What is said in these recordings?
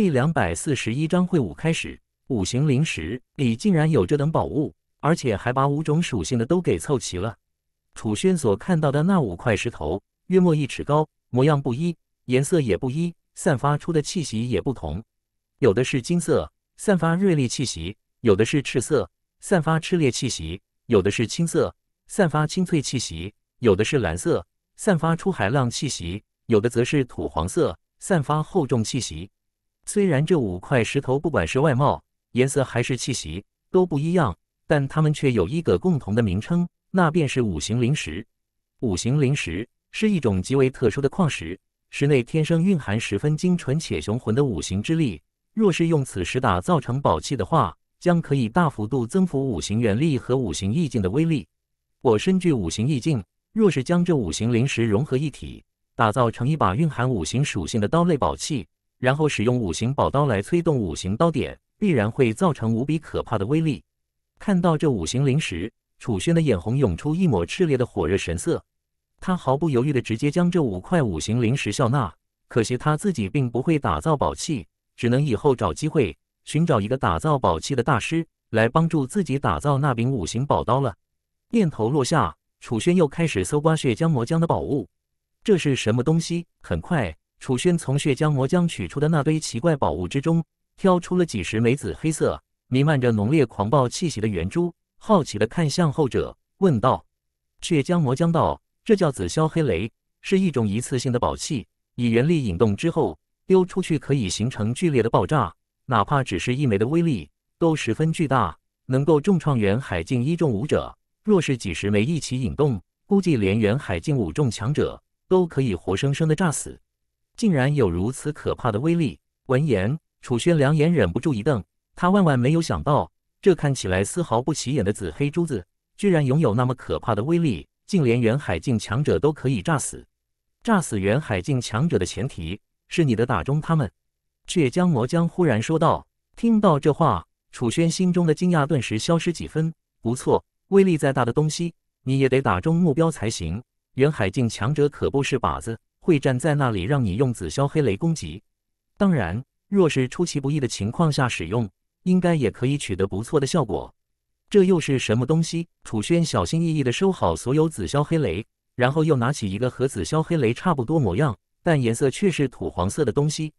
第两百四十一章会武开始，五行灵石里竟然有这等宝物，而且还把五种属性的都给凑齐了。楚轩所看到的那五块石头，约莫一尺高，模样不一，颜色也不一，散发出的气息也不同。有的是金色，散发锐利气息；有的是赤色，散发炽烈气息；有的是青色，散发清脆气息；有的是蓝色，散发出海浪气息；有的则是土黄色，散发厚重气息。虽然这五块石头不管是外貌、颜色还是气息都不一样，但它们却有一个共同的名称，那便是五行灵石。五行灵石是一种极为特殊的矿石，石内天生蕴含十分精纯且雄浑的五行之力。若是用此石打造成宝器的话，将可以大幅度增幅五行元力和五行意境的威力。我身具五行意境，若是将这五行灵石融合一体，打造成一把蕴含五行属性的刀类宝器。然后使用五行宝刀来催动五行刀点，必然会造成无比可怕的威力。看到这五行灵石，楚轩的眼红涌出一抹炽烈的火热神色。他毫不犹豫地直接将这五块五行灵石笑纳。可惜他自己并不会打造宝器，只能以后找机会寻找一个打造宝器的大师来帮助自己打造那柄五行宝刀了。念头落下，楚轩又开始搜刮血浆魔浆的宝物。这是什么东西？很快。楚轩从血浆魔浆取出的那堆奇怪宝物之中，挑出了几十枚紫黑色、弥漫着浓烈狂暴气息的圆珠，好奇的看向后者，问道：“血浆魔浆道，这叫紫霄黑雷，是一种一次性的宝器，以原力引动之后丢出去，可以形成剧烈的爆炸，哪怕只是一枚的威力，都十分巨大，能够重创元海境一重武者。若是几十枚一起引动，估计连元海境五重强者都可以活生生的炸死。”竟然有如此可怕的威力！闻言，楚轩两眼忍不住一瞪。他万万没有想到，这看起来丝毫不起眼的紫黑珠子，居然拥有那么可怕的威力，竟连元海境强者都可以炸死。炸死元海境强者的前提是你的打中他们。血浆魔将忽然说道。听到这话，楚轩心中的惊讶顿时消失几分。不错，威力再大的东西，你也得打中目标才行。元海境强者可不是靶子。会站在那里让你用紫霄黑雷攻击，当然，若是出其不意的情况下使用，应该也可以取得不错的效果。这又是什么东西？楚轩小心翼翼地收好所有紫霄黑雷，然后又拿起一个和紫霄黑雷差不多模样，但颜色却是土黄色的东西。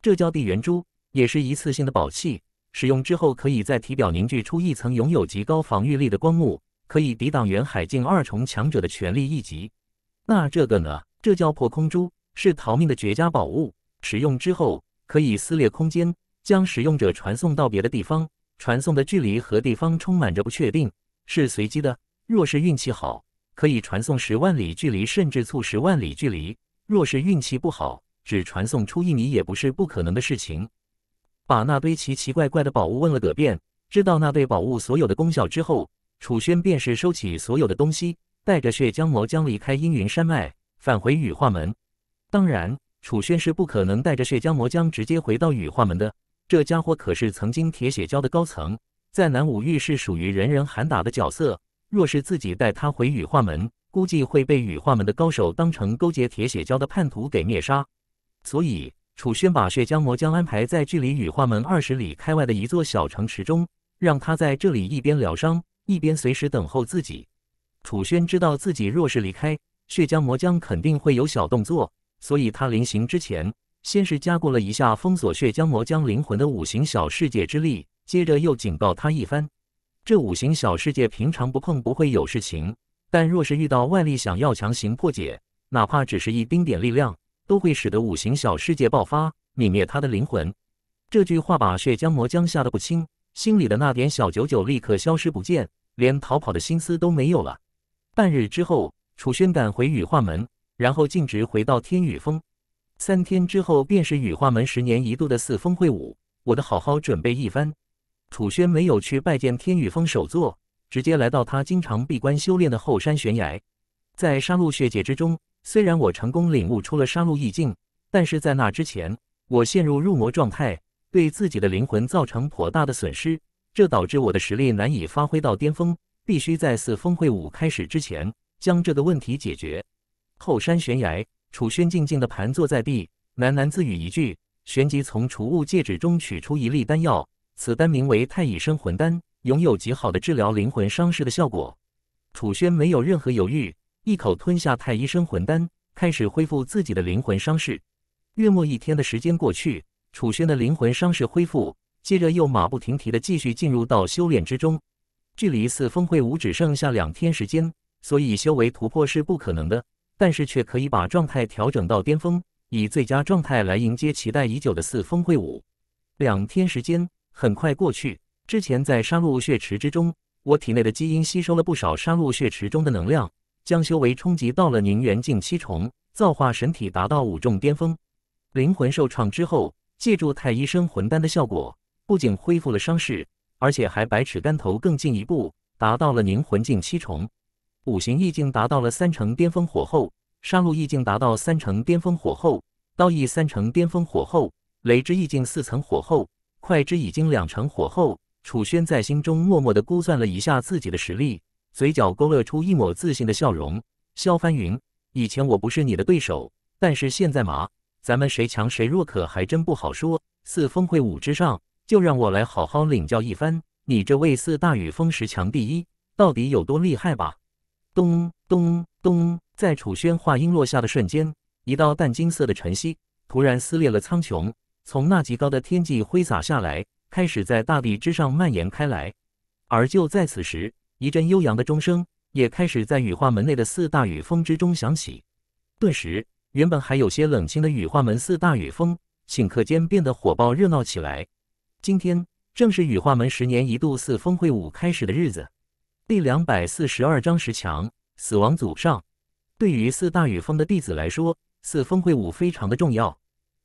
这叫地圆珠，也是一次性的宝器，使用之后可以在体表凝聚出一层拥有极高防御力的光幕，可以抵挡元海境二重强者的全力一击。那这个呢？这叫破空珠，是逃命的绝佳宝物。使用之后可以撕裂空间，将使用者传送到别的地方。传送的距离和地方充满着不确定，是随机的。若是运气好，可以传送十万里距离，甚至促十万里距离；若是运气不好，只传送出一米也不是不可能的事情。把那堆奇奇怪怪的宝物问了个遍，知道那对宝物所有的功效之后，楚轩便是收起所有的东西，带着血浆魔将离开阴云山脉。返回羽化门，当然楚轩是不可能带着血浆魔将直接回到羽化门的。这家伙可是曾经铁血教的高层，在南武域是属于人人喊打的角色。若是自己带他回羽化门，估计会被羽化门的高手当成勾结铁血教的叛徒给灭杀。所以楚轩把血浆魔将安排在距离羽化门二十里开外的一座小城池中，让他在这里一边疗伤，一边随时等候自己。楚轩知道自己若是离开。血浆魔浆肯定会有小动作，所以他临行之前，先是加固了一下封锁血浆魔浆灵魂的五行小世界之力，接着又警告他一番：这五行小世界平常不碰不会有事情，但若是遇到外力想要强行破解，哪怕只是一丁点力量，都会使得五行小世界爆发，泯灭他的灵魂。这句话把血浆魔浆吓得不轻，心里的那点小九九立刻消失不见，连逃跑的心思都没有了。半日之后。楚轩赶回羽化门，然后径直回到天羽峰。三天之后便是羽化门十年一度的四峰会武，我得好好准备一番。楚轩没有去拜见天羽峰首座，直接来到他经常闭关修炼的后山悬崖。在杀戮血界之中，虽然我成功领悟出了杀戮意境，但是在那之前，我陷入入魔状态，对自己的灵魂造成颇大的损失，这导致我的实力难以发挥到巅峰，必须在四峰会武开始之前。将这个问题解决。后山悬崖，楚轩静静地盘坐在地，喃喃自语一句，旋即从储物戒指中取出一粒丹药。此丹名为太乙生魂丹，拥有极好的治疗灵魂伤势的效果。楚轩没有任何犹豫，一口吞下太乙生魂丹，开始恢复自己的灵魂伤势。月末一天的时间过去，楚轩的灵魂伤势恢复，接着又马不停蹄的继续进入到修炼之中。距离四峰会五只剩下两天时间。所以修为突破是不可能的，但是却可以把状态调整到巅峰，以最佳状态来迎接期待已久的四峰会武。两天时间很快过去，之前在杀戮血池之中，我体内的基因吸收了不少杀戮血池中的能量，将修为冲击到了凝元境七重，造化神体达到五重巅峰。灵魂受创之后，借助太医生魂丹的效果，不仅恢复了伤势，而且还百尺竿头更进一步，达到了凝魂境七重。五行意境达到了三成巅峰火候，杀戮意境达到三成巅峰火候，道意三成巅峰火候，雷之意境四成火候，快之已经两成火候。楚轩在心中默默的估算了一下自己的实力，嘴角勾勒出一抹自信的笑容。萧帆云，以前我不是你的对手，但是现在嘛，咱们谁强谁弱可还真不好说。四峰会五之上，就让我来好好领教一番，你这位四大雨峰石强第一，到底有多厉害吧？咚咚咚！在楚轩话音落下的瞬间，一道淡金色的晨曦突然撕裂了苍穹，从那极高的天际挥洒下来，开始在大地之上蔓延开来。而就在此时，一阵悠扬的钟声也开始在羽化门内的四大羽峰之中响起。顿时，原本还有些冷清的羽化门四大羽峰，顷刻间变得火爆热闹起来。今天正是羽化门十年一度四峰会舞开始的日子。第两百四十二章十强死亡组上，对于四大羽峰的弟子来说，四峰会武非常的重要。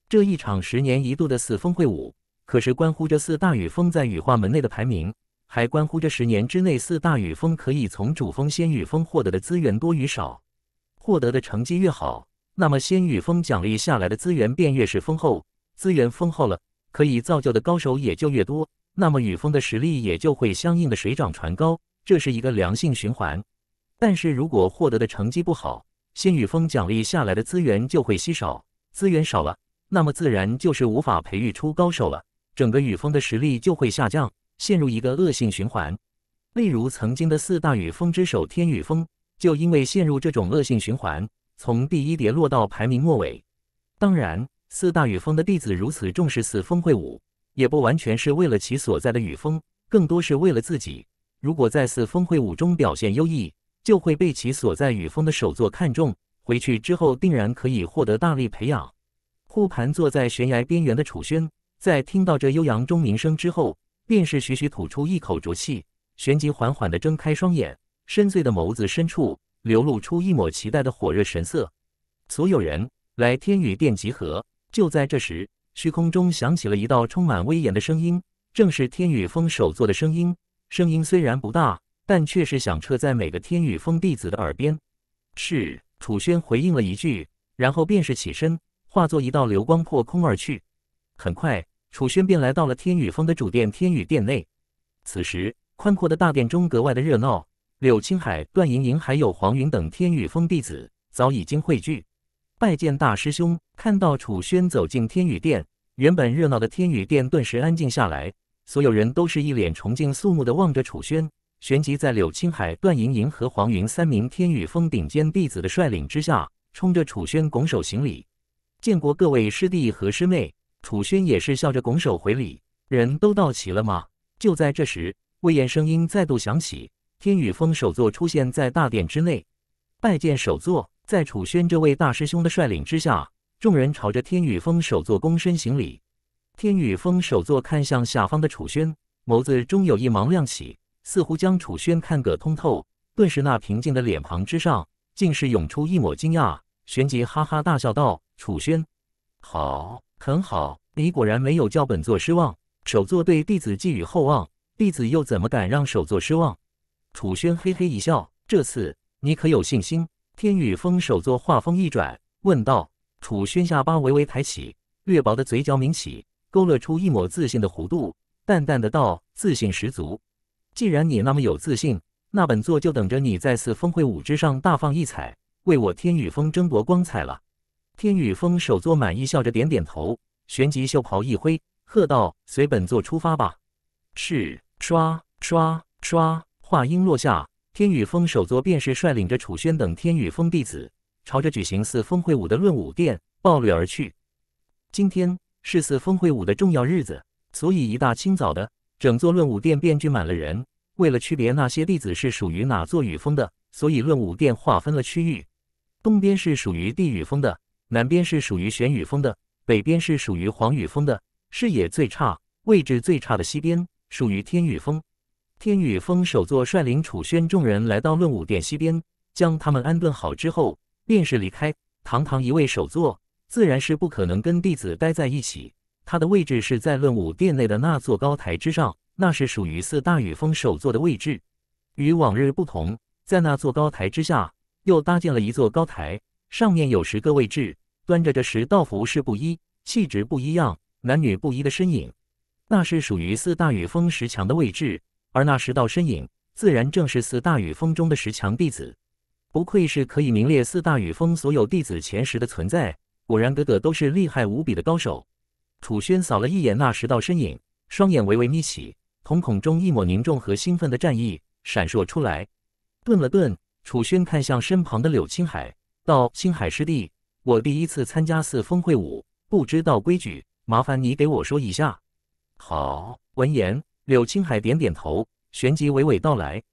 这一场十年一度的四峰会武，可是关乎着四大羽峰在羽化门内的排名，还关乎着十年之内四大羽峰可以从主峰仙羽峰获得的资源多与少。获得的成绩越好，那么仙羽峰奖励下来的资源便越是丰厚。资源丰厚了，可以造就的高手也就越多，那么羽峰的实力也就会相应的水涨船高。这是一个良性循环，但是如果获得的成绩不好，仙羽峰奖励下来的资源就会稀少，资源少了，那么自然就是无法培育出高手了，整个羽峰的实力就会下降，陷入一个恶性循环。例如，曾经的四大羽峰之首天羽峰，就因为陷入这种恶性循环，从第一跌落到排名末尾。当然，四大羽峰的弟子如此重视四峰会武，也不完全是为了其所在的羽峰，更多是为了自己。如果在四峰会舞中表现优异，就会被其所在与峰的首座看中，回去之后定然可以获得大力培养。护盘坐在悬崖边缘的楚轩，在听到这悠扬钟鸣声之后，便是徐徐吐出一口浊气，旋即缓缓的睁开双眼，深邃的眸子深处流露出一抹期待的火热神色。所有人来天宇殿集合。就在这时，虚空中响起了一道充满威严的声音，正是天宇峰首座的声音。声音虽然不大，但却是响彻在每个天羽峰弟子的耳边。是楚轩回应了一句，然后便是起身，化作一道流光破空而去。很快，楚轩便来到了天羽峰的主殿天宇殿内。此时，宽阔的大殿中格外的热闹，柳青海、段莹莹还有黄云等天宇峰弟子早已经汇聚。拜见大师兄！看到楚轩走进天宇殿，原本热闹的天宇殿顿时安静下来。所有人都是一脸崇敬肃穆的望着楚轩，旋即在柳青海、段莹莹和黄云三名天宇峰顶尖弟子的率领之下，冲着楚轩拱手行礼：“见过各位师弟和师妹。”楚轩也是笑着拱手回礼：“人都到齐了吗？”就在这时，魏延声音再度响起：“天宇峰首座出现在大殿之内，拜见首座！”在楚轩这位大师兄的率领之下，众人朝着天宇峰首座躬身行礼。天宇峰首座看向下方的楚轩，眸子中有一芒亮起，似乎将楚轩看个通透。顿时，那平静的脸庞之上，竟是涌出一抹惊讶，旋即哈哈大笑道：“楚轩，好，很好，你果然没有叫本座失望。首座对弟子寄予厚望，弟子又怎么敢让首座失望？”楚轩嘿嘿一笑：“这次你可有信心？”天宇峰首座话锋一转，问道：“楚轩，下巴微微抬起，略薄的嘴角抿起。”勾勒出一抹自信的弧度，淡淡的道：“自信十足。既然你那么有自信，那本座就等着你再次峰会舞之上大放异彩，为我天羽峰争夺光彩了。”天羽峰首座满意笑着点点头，旋即袖袍一挥，喝道：“随本座出发吧！”是，刷刷刷。话音落下，天羽峰首座便是率领着楚轩等天羽峰弟子，朝着举行四峰会舞的论武殿暴掠而去。今天。是四峰会武的重要日子，所以一大清早的，整座论武殿便聚满了人。为了区别那些弟子是属于哪座雨峰的，所以论武殿划分了区域：东边是属于地雨峰的，南边是属于玄雨峰的，北边是属于黄雨峰的，视野最差，位置最差的西边属于天雨峰。天雨峰首座率领楚轩众人来到论武殿西边，将他们安顿好之后，便是离开。堂堂一位首座。自然是不可能跟弟子待在一起。他的位置是在论武殿内的那座高台之上，那是属于四大雨峰首座的位置。与往日不同，在那座高台之下又搭建了一座高台，上面有十个位置，端着这十道服饰不一、气质不一样、男女不一的身影。那是属于四大雨峰十强的位置，而那十道身影自然正是四大雨峰中的十强弟子。不愧是可以名列四大雨峰所有弟子前十的存在。果然，个个都是厉害无比的高手。楚轩扫了一眼那十道身影，双眼微微眯起，瞳孔中一抹凝重和兴奋的战意闪烁出来。顿了顿，楚轩看向身旁的柳青海，道：“青海师弟，我第一次参加四峰会舞，不知道规矩，麻烦你给我说一下。”好。闻言，柳青海点点头，旋即娓娓道来：“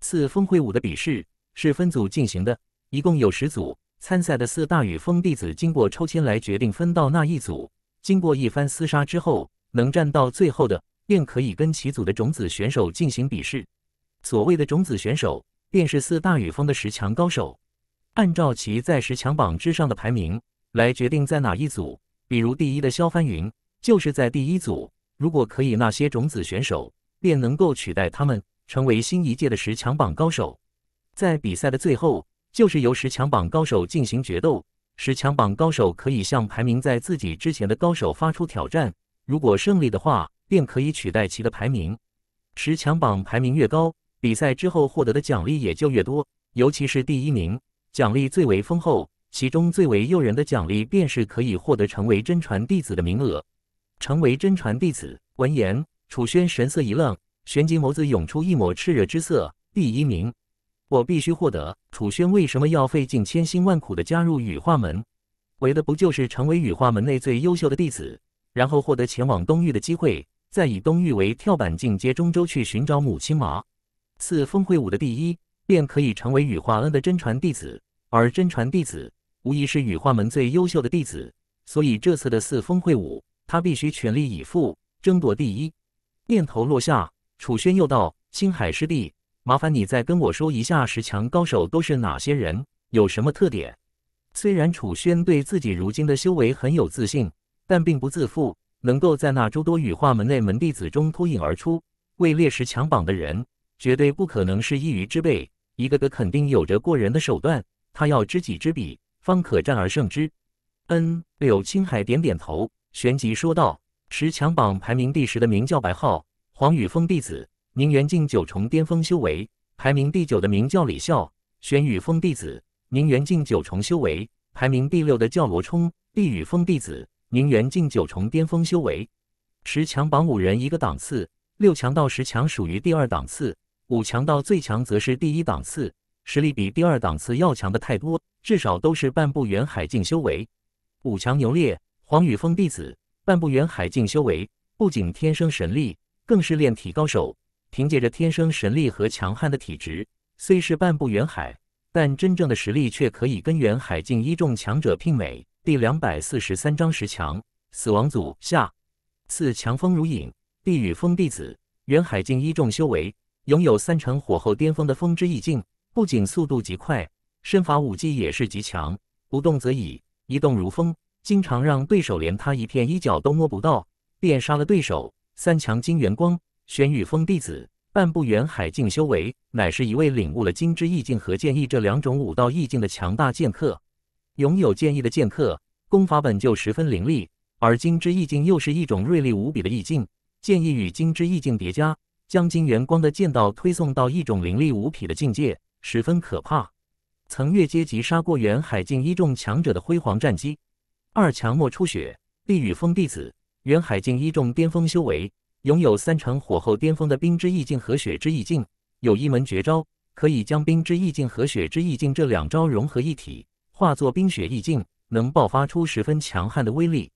四峰会舞的比试是分组进行的，一共有十组。”参赛的四大雨峰弟子经过抽签来决定分到那一组。经过一番厮杀之后，能站到最后的，便可以跟其组的种子选手进行比试。所谓的种子选手，便是四大雨峰的十强高手，按照其在十强榜之上的排名来决定在哪一组。比如第一的萧帆云就是在第一组。如果可以，那些种子选手便能够取代他们，成为新一届的十强榜高手。在比赛的最后。就是由十强榜高手进行决斗，十强榜高手可以向排名在自己之前的高手发出挑战，如果胜利的话，便可以取代其的排名。十强榜排名越高，比赛之后获得的奖励也就越多，尤其是第一名，奖励最为丰厚。其中最为诱人的奖励便是可以获得成为真传弟子的名额。成为真传弟子，闻言，楚轩神色一愣，旋即眸子涌出一抹炽热之色。第一名。我必须获得楚轩为什么要费尽千辛万苦的加入羽化门，为的不就是成为羽化门内最优秀的弟子，然后获得前往东域的机会，再以东域为跳板进阶中州去寻找母亲吗？四峰会武的第一，便可以成为羽化恩的真传弟子，而真传弟子无疑是羽化门最优秀的弟子，所以这次的四峰会武，他必须全力以赴争夺第一。念头落下，楚轩又道：“星海师弟。”麻烦你再跟我说一下十强高手都是哪些人，有什么特点？虽然楚轩对自己如今的修为很有自信，但并不自负。能够在那诸多羽化门内门弟子中脱颖而出，位列十强榜的人，绝对不可能是一隅之辈。一个个肯定有着过人的手段。他要知己知彼，方可战而胜之。嗯，柳青海点点头，旋即说道：“十强榜排名第十的名叫白浩，黄宇峰弟子。”宁元境九重巅峰修为，排名第九的名叫李啸，玄羽峰弟子。宁元境九重修为，排名第六的叫罗冲，地宇峰弟子。宁元境九重巅峰修为，十强榜五人一个档次，六强到十强属于第二档次，五强到最强则是第一档次，实力比第二档次要强的太多，至少都是半步元海境修为。五强牛烈，黄羽峰弟子，半步元海境修为，不仅天生神力，更是炼体高手。凭借着天生神力和强悍的体质，虽是半步元海，但真正的实力却可以跟元海境一众强者媲美。第两百四十三章十强，死亡组下四强风如影，地宇风弟子，元海境一众修为，拥有三成火候巅峰的风之意境，不仅速度极快，身法武技也是极强，不动则已，一动如风，经常让对手连他一片衣角都摸不到，便杀了对手。三强金元光。玄羽峰弟子，半步元海境修为，乃是一位领悟了金之意境和剑意这两种武道意境的强大剑客。拥有剑意的剑客，功法本就十分凌厉，而金之意境又是一种锐利无比的意境，剑意与金之意境叠加，将金元光的剑道推送到一种凌厉无匹的境界，十分可怕。曾越阶级杀过元海境一众强者的辉煌战绩。二强末初雪，立玉峰弟子，元海境一众巅峰修为。拥有三成火候巅峰的冰之意境和雪之意境，有一门绝招，可以将冰之意境和雪之意境这两招融合一体，化作冰雪意境，能爆发出十分强悍的威力。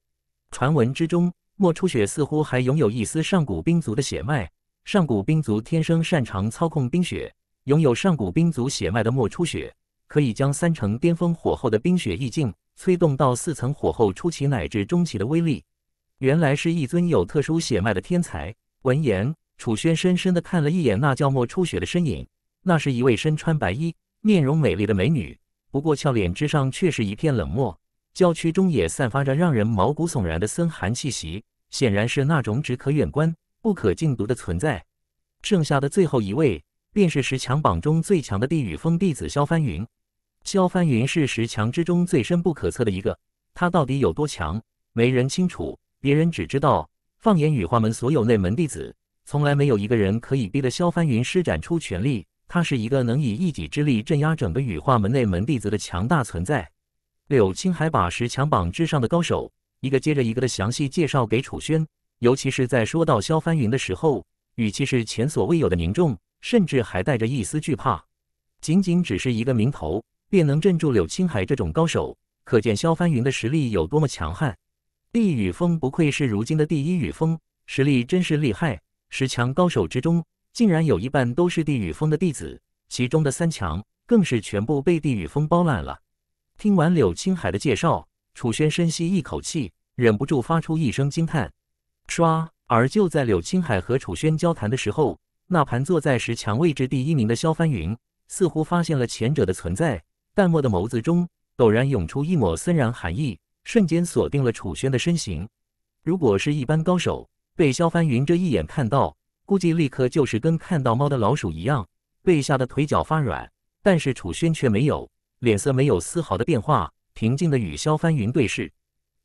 传闻之中，莫初雪似乎还拥有一丝上古冰族的血脉。上古冰族天生擅长操控冰雪，拥有上古冰族血脉的莫初雪，可以将三层巅峰火候的冰雪意境催动到四层火候初期乃至中期的威力。原来是一尊有特殊血脉的天才。闻言，楚轩深深的看了一眼那叫莫初雪的身影，那是一位身穿白衣、面容美丽的美女，不过俏脸之上却是一片冷漠，郊区中也散发着让人毛骨悚然的森寒气息，显然是那种只可远观不可近读的存在。剩下的最后一位，便是十强榜中最强的地狱峰弟子萧帆云。萧帆云是十强之中最深不可测的一个，他到底有多强，没人清楚。别人只知道，放眼羽化门所有内门弟子，从来没有一个人可以逼得萧帆云施展出全力。他是一个能以一己之力镇压整个羽化门内门弟子的强大存在。柳青海把十强榜之上的高手一个接着一个的详细介绍给楚轩，尤其是在说到萧帆云的时候，语气是前所未有的凝重，甚至还带着一丝惧怕。仅仅只是一个名头，便能镇住柳青海这种高手，可见萧帆云的实力有多么强悍。地雨风不愧是如今的第一雨峰，实力真是厉害。十强高手之中，竟然有一半都是地雨风的弟子，其中的三强更是全部被地雨风包揽了。听完柳青海的介绍，楚轩深吸一口气，忍不住发出一声惊叹。唰！而就在柳青海和楚轩交谈的时候，那盘坐在十强位置第一名的萧帆云，似乎发现了前者的存在，淡漠的眸子中陡然涌出一抹森然寒意。瞬间锁定了楚轩的身形。如果是一般高手被萧帆云这一眼看到，估计立刻就是跟看到猫的老鼠一样，被吓得腿脚发软。但是楚轩却没有，脸色没有丝毫的变化，平静的与萧帆云对视。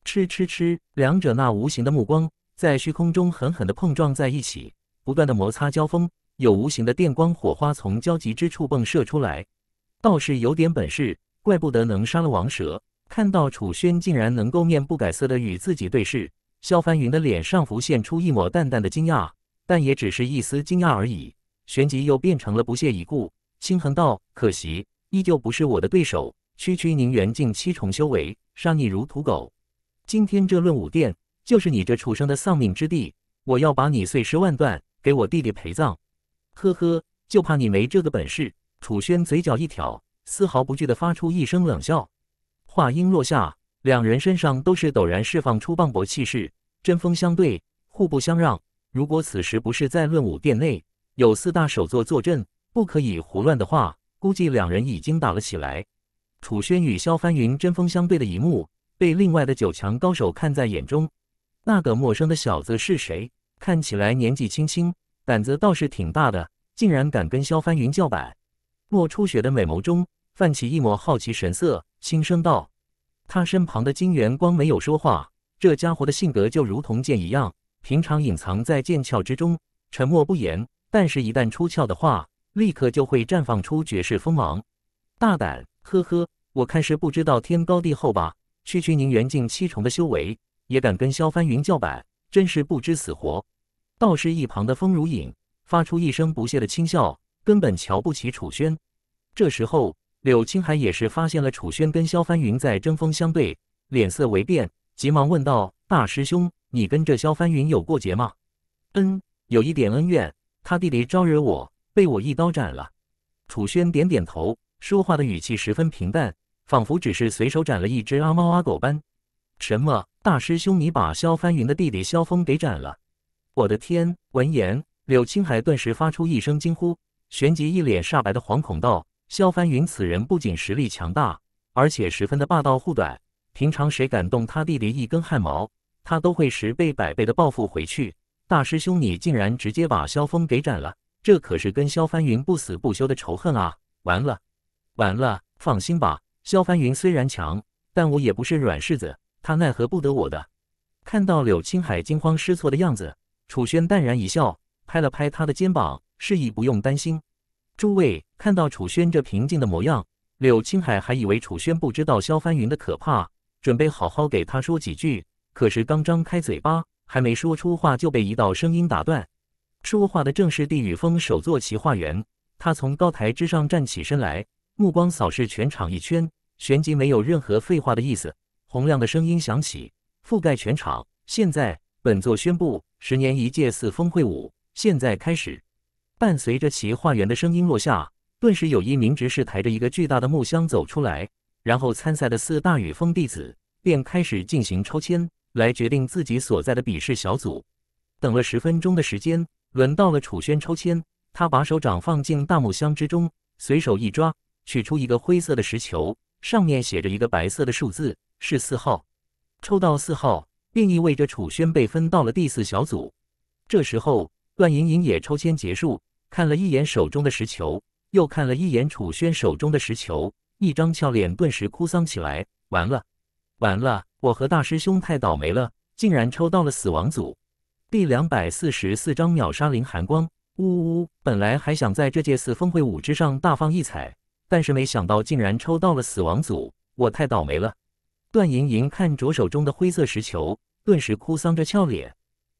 吃吃吃，两者那无形的目光在虚空中狠狠的碰撞在一起，不断的摩擦交锋，有无形的电光火花从交集之处迸射出来。倒是有点本事，怪不得能杀了王蛇。看到楚轩竟然能够面不改色的与自己对视，萧凡云的脸上浮现出一抹淡淡的惊讶，但也只是一丝惊讶而已。旋即又变成了不屑一顾，轻哼道：“可惜，依旧不是我的对手。区区宁元境七重修为，杀你如土狗。今天这论武殿就是你这畜生的丧命之地，我要把你碎尸万段，给我弟弟陪葬。”呵呵，就怕你没这个本事。楚轩嘴角一挑，丝毫不惧地发出一声冷笑。话音落下，两人身上都是陡然释放出磅礴气势，针锋相对，互不相让。如果此时不是在论武殿内，有四大首座坐镇，不可以胡乱的话，估计两人已经打了起来。楚轩与萧帆云针锋相对的一幕，被另外的九强高手看在眼中。那个陌生的小子是谁？看起来年纪轻轻，胆子倒是挺大的，竟然敢跟萧帆云叫板。莫初雪的美眸中。泛起一抹好奇神色，轻声道：“他身旁的金元光没有说话，这家伙的性格就如同剑一样，平常隐藏在剑鞘之中，沉默不言。但是，一旦出鞘的话，立刻就会绽放出绝世锋芒。大胆，呵呵，我看是不知道天高地厚吧？区区凝元境七重的修为，也敢跟萧帆云叫板，真是不知死活。”倒是一旁的风如影发出一声不屑的轻笑，根本瞧不起楚轩。这时候。柳青海也是发现了楚轩跟萧帆云在针锋相对，脸色微变，急忙问道：“大师兄，你跟这萧帆云有过节吗？”“嗯，有一点恩怨。他弟弟招惹我，被我一刀斩了。”楚轩点点头，说话的语气十分平淡，仿佛只是随手斩了一只阿猫阿狗般。“什么？大师兄，你把萧帆云的弟弟萧峰给斩了？”我的天！闻言，柳青海顿时发出一声惊呼，旋即一脸煞白的惶恐道。萧凡云此人不仅实力强大，而且十分的霸道护短。平常谁敢动他弟弟一根汗毛，他都会十倍百倍的报复回去。大师兄，你竟然直接把萧峰给斩了，这可是跟萧凡云不死不休的仇恨啊！完了，完了！放心吧，萧凡云虽然强，但我也不是软柿子，他奈何不得我的。看到柳青海惊慌失措的样子，楚轩淡然一笑，拍了拍他的肩膀，示意不用担心。诸位看到楚轩这平静的模样，柳青海还以为楚轩不知道萧帆云的可怕，准备好好给他说几句。可是刚张开嘴巴，还没说出话，就被一道声音打断。说话的正是地狱峰首座齐化元，他从高台之上站起身来，目光扫视全场一圈，旋即没有任何废话的意思，洪亮的声音响起，覆盖全场。现在，本座宣布，十年一届四峰会五，现在开始。伴随着其化缘的声音落下，顿时有一名执事抬着一个巨大的木箱走出来，然后参赛的四大羽峰弟子便开始进行抽签，来决定自己所在的比试小组。等了十分钟的时间，轮到了楚轩抽签，他把手掌放进大木箱之中，随手一抓，取出一个灰色的石球，上面写着一个白色的数字，是四号。抽到四号，便意味着楚轩被分到了第四小组。这时候，段莹莹也抽签结束。看了一眼手中的石球，又看了一眼楚轩手中的石球，一张俏脸顿时哭丧起来。完了，完了，我和大师兄太倒霉了，竟然抽到了死亡组。第两百四十四章秒杀林寒光，呜呜！本来还想在这届四峰会舞之上大放异彩，但是没想到竟然抽到了死亡组，我太倒霉了。段莹莹看着手中的灰色石球，顿时哭丧着俏脸。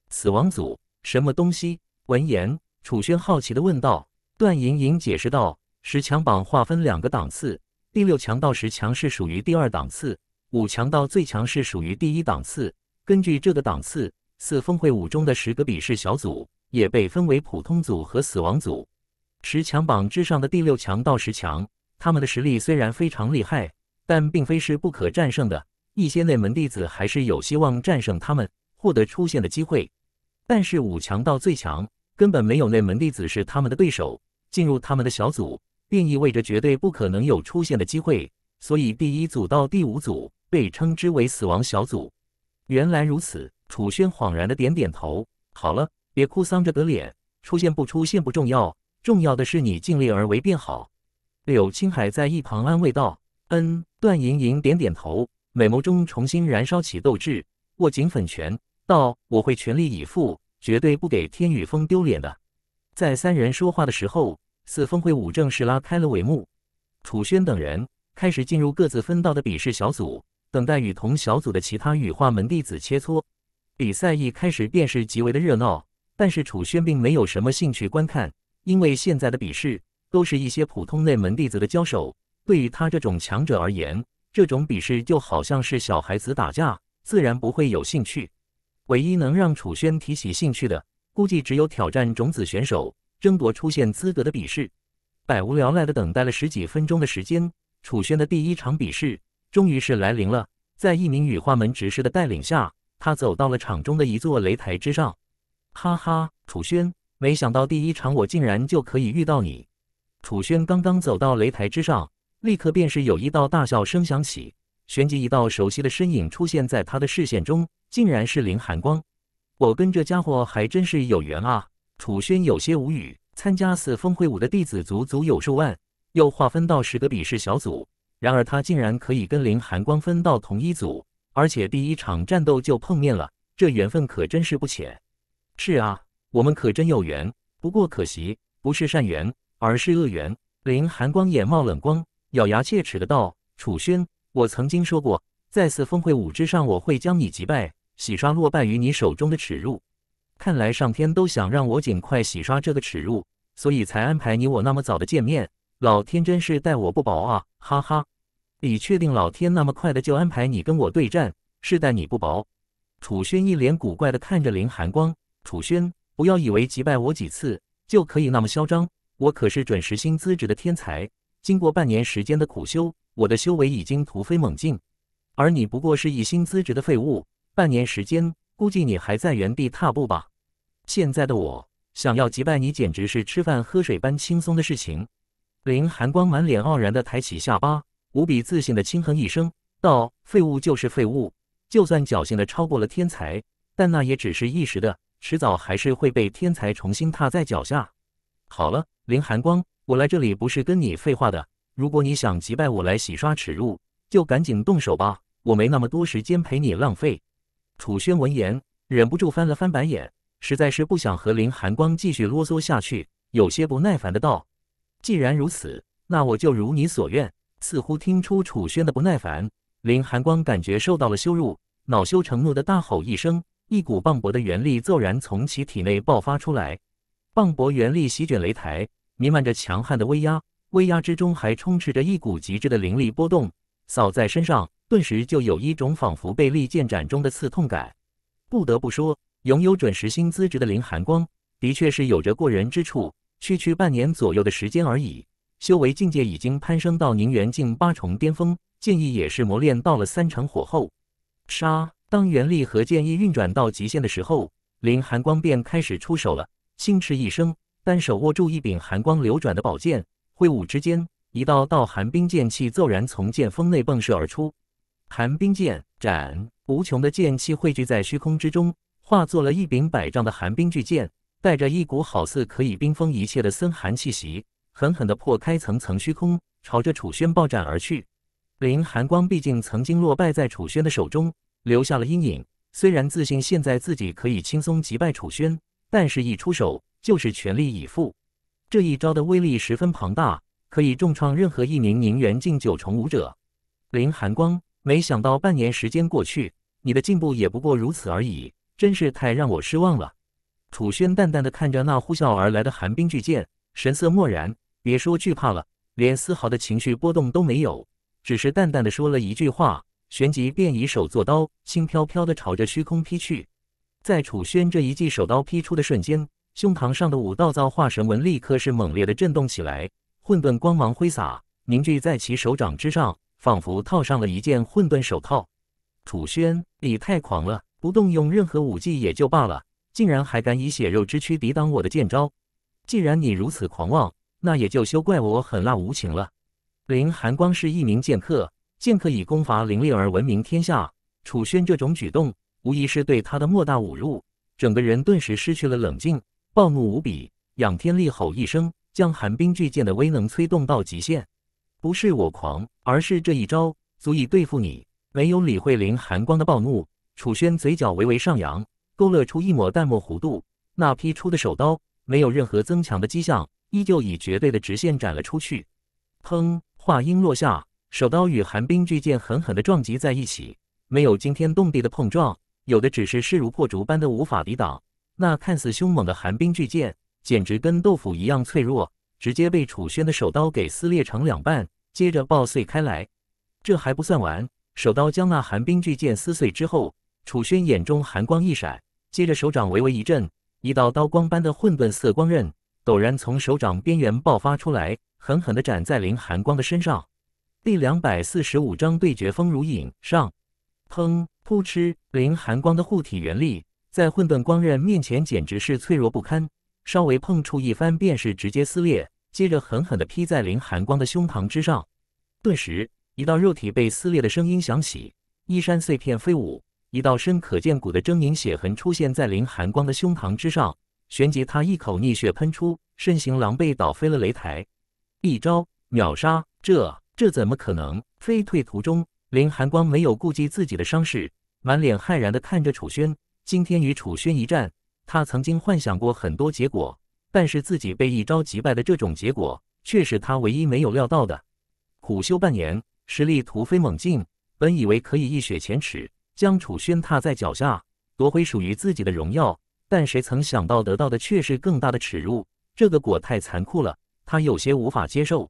死亡组，什么东西？闻言。楚轩好奇地问道：“段莹莹解释道，十强榜划分两个档次，第六强到十强是属于第二档次，五强到最强是属于第一档次。根据这个档次，四峰会五中的十个笔试小组也被分为普通组和死亡组。十强榜之上的第六强到十强，他们的实力虽然非常厉害，但并非是不可战胜的，一些内门弟子还是有希望战胜他们，获得出线的机会。但是五强到最强。”根本没有内门弟子是他们的对手，进入他们的小组便意味着绝对不可能有出现的机会，所以第一组到第五组被称之为死亡小组。原来如此，楚轩恍然的点点头。好了，别哭丧着个脸，出现不出现不重要，重要的是你尽力而为便好。柳青海在一旁安慰道。嗯，段莹莹点点头，美眸中重新燃烧起斗志，握紧粉拳道：“我会全力以赴。”绝对不给天宇峰丢脸的。在三人说话的时候，四峰会武正式拉开了帷幕。楚轩等人开始进入各自分到的比试小组，等待与同小组的其他羽化门弟子切磋。比赛一开始便是极为的热闹，但是楚轩并没有什么兴趣观看，因为现在的比试都是一些普通内门弟子的交手，对于他这种强者而言，这种比试就好像是小孩子打架，自然不会有兴趣。唯一能让楚轩提起兴趣的，估计只有挑战种子选手争夺出线资格的比试。百无聊赖的等待了十几分钟的时间，楚轩的第一场比试终于是来临了。在一名羽化门执事的带领下，他走到了场中的一座擂台之上。哈哈，楚轩，没想到第一场我竟然就可以遇到你！楚轩刚刚走到擂台之上，立刻便是有一道大笑声响起，旋即一道熟悉的身影出现在他的视线中。竟然是林寒光，我跟这家伙还真是有缘啊！楚轩有些无语。参加四峰会武的弟子足足有数万，又划分到十个比试小组，然而他竟然可以跟林寒光分到同一组，而且第一场战斗就碰面了，这缘分可真是不浅。是啊，我们可真有缘。不过可惜，不是善缘，而是恶缘。林寒光眼冒冷光，咬牙切齿的道：“楚轩，我曾经说过。”再次峰会五之上，我会将你击败，洗刷落败于你手中的耻辱。看来上天都想让我尽快洗刷这个耻辱，所以才安排你我那么早的见面。老天真是待我不薄啊！哈哈，你确定老天那么快的就安排你跟我对战，是待你不薄？楚轩一脸古怪的看着林寒光。楚轩，不要以为击败我几次就可以那么嚣张，我可是准时心资质的天才，经过半年时间的苦修，我的修为已经突飞猛进。而你不过是一心资质的废物，半年时间，估计你还在原地踏步吧。现在的我，想要击败你，简直是吃饭喝水般轻松的事情。林寒光满脸傲然的抬起下巴，无比自信的轻哼一声道：“废物就是废物，就算侥幸的超过了天才，但那也只是一时的，迟早还是会被天才重新踏在脚下。”好了，林寒光，我来这里不是跟你废话的。如果你想击败我来洗刷耻辱，就赶紧动手吧。我没那么多时间陪你浪费。楚轩闻言，忍不住翻了翻白眼，实在是不想和林寒光继续啰嗦下去，有些不耐烦的道：“既然如此，那我就如你所愿。”似乎听出楚轩的不耐烦，林寒光感觉受到了羞辱，恼羞成怒的大吼一声，一股磅礴的元力骤然从其体内爆发出来，磅礴元力席卷擂台，弥漫着强悍的威压，威压之中还充斥着一股极致的灵力波动，扫在身上。顿时就有一种仿佛被利剑斩中的刺痛感。不得不说，拥有准十星资质的林寒光，的确是有着过人之处。区区半年左右的时间而已，修为境界已经攀升到凝元境八重巅峰，剑意也是磨练到了三成火候。杀！当元力和剑意运转到极限的时候，林寒光便开始出手了。轻嗤一声，单手握住一柄寒光流转的宝剑，挥舞之间，一道道寒冰剑气骤然从剑锋内迸射而出。寒冰剑斩，无穷的剑气汇聚在虚空之中，化作了一柄百丈的寒冰巨剑，带着一股好似可以冰封一切的森寒气息，狠狠地破开层层虚空，朝着楚轩暴斩而去。林寒光毕竟曾经落败在楚轩的手中，留下了阴影。虽然自信现在自己可以轻松击败楚轩，但是一出手就是全力以赴。这一招的威力十分庞大，可以重创任何一名凝元境九重武者。林寒光。没想到半年时间过去，你的进步也不过如此而已，真是太让我失望了。楚轩淡淡的看着那呼啸而来的寒冰巨剑，神色漠然，别说惧怕了，连丝毫的情绪波动都没有，只是淡淡的说了一句话，旋即便以手作刀，轻飘飘的朝着虚空劈去。在楚轩这一记手刀劈出的瞬间，胸膛上的五道造化神纹立刻是猛烈的震动起来，混沌光芒挥洒，凝聚在其手掌之上。仿佛套上了一件混沌手套，楚轩，你太狂了！不动用任何武技也就罢了，竟然还敢以血肉之躯抵挡我的剑招！既然你如此狂妄，那也就休怪我狠辣无情了。林寒光是一名剑客，剑客以攻伐凌厉而闻名天下。楚轩这种举动，无疑是对他的莫大侮辱。整个人顿时失去了冷静，暴怒无比，仰天厉吼一声，将寒冰巨剑的威能催动到极限。不是我狂，而是这一招足以对付你。没有李慧玲寒光的暴怒，楚轩嘴角微微上扬，勾勒出一抹淡漠弧度。那劈出的手刀没有任何增强的迹象，依旧以绝对的直线斩了出去。砰！话音落下，手刀与寒冰巨剑狠狠地撞击在一起。没有惊天动地的碰撞，有的只是势如破竹般的无法抵挡。那看似凶猛的寒冰巨剑，简直跟豆腐一样脆弱，直接被楚轩的手刀给撕裂成两半。接着爆碎开来，这还不算完。手刀将那寒冰巨剑撕碎之后，楚轩眼中寒光一闪，接着手掌微微一震，一道刀光般的混沌色光刃陡然从手掌边缘爆发出来，狠狠地斩在林寒光的身上。第两百四十五章对决风如影上。砰！扑哧！林寒光的护体元力在混沌光刃面前简直是脆弱不堪，稍微碰触一番便是直接撕裂。接着狠狠地劈在林寒光的胸膛之上，顿时一道肉体被撕裂的声音响起，衣衫碎片飞舞，一道深可见骨的狰狞血痕出现在林寒光的胸膛之上。旋即他一口逆血喷出，身形狼狈倒飞了擂台，一招秒杀！这这怎么可能？飞退途中，林寒光没有顾及自己的伤势，满脸骇然地看着楚轩。今天与楚轩一战，他曾经幻想过很多结果。但是自己被一招击败的这种结果，却是他唯一没有料到的。苦修半年，实力突飞猛进，本以为可以一雪前耻，将楚轩踏在脚下，夺回属于自己的荣耀。但谁曾想到，得到的却是更大的耻辱。这个果太残酷了，他有些无法接受。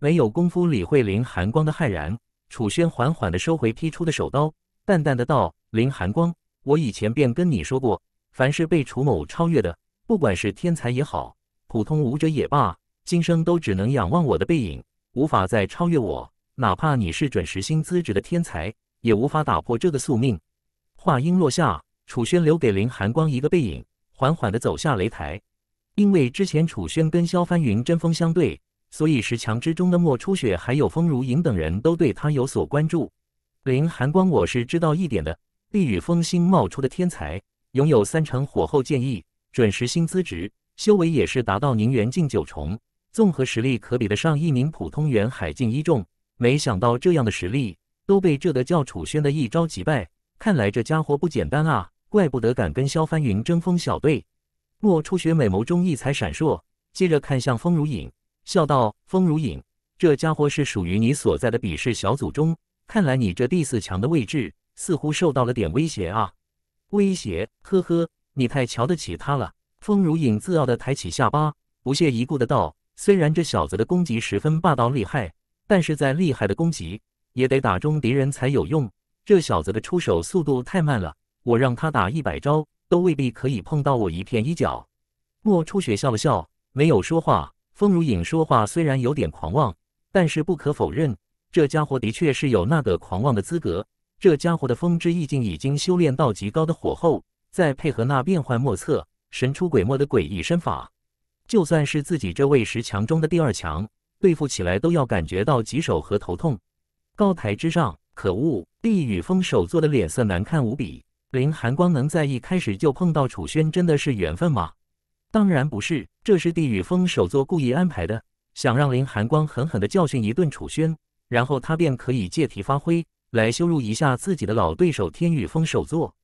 没有功夫，理会林寒光的骇然，楚轩缓缓的收回劈出的手刀，淡淡的道：“林寒光，我以前便跟你说过，凡是被楚某超越的。”不管是天才也好，普通武者也罢，今生都只能仰望我的背影，无法再超越我。哪怕你是准时星资质的天才，也无法打破这个宿命。话音落下，楚轩留给林寒光一个背影，缓缓地走下擂台。因为之前楚轩跟萧帆云针锋相对，所以十强之中的莫初雪还有风如影等人都对他有所关注。林寒光，我是知道一点的，地与风星冒出的天才，拥有三成火候剑意。准时薪资值，修为也是达到凝元境九重，综合实力可比得上一名普通元海境一众。没想到这样的实力都被这的叫楚轩的一招击败，看来这家伙不简单啊！怪不得敢跟萧帆云争锋小队。莫初雪美眸中异彩闪烁，接着看向风如影，笑道：“风如影，这家伙是属于你所在的比试小组中，看来你这第四强的位置似乎受到了点威胁啊！威胁？呵呵。”你太瞧得起他了。风如影自傲地抬起下巴，不屑一顾的道：“虽然这小子的攻击十分霸道厉害，但是再厉害的攻击也得打中敌人才有用。这小子的出手速度太慢了，我让他打一百招都未必可以碰到我一片衣角。”莫初雪笑了笑，没有说话。风如影说话虽然有点狂妄，但是不可否认，这家伙的确是有那个狂妄的资格。这家伙的风之意境已经修炼到极高的火候。再配合那变幻莫测、神出鬼没的诡异身法，就算是自己这位十强中的第二强，对付起来都要感觉到棘手和头痛。高台之上，可恶！地与风首座的脸色难看无比。林寒光能在一开始就碰到楚轩，真的是缘分吗？当然不是，这是地与风首座故意安排的，想让林寒光狠狠地教训一顿楚轩，然后他便可以借题发挥，来羞辱一下自己的老对手天雨峰首座。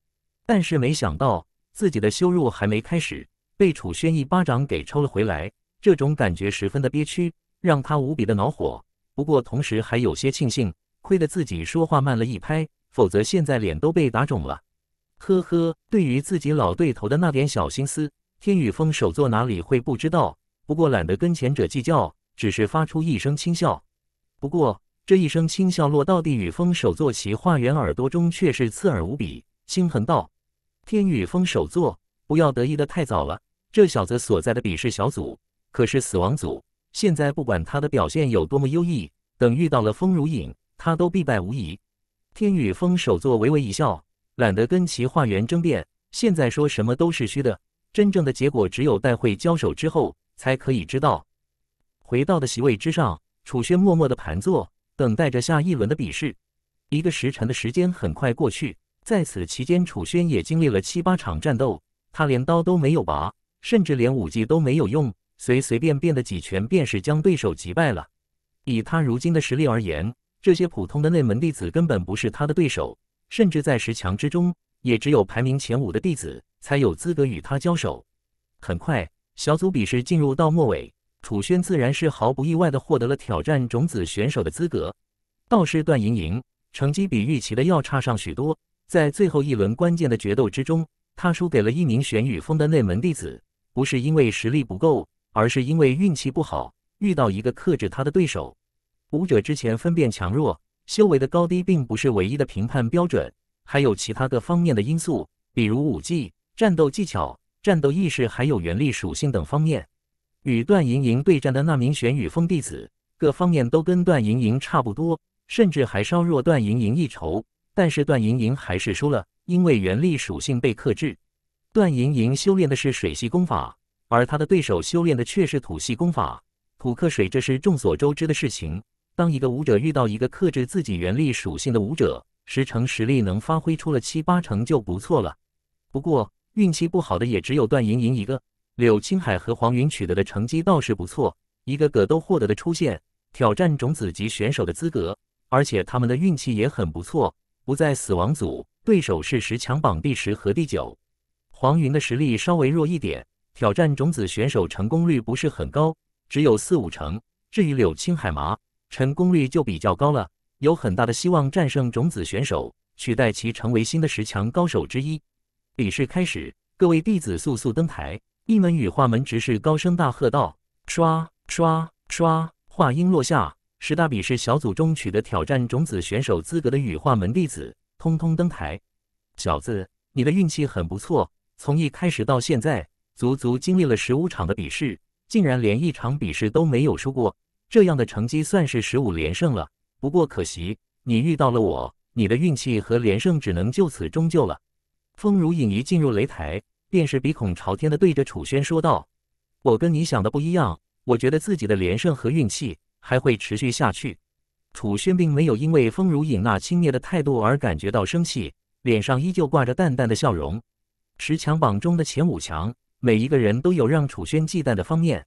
但是没想到自己的羞辱还没开始，被楚轩一巴掌给抽了回来，这种感觉十分的憋屈，让他无比的恼火。不过同时还有些庆幸，亏得自己说话慢了一拍，否则现在脸都被打肿了。呵呵，对于自己老对头的那点小心思，天宇峰首座哪里会不知道？不过懒得跟前者计较，只是发出一声轻笑。不过这一声轻笑落到地宇峰首座齐化圆耳朵中却是刺耳无比，心狠道。天宇峰首座，不要得意的太早了。这小子所在的比试小组可是死亡组，现在不管他的表现有多么优异，等遇到了风如影，他都必败无疑。天宇峰首座微微一笑，懒得跟其化缘争辩，现在说什么都是虚的，真正的结果只有待会交手之后才可以知道。回到的席位之上，楚轩默默的盘坐，等待着下一轮的比试。一个时辰的时间很快过去。在此期间，楚轩也经历了七八场战斗，他连刀都没有拔，甚至连武技都没有用，随随便便的几拳便是将对手击败了。以他如今的实力而言，这些普通的内门弟子根本不是他的对手，甚至在十强之中，也只有排名前五的弟子才有资格与他交手。很快，小组比试进入到末尾，楚轩自然是毫不意外的获得了挑战种子选手的资格。倒是段莹莹成绩比预期的要差上许多。在最后一轮关键的决斗之中，他输给了一名玄羽峰的内门弟子，不是因为实力不够，而是因为运气不好，遇到一个克制他的对手。武者之前分辨强弱、修为的高低，并不是唯一的评判标准，还有其他各方面的因素，比如武技、战斗技巧、战斗意识，还有原力属性等方面。与段莹莹对战的那名玄羽峰弟子，各方面都跟段莹莹差不多，甚至还稍弱段莹莹一筹。但是段莹莹还是输了，因为原力属性被克制。段莹莹修炼的是水系功法，而她的对手修炼的却是土系功法，土克水，这是众所周知的事情。当一个武者遇到一个克制自己原力属性的武者，十成实力能发挥出了七八成就不错了。不过运气不好的也只有段莹莹一个，柳青海和黄云取得的成绩倒是不错，一个个都获得的出现挑战种子级选手的资格，而且他们的运气也很不错。不在死亡组，对手是十强榜第十和第九。黄云的实力稍微弱一点，挑战种子选手成功率不是很高，只有四五成。至于柳青海麻，成功率就比较高了，有很大的希望战胜种子选手，取代其成为新的十强高手之一。比试开始，各位弟子速速登台。一门羽化门执事高声大喝道：“刷刷刷！”话音落下。十大比试小组中取得挑战种子选手资格的羽化门弟子，通通登台。小子，你的运气很不错，从一开始到现在，足足经历了十五场的比试，竟然连一场比试都没有输过，这样的成绩算是十五连胜了。不过可惜，你遇到了我，你的运气和连胜只能就此终究了。风如影一进入擂台，便是鼻孔朝天的对着楚轩说道：“我跟你想的不一样，我觉得自己的连胜和运气。”还会持续下去。楚轩并没有因为风如影那轻蔑的态度而感觉到生气，脸上依旧挂着淡淡的笑容。十强榜中的前五强，每一个人都有让楚轩忌惮的方面。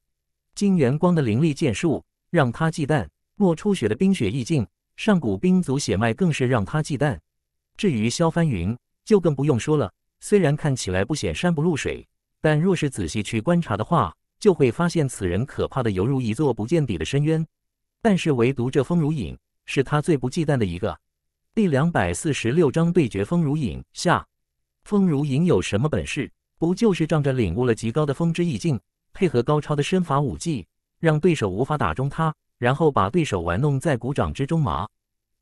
金元光的凌厉剑术让他忌惮，莫初雪的冰雪意境，上古冰族血脉更是让他忌惮。至于萧帆云，就更不用说了。虽然看起来不显山不露水，但若是仔细去观察的话，就会发现此人可怕的犹如一座不见底的深渊。但是唯独这风如影是他最不忌惮的一个。第两百四十六章对决风如影下，风如影有什么本事？不就是仗着领悟了极高的风之意境，配合高超的身法武技，让对手无法打中他，然后把对手玩弄在鼓掌之中吗？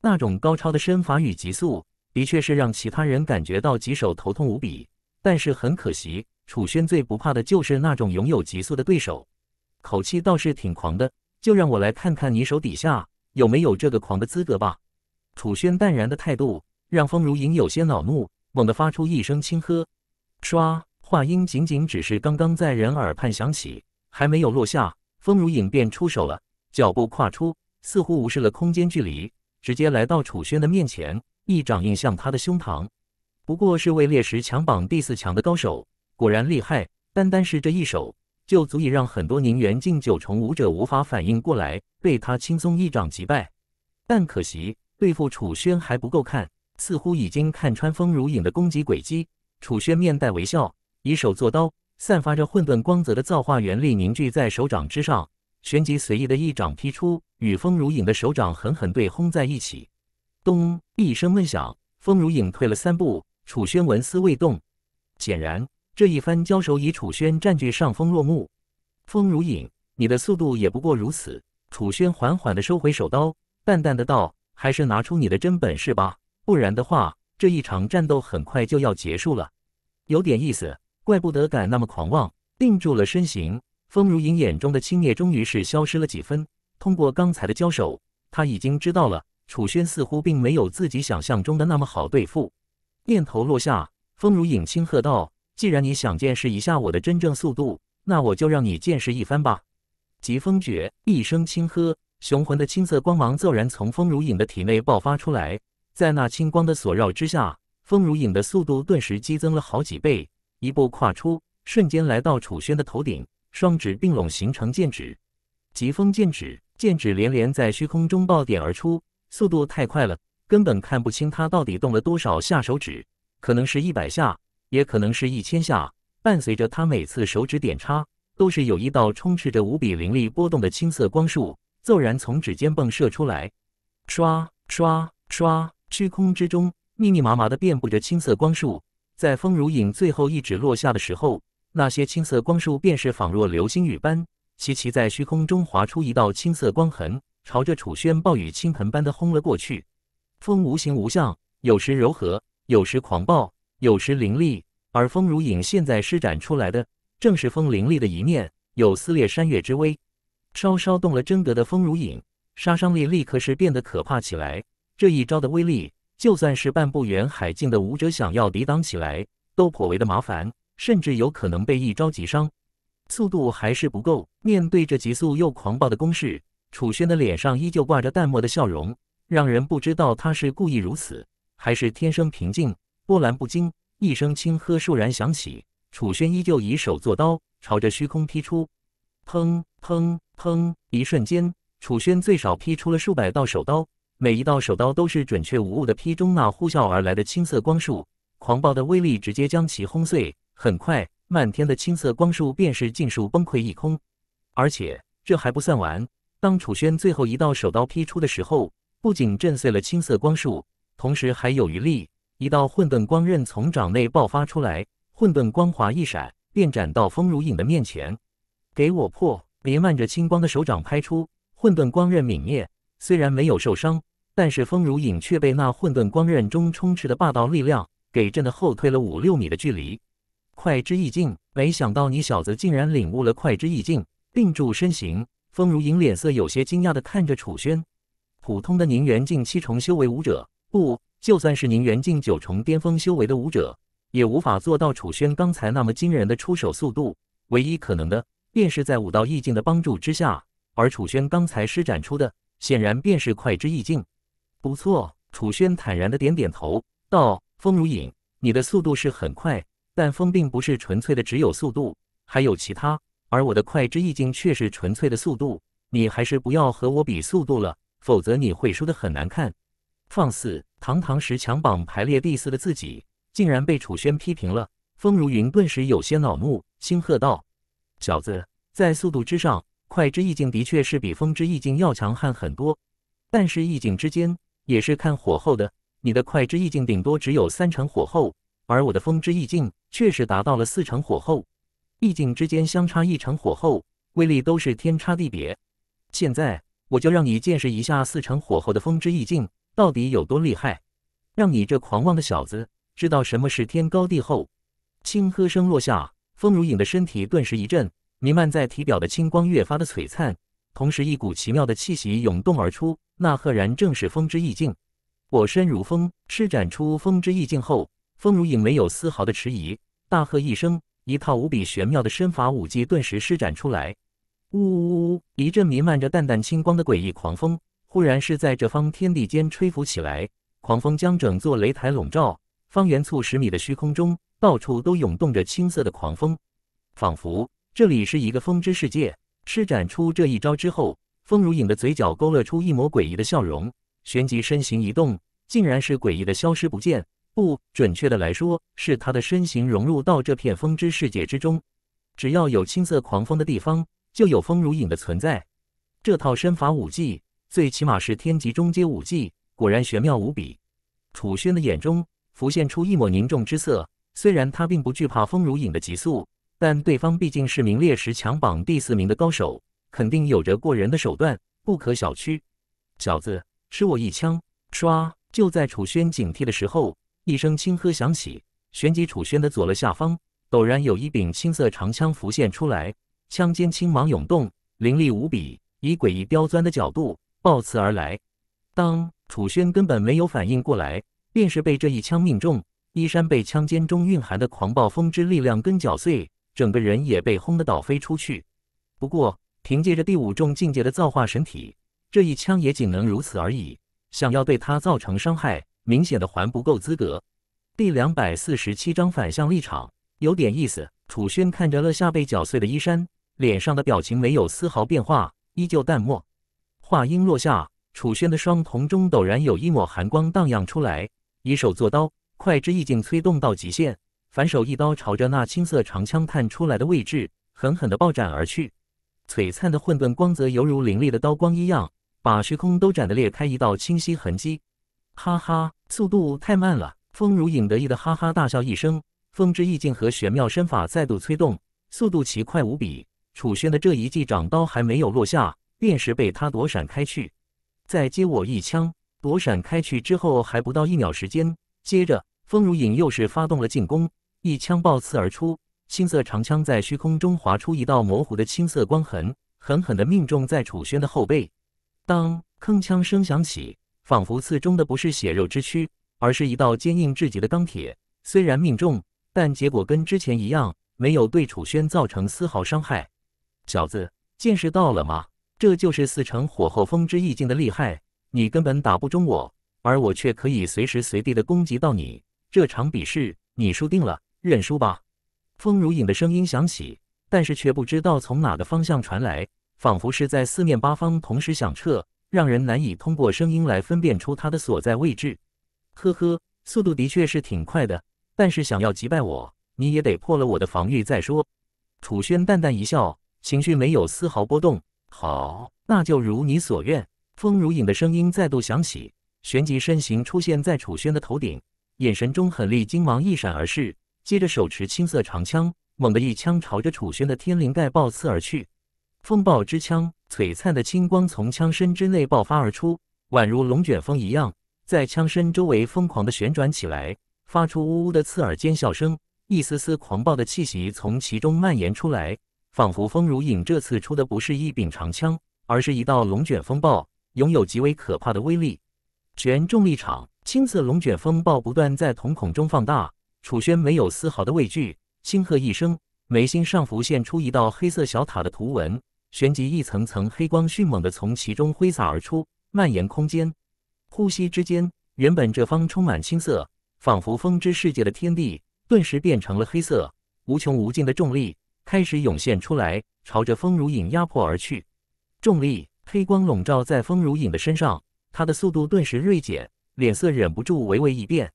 那种高超的身法与极速，的确是让其他人感觉到棘手、头痛无比。但是很可惜，楚轩最不怕的就是那种拥有极速的对手，口气倒是挺狂的。就让我来看看你手底下有没有这个狂的资格吧！楚轩淡然的态度让风如影有些恼怒，猛地发出一声轻喝。唰，话音仅仅只是刚刚在人耳畔响起，还没有落下，风如影便出手了，脚步跨出，似乎无视了空间距离，直接来到楚轩的面前，一掌印向他的胸膛。不过是位列十强榜第四强的高手，果然厉害，单单是这一手。就足以让很多凝元境九重武者无法反应过来，被他轻松一掌击败。但可惜，对付楚轩还不够看，似乎已经看穿风如影的攻击轨迹。楚轩面带微笑，以手作刀，散发着混沌光泽的造化元力凝聚在手掌之上，旋即随意的一掌劈出，与风如影的手掌狠狠对轰在一起。咚！一声闷响，风如影退了三步，楚轩纹丝未动。显然。这一番交手以楚轩占据上风落幕。风如影，你的速度也不过如此。楚轩缓缓地收回手刀，淡淡的道：“还是拿出你的真本事吧，不然的话，这一场战斗很快就要结束了。”有点意思，怪不得敢那么狂妄。定住了身形，风如影眼中的轻蔑终于是消失了几分。通过刚才的交手，他已经知道了楚轩似乎并没有自己想象中的那么好对付。念头落下，风如影轻喝道。既然你想见识一下我的真正速度，那我就让你见识一番吧。疾风诀，一声轻喝，雄浑的青色光芒骤然从风如影的体内爆发出来，在那青光的所绕之下，风如影的速度顿时激增了好几倍，一步跨出，瞬间来到楚轩的头顶，双指并拢形成剑指，疾风剑指，剑指连连在虚空中爆点而出，速度太快了，根本看不清他到底动了多少下手指，可能是一百下。也可能是一千下，伴随着他每次手指点叉，都是有一道充斥着无比凌厉波动的青色光束骤然从指尖迸射出来，刷刷刷！虚空之中密密麻麻的遍布着青色光束，在风如影最后一指落下的时候，那些青色光束便是仿若流星雨般，齐齐在虚空中划出一道青色光痕，朝着楚轩暴雨倾盆般的轰了过去。风无形无相，有时柔和，有时狂暴。有时凌厉，而风如影现在施展出来的正是风凌厉的一面，有撕裂山岳之威。稍稍动了真格的风如影，杀伤力立刻是变得可怕起来。这一招的威力，就算是半步远海境的武者想要抵挡起来，都颇为的麻烦，甚至有可能被一招击伤。速度还是不够，面对着急速又狂暴的攻势，楚轩的脸上依旧挂着淡漠的笑容，让人不知道他是故意如此，还是天生平静。波澜不惊，一声轻喝倏然响起。楚轩依旧以手做刀，朝着虚空劈出。砰砰砰！一瞬间，楚轩最少劈出了数百道手刀，每一道手刀都是准确无误的劈中那呼啸而来的青色光束。狂暴的威力直接将其轰碎。很快，漫天的青色光束便是尽数崩溃一空。而且这还不算完。当楚轩最后一道手刀劈出的时候，不仅震碎了青色光束，同时还有余力。一道混沌光刃从掌内爆发出来，混沌光华一闪，便斩到风如影的面前。给我破！弥漫着青光的手掌拍出，混沌光刃泯灭。虽然没有受伤，但是风如影却被那混沌光刃中充斥的霸道力量给震得后退了五六米的距离。快之意境，没想到你小子竟然领悟了快之意境。定住身形，风如影脸色有些惊讶的看着楚轩。普通的凝元境七重修为武者不。就算是您元境九重巅峰修为的武者，也无法做到楚轩刚才那么惊人的出手速度。唯一可能的，便是在武道意境的帮助之下。而楚轩刚才施展出的，显然便是快之意境。不错，楚轩坦然的点点头，道：“风如影，你的速度是很快，但风并不是纯粹的只有速度，还有其他。而我的快之意境却是纯粹的速度。你还是不要和我比速度了，否则你会输的很难看。”放肆！堂堂十强榜排列第四的自己，竟然被楚轩批评了。风如云顿时有些恼怒，轻喝道：“小子，在速度之上，快之意境的确是比风之意境要强悍很多。但是意境之间也是看火候的。你的快之意境顶多只有三成火候，而我的风之意境确实达到了四成火候。意境之间相差一成火候，威力都是天差地别。现在我就让你见识一下四成火候的风之意境。”到底有多厉害，让你这狂妄的小子知道什么是天高地厚！轻喝声落下，风如影的身体顿时一震，弥漫在体表的青光越发的璀璨，同时一股奇妙的气息涌动而出，那赫然正是风之意境。我身如风，施展出风之意境后，风如影没有丝毫的迟疑，大喝一声，一套无比玄妙的身法武技顿时施展出来。呜呜呜！一阵弥漫着淡淡青光的诡异狂风。忽然是在这方天地间吹拂起来，狂风将整座擂台笼罩，方圆数十米的虚空中，到处都涌动着青色的狂风，仿佛这里是一个风之世界。施展出这一招之后，风如影的嘴角勾勒出一抹诡异的笑容，旋即身形一动，竟然是诡异的消失不见。不，准确的来说，是他的身形融入到这片风之世界之中。只要有青色狂风的地方，就有风如影的存在。这套身法武技。最起码是天级中阶武技，果然玄妙无比。楚轩的眼中浮现出一抹凝重之色。虽然他并不惧怕风如影的急速，但对方毕竟是名列十强榜第四名的高手，肯定有着过人的手段，不可小觑。小子，吃我一枪！唰！就在楚轩警惕的时候，一声轻喝响起，旋即楚轩的左肋下方陡然有一柄青色长枪浮现出来，枪尖青芒涌动，凌厉无比，以诡异刁钻的角度。暴刺而来，当楚轩根本没有反应过来，便是被这一枪命中，衣衫被枪尖中蕴含的狂暴风之力量根绞碎，整个人也被轰得倒飞出去。不过凭借着第五重境界的造化神体，这一枪也仅能如此而已，想要对他造成伤害，明显的还不够资格。第两百四十七章反向立场有点意思。楚轩看着乐下被绞碎的衣衫，脸上的表情没有丝毫变化，依旧淡漠。话音落下，楚轩的双瞳中陡然有一抹寒光荡漾出来，以手做刀，快之意境催动到极限，反手一刀朝着那青色长枪探出来的位置狠狠的暴斩而去。璀璨的混沌光泽犹如凌厉的刀光一样，把虚空都斩得裂开一道清晰痕迹。哈哈，速度太慢了！风如影得意的哈哈大笑一声，风之意境和玄妙身法再度催动，速度奇快无比。楚轩的这一记掌刀还没有落下。便是被他躲闪开去，再接我一枪躲闪开去之后，还不到一秒时间，接着风如影又是发动了进攻，一枪爆刺而出，青色长枪在虚空中划出一道模糊的青色光痕，狠狠地命中在楚轩的后背。当铿锵声响起，仿佛刺中的不是血肉之躯，而是一道坚硬至极的钢铁。虽然命中，但结果跟之前一样，没有对楚轩造成丝毫伤害。小子，见识到了吗？这就是四成火候风之意境的厉害，你根本打不中我，而我却可以随时随地的攻击到你。这场比试你输定了，认输吧！风如影的声音响起，但是却不知道从哪个方向传来，仿佛是在四面八方同时响彻，让人难以通过声音来分辨出他的所在位置。呵呵，速度的确是挺快的，但是想要击败我，你也得破了我的防御再说。楚轩淡淡一笑，情绪没有丝毫波动。好，那就如你所愿。风如影的声音再度响起，旋即身形出现在楚轩的头顶，眼神中狠厉，金芒一闪而逝。接着，手持青色长枪，猛地一枪朝着楚轩的天灵盖暴刺而去。风暴之枪，璀璨的青光从枪身之内爆发而出，宛如龙卷风一样，在枪身周围疯狂地旋转起来，发出呜呜的刺耳尖啸声，一丝丝狂暴的气息从其中蔓延出来。仿佛风如影这次出的不是一柄长枪，而是一道龙卷风暴，拥有极为可怕的威力。全重力场，青色龙卷风暴不断在瞳孔中放大。楚轩没有丝毫的畏惧，轻喝一声，眉心上浮现出一道黑色小塔的图纹，旋即一层层黑光迅猛的从其中挥洒而出，蔓延空间。呼吸之间，原本这方充满青色，仿佛风之世界的天地，顿时变成了黑色，无穷无尽的重力。开始涌现出来，朝着风如影压迫而去。重力黑光笼罩在风如影的身上，他的速度顿时锐减，脸色忍不住微微一变。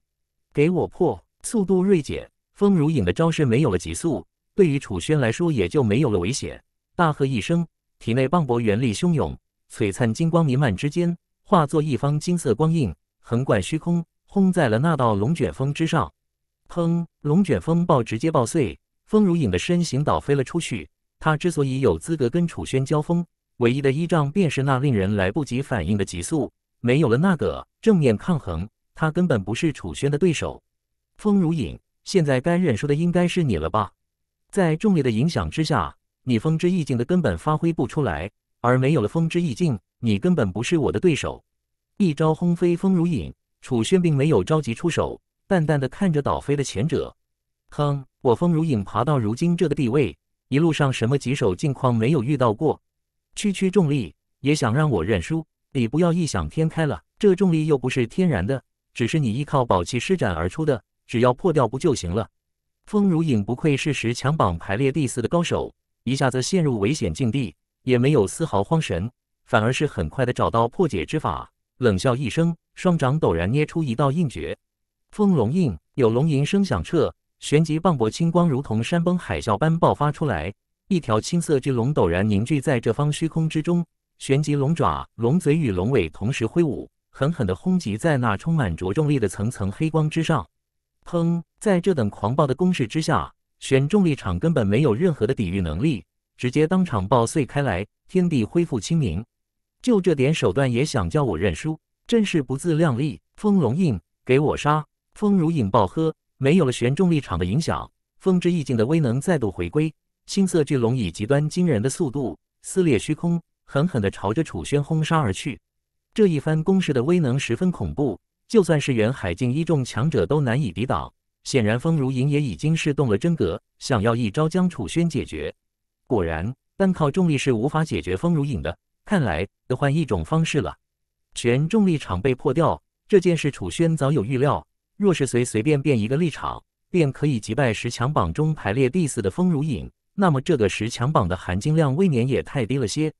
给我破！速度锐减，风如影的招式没有了急速，对于楚轩来说也就没有了危险。大喝一声，体内磅礴元力汹涌，璀璨金光弥漫之间，化作一方金色光印，横贯虚空，轰在了那道龙卷风之上。砰！龙卷风暴直接爆碎。风如影的身形倒飞了出去。他之所以有资格跟楚轩交锋，唯一的依仗便是那令人来不及反应的急速。没有了那个，正面抗衡，他根本不是楚轩的对手。风如影，现在该认输的应该是你了吧？在重力的影响之下，你风之意境的根本发挥不出来。而没有了风之意境，你根本不是我的对手。一招轰飞风如影，楚轩并没有着急出手，淡淡的看着倒飞的前者。哼，我风如影爬到如今这个地位，一路上什么棘手境况没有遇到过，区区重力也想让我认输？你不要异想天开了，这重力又不是天然的，只是你依靠宝器施展而出的，只要破掉不就行了？风如影不愧是十强榜排列第四的高手，一下子陷入危险境地，也没有丝毫慌神，反而是很快的找到破解之法，冷笑一声，双掌陡然捏出一道印诀，风龙印，有龙吟声响彻。旋即，磅礴青光如同山崩海啸般爆发出来，一条青色巨龙陡然凝聚在这方虚空之中。旋即，龙爪、龙嘴与龙尾同时挥舞，狠狠地轰击在那充满着重力的层层黑光之上。砰！在这等狂暴的攻势之下，选重力场根本没有任何的抵御能力，直接当场爆碎开来，天地恢复清明。就这点手段也想叫我认输，真是不自量力！风龙印，给我杀！风如饮暴喝。没有了旋重力场的影响，风之意境的威能再度回归。青色巨龙以极端惊人的速度撕裂虚空，狠狠地朝着楚轩轰杀而去。这一番攻势的威能十分恐怖，就算是原海境一众强者都难以抵挡。显然，风如影也已经是动了真格，想要一招将楚轩解决。果然，单靠重力是无法解决风如影的，看来得换一种方式了。玄重力场被破掉这件事，楚轩早有预料。若是随随便便一个立场便可以击败十强榜中排列第四的风如影，那么这个十强榜的含金量未免也太低了。些。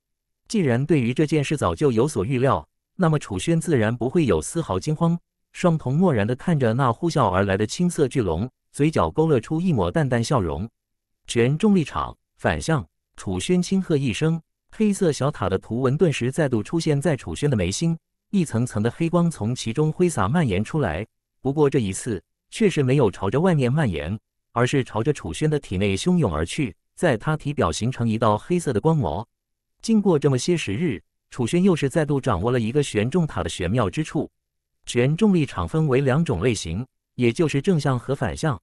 既然对于这件事早就有所预料，那么楚轩自然不会有丝毫惊慌。双瞳漠然地看着那呼啸而来的青色巨龙，嘴角勾勒出一抹淡淡笑容。全重立场反向，楚轩轻喝一声，黑色小塔的图文顿时再度出现在楚轩的眉心，一层层的黑光从其中挥洒蔓延出来。不过这一次确实没有朝着外面蔓延，而是朝着楚轩的体内汹涌而去，在他体表形成一道黑色的光膜。经过这么些时日，楚轩又是再度掌握了一个旋重塔的玄妙之处。旋重力场分为两种类型，也就是正向和反向。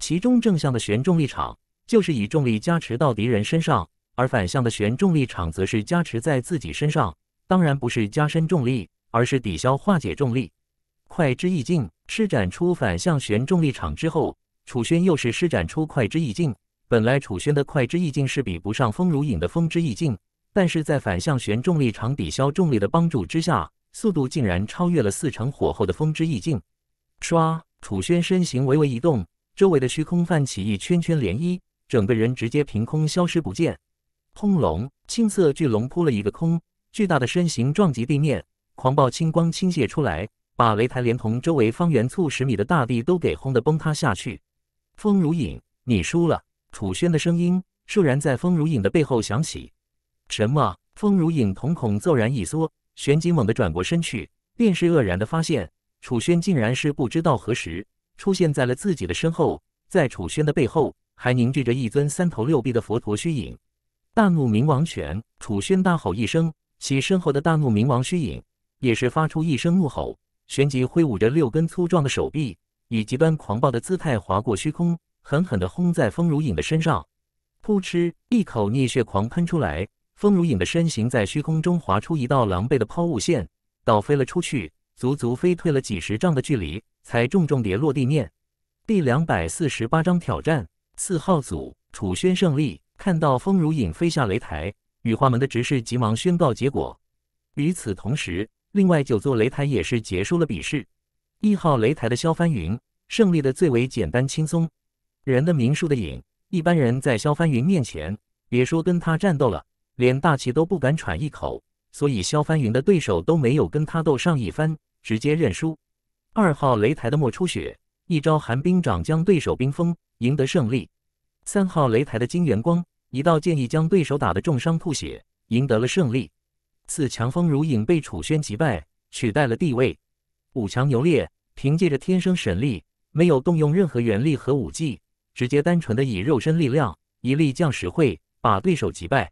其中正向的旋重力场就是以重力加持到敌人身上，而反向的旋重力场则是加持在自己身上。当然不是加深重力，而是抵消化解重力。快之意境施展出反向旋重力场之后，楚轩又是施展出快之意境。本来楚轩的快之意境是比不上风如影的风之意境，但是在反向旋重力场抵消重力的帮助之下，速度竟然超越了四成火候的风之意境。唰，楚轩身形微微一动，周围的虚空泛起一圈圈涟漪，整个人直接凭空消失不见。轰隆，青色巨龙扑了一个空，巨大的身形撞击地面，狂暴青光倾泻出来。把擂台连同周围方圆数十米的大地都给轰得崩塌下去。风如影，你输了。楚轩的声音倏然在风如影的背后响起。什么？风如影瞳孔骤然一缩，旋即猛地转过身去，便是愕然的发现，楚轩竟然是不知道何时出现在了自己的身后。在楚轩的背后，还凝聚着一尊三头六臂的佛陀虚影。大怒冥王拳！楚轩大吼一声，其身后的大怒冥王虚影也是发出一声怒吼。旋即挥舞着六根粗壮的手臂，以极端狂暴的姿态划过虚空，狠狠地轰在风如影的身上。噗嗤，一口逆血狂喷出来，风如影的身形在虚空中划出一道狼狈的抛物线，倒飞了出去，足足飞退了几十丈的距离，才重重跌落地面。第两百四十八章挑战四号组，楚轩胜利。看到风如影飞下擂台，羽化门的执事急忙宣告结果。与此同时。另外九座擂台也是结束了比试，一号擂台的萧帆云胜利的最为简单轻松，人的名树的影，一般人在萧帆云面前，别说跟他战斗了，连大气都不敢喘一口，所以萧帆云的对手都没有跟他斗上一番，直接认输。二号擂台的莫初雪一招寒冰掌将对手冰封，赢得胜利。三号擂台的金元光一道剑意将对手打得重伤吐血，赢得了胜利。四强风如影被楚轩击败，取代了地位。五强牛烈凭借着天生神力，没有动用任何元力和武技，直接单纯的以肉身力量一力降十会，把对手击败。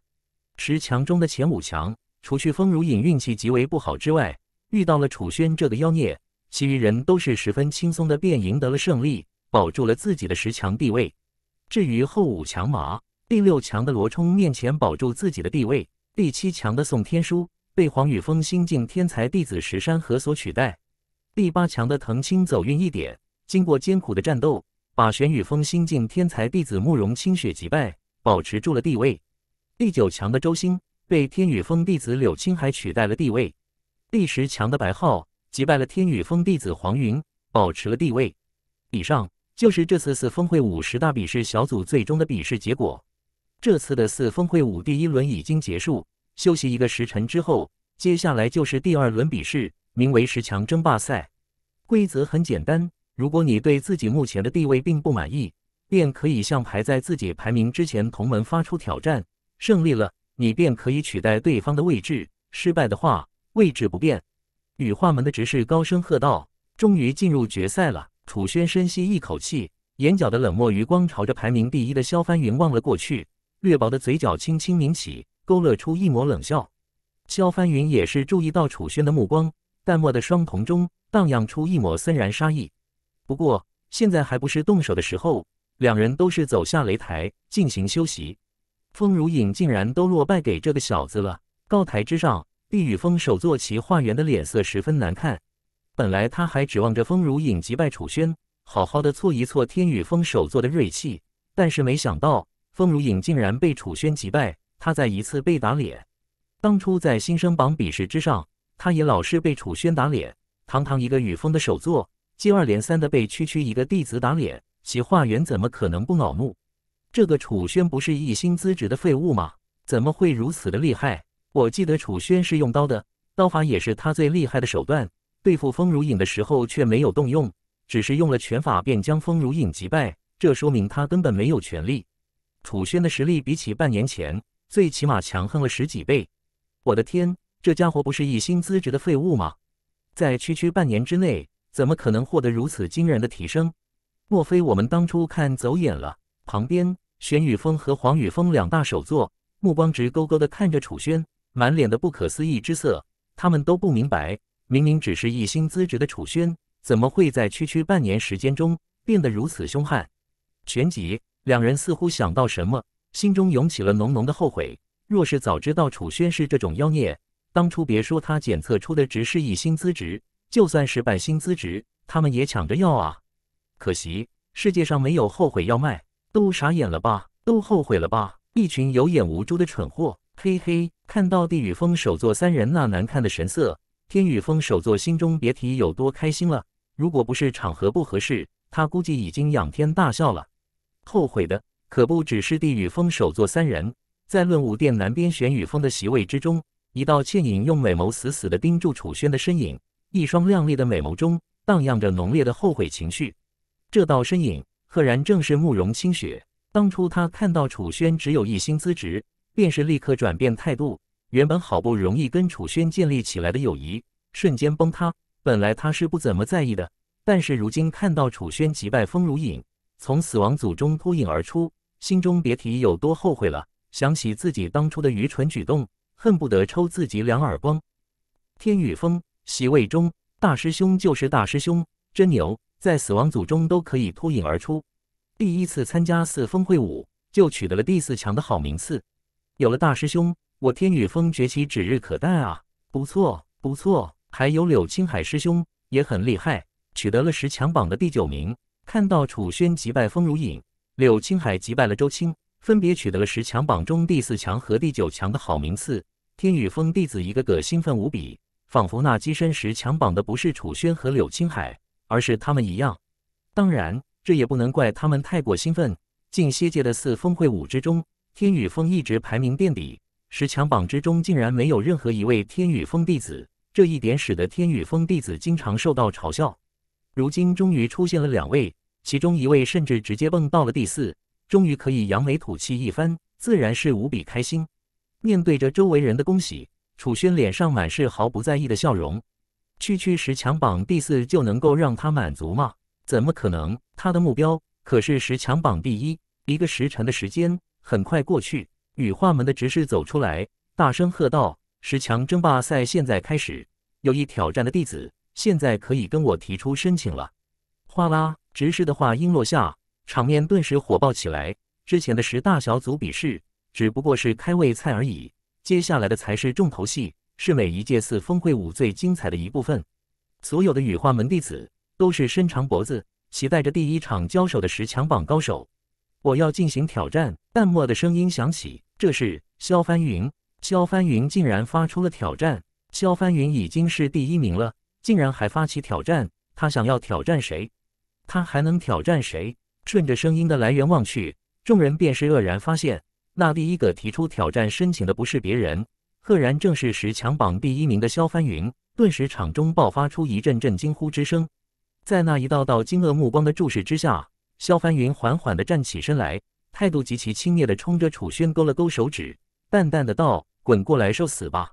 十强中的前五强，除去风如影运气极为不好之外，遇到了楚轩这个妖孽，其余人都是十分轻松的便赢得了胜利，保住了自己的十强地位。至于后五强马，第六强的罗冲面前保住自己的地位。第七强的宋天书被黄宇峰新晋天才弟子石山河所取代。第八强的藤青走运一点，经过艰苦的战斗，把玄宇峰新晋天才弟子慕容清雪击败，保持住了地位。第九强的周星被天宇峰弟子柳青海取代了地位。第十强的白浩击败了天宇峰弟子黄云，保持了地位。以上就是这次四峰会五十大比试小组最终的比试结果。这次的四峰会五第一轮已经结束，休息一个时辰之后，接下来就是第二轮比试，名为十强争霸赛。规则很简单，如果你对自己目前的地位并不满意，便可以向排在自己排名之前同门发出挑战。胜利了，你便可以取代对方的位置；失败的话，位置不变。羽化门的执事高声喝道：“终于进入决赛了！”楚轩深吸一口气，眼角的冷漠余光朝着排名第一的萧帆云望了过去。略薄的嘴角轻轻抿起，勾勒出一抹冷笑。萧帆云也是注意到楚轩的目光，淡漠的双瞳中荡漾出一抹森然杀意。不过现在还不是动手的时候，两人都是走下擂台进行休息。风如影竟然都落败给这个小子了。高台之上，天羽峰首座齐化缘的脸色十分难看。本来他还指望着风如影击败楚轩，好好的挫一挫天宇峰首座的锐气，但是没想到。风如影竟然被楚轩击败，他再一次被打脸。当初在新生榜比试之上，他也老是被楚轩打脸。堂堂一个雨峰的首座，接二连三的被区区一个弟子打脸，其化缘怎么可能不恼怒？这个楚轩不是一心资质的废物吗？怎么会如此的厉害？我记得楚轩是用刀的，刀法也是他最厉害的手段。对付风如影的时候却没有动用，只是用了拳法便将风如影击败。这说明他根本没有权利。楚轩的实力比起半年前，最起码强横了十几倍。我的天，这家伙不是一心资质的废物吗？在区区半年之内，怎么可能获得如此惊人的提升？莫非我们当初看走眼了？旁边，玄宇峰和黄宇峰两大首座目光直勾勾地看着楚轩，满脸的不可思议之色。他们都不明白，明明只是一心资质的楚轩，怎么会在区区半年时间中变得如此凶悍？旋即。两人似乎想到什么，心中涌起了浓浓的后悔。若是早知道楚轩是这种妖孽，当初别说他检测出的只是一星资质，就算是半星资质，他们也抢着要啊！可惜世界上没有后悔药卖，都傻眼了吧？都后悔了吧？一群有眼无珠的蠢货！嘿嘿，看到地宇峰首座三人那难看的神色，天宇峰首座心中别提有多开心了。如果不是场合不合适，他估计已经仰天大笑了。后悔的可不只是地与峰首座三人，在论武殿南边玄宇峰的席位之中，一道倩影用美眸死死地盯住楚轩的身影，一双靓丽的美眸中荡漾着浓烈的后悔情绪。这道身影赫然正是慕容清雪。当初她看到楚轩只有一星资质，便是立刻转变态度，原本好不容易跟楚轩建立起来的友谊瞬间崩塌。本来她是不怎么在意的，但是如今看到楚轩击败风如影。从死亡组中脱颖而出，心中别提有多后悔了。想起自己当初的愚蠢举动，恨不得抽自己两耳光。天宇峰席位中，大师兄就是大师兄，真牛，在死亡组中都可以脱颖而出。第一次参加四峰会五，就取得了第四强的好名次。有了大师兄，我天宇峰崛起指日可待啊！不错，不错，还有柳青海师兄也很厉害，取得了十强榜的第九名。看到楚轩击败风如影，柳青海击败了周青，分别取得了十强榜中第四强和第九强的好名次，天羽峰弟子一个个兴奋无比，仿佛那跻身十强榜的不是楚轩和柳青海，而是他们一样。当然，这也不能怪他们太过兴奋。近些届的四峰会五之中，天宇峰一直排名垫底，十强榜之中竟然没有任何一位天羽峰弟子，这一点使得天羽峰弟子经常受到嘲笑。如今终于出现了两位，其中一位甚至直接蹦到了第四，终于可以扬眉吐气一番，自然是无比开心。面对着周围人的恭喜，楚轩脸上满是毫不在意的笑容。区区十强榜第四就能够让他满足吗？怎么可能？他的目标可是十强榜第一。一个时辰的时间很快过去，羽化门的执事走出来，大声喝道：“十强争霸赛现在开始，有意挑战的弟子。”现在可以跟我提出申请了。哗啦！执事的话音落下，场面顿时火爆起来。之前的十大小组比试只不过是开胃菜而已，接下来的才是重头戏，是每一届四峰会五最精彩的一部分。所有的羽化门弟子都是伸长脖子，期待着第一场交手的十强榜高手。我要进行挑战！淡漠的声音响起，这是萧帆云。萧帆云竟然发出了挑战！萧帆云已经是第一名了。竟然还发起挑战，他想要挑战谁？他还能挑战谁？顺着声音的来源望去，众人便是愕然发现，那第一个提出挑战申请的不是别人，赫然正是十强榜第一名的萧帆云。顿时，场中爆发出一阵阵惊呼之声。在那一道道惊愕目光的注视之下，萧帆云缓缓地站起身来，态度极其轻蔑地冲着楚轩勾了勾手指，淡淡的道：“滚过来受死吧！”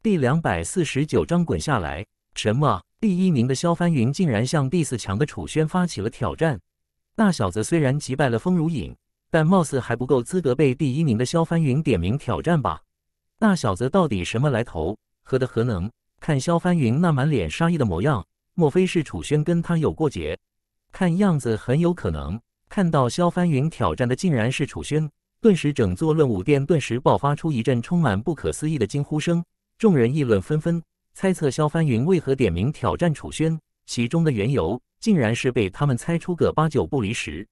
第两百四十九章滚下来。什么？第一名的萧帆云竟然向第四强的楚轩发起了挑战？那小子虽然击败了风如影，但貌似还不够资格被第一名的萧帆云点名挑战吧？那小子到底什么来头？何德何能？看萧帆云那满脸杀意的模样，莫非是楚轩跟他有过节？看样子很有可能。看到萧帆云挑战的竟然是楚轩，顿时整座论武殿顿时爆发出一阵充满不可思议的惊呼声，众人议论纷纷。猜测萧帆云为何点名挑战楚轩，其中的缘由竟然是被他们猜出个八九不离十。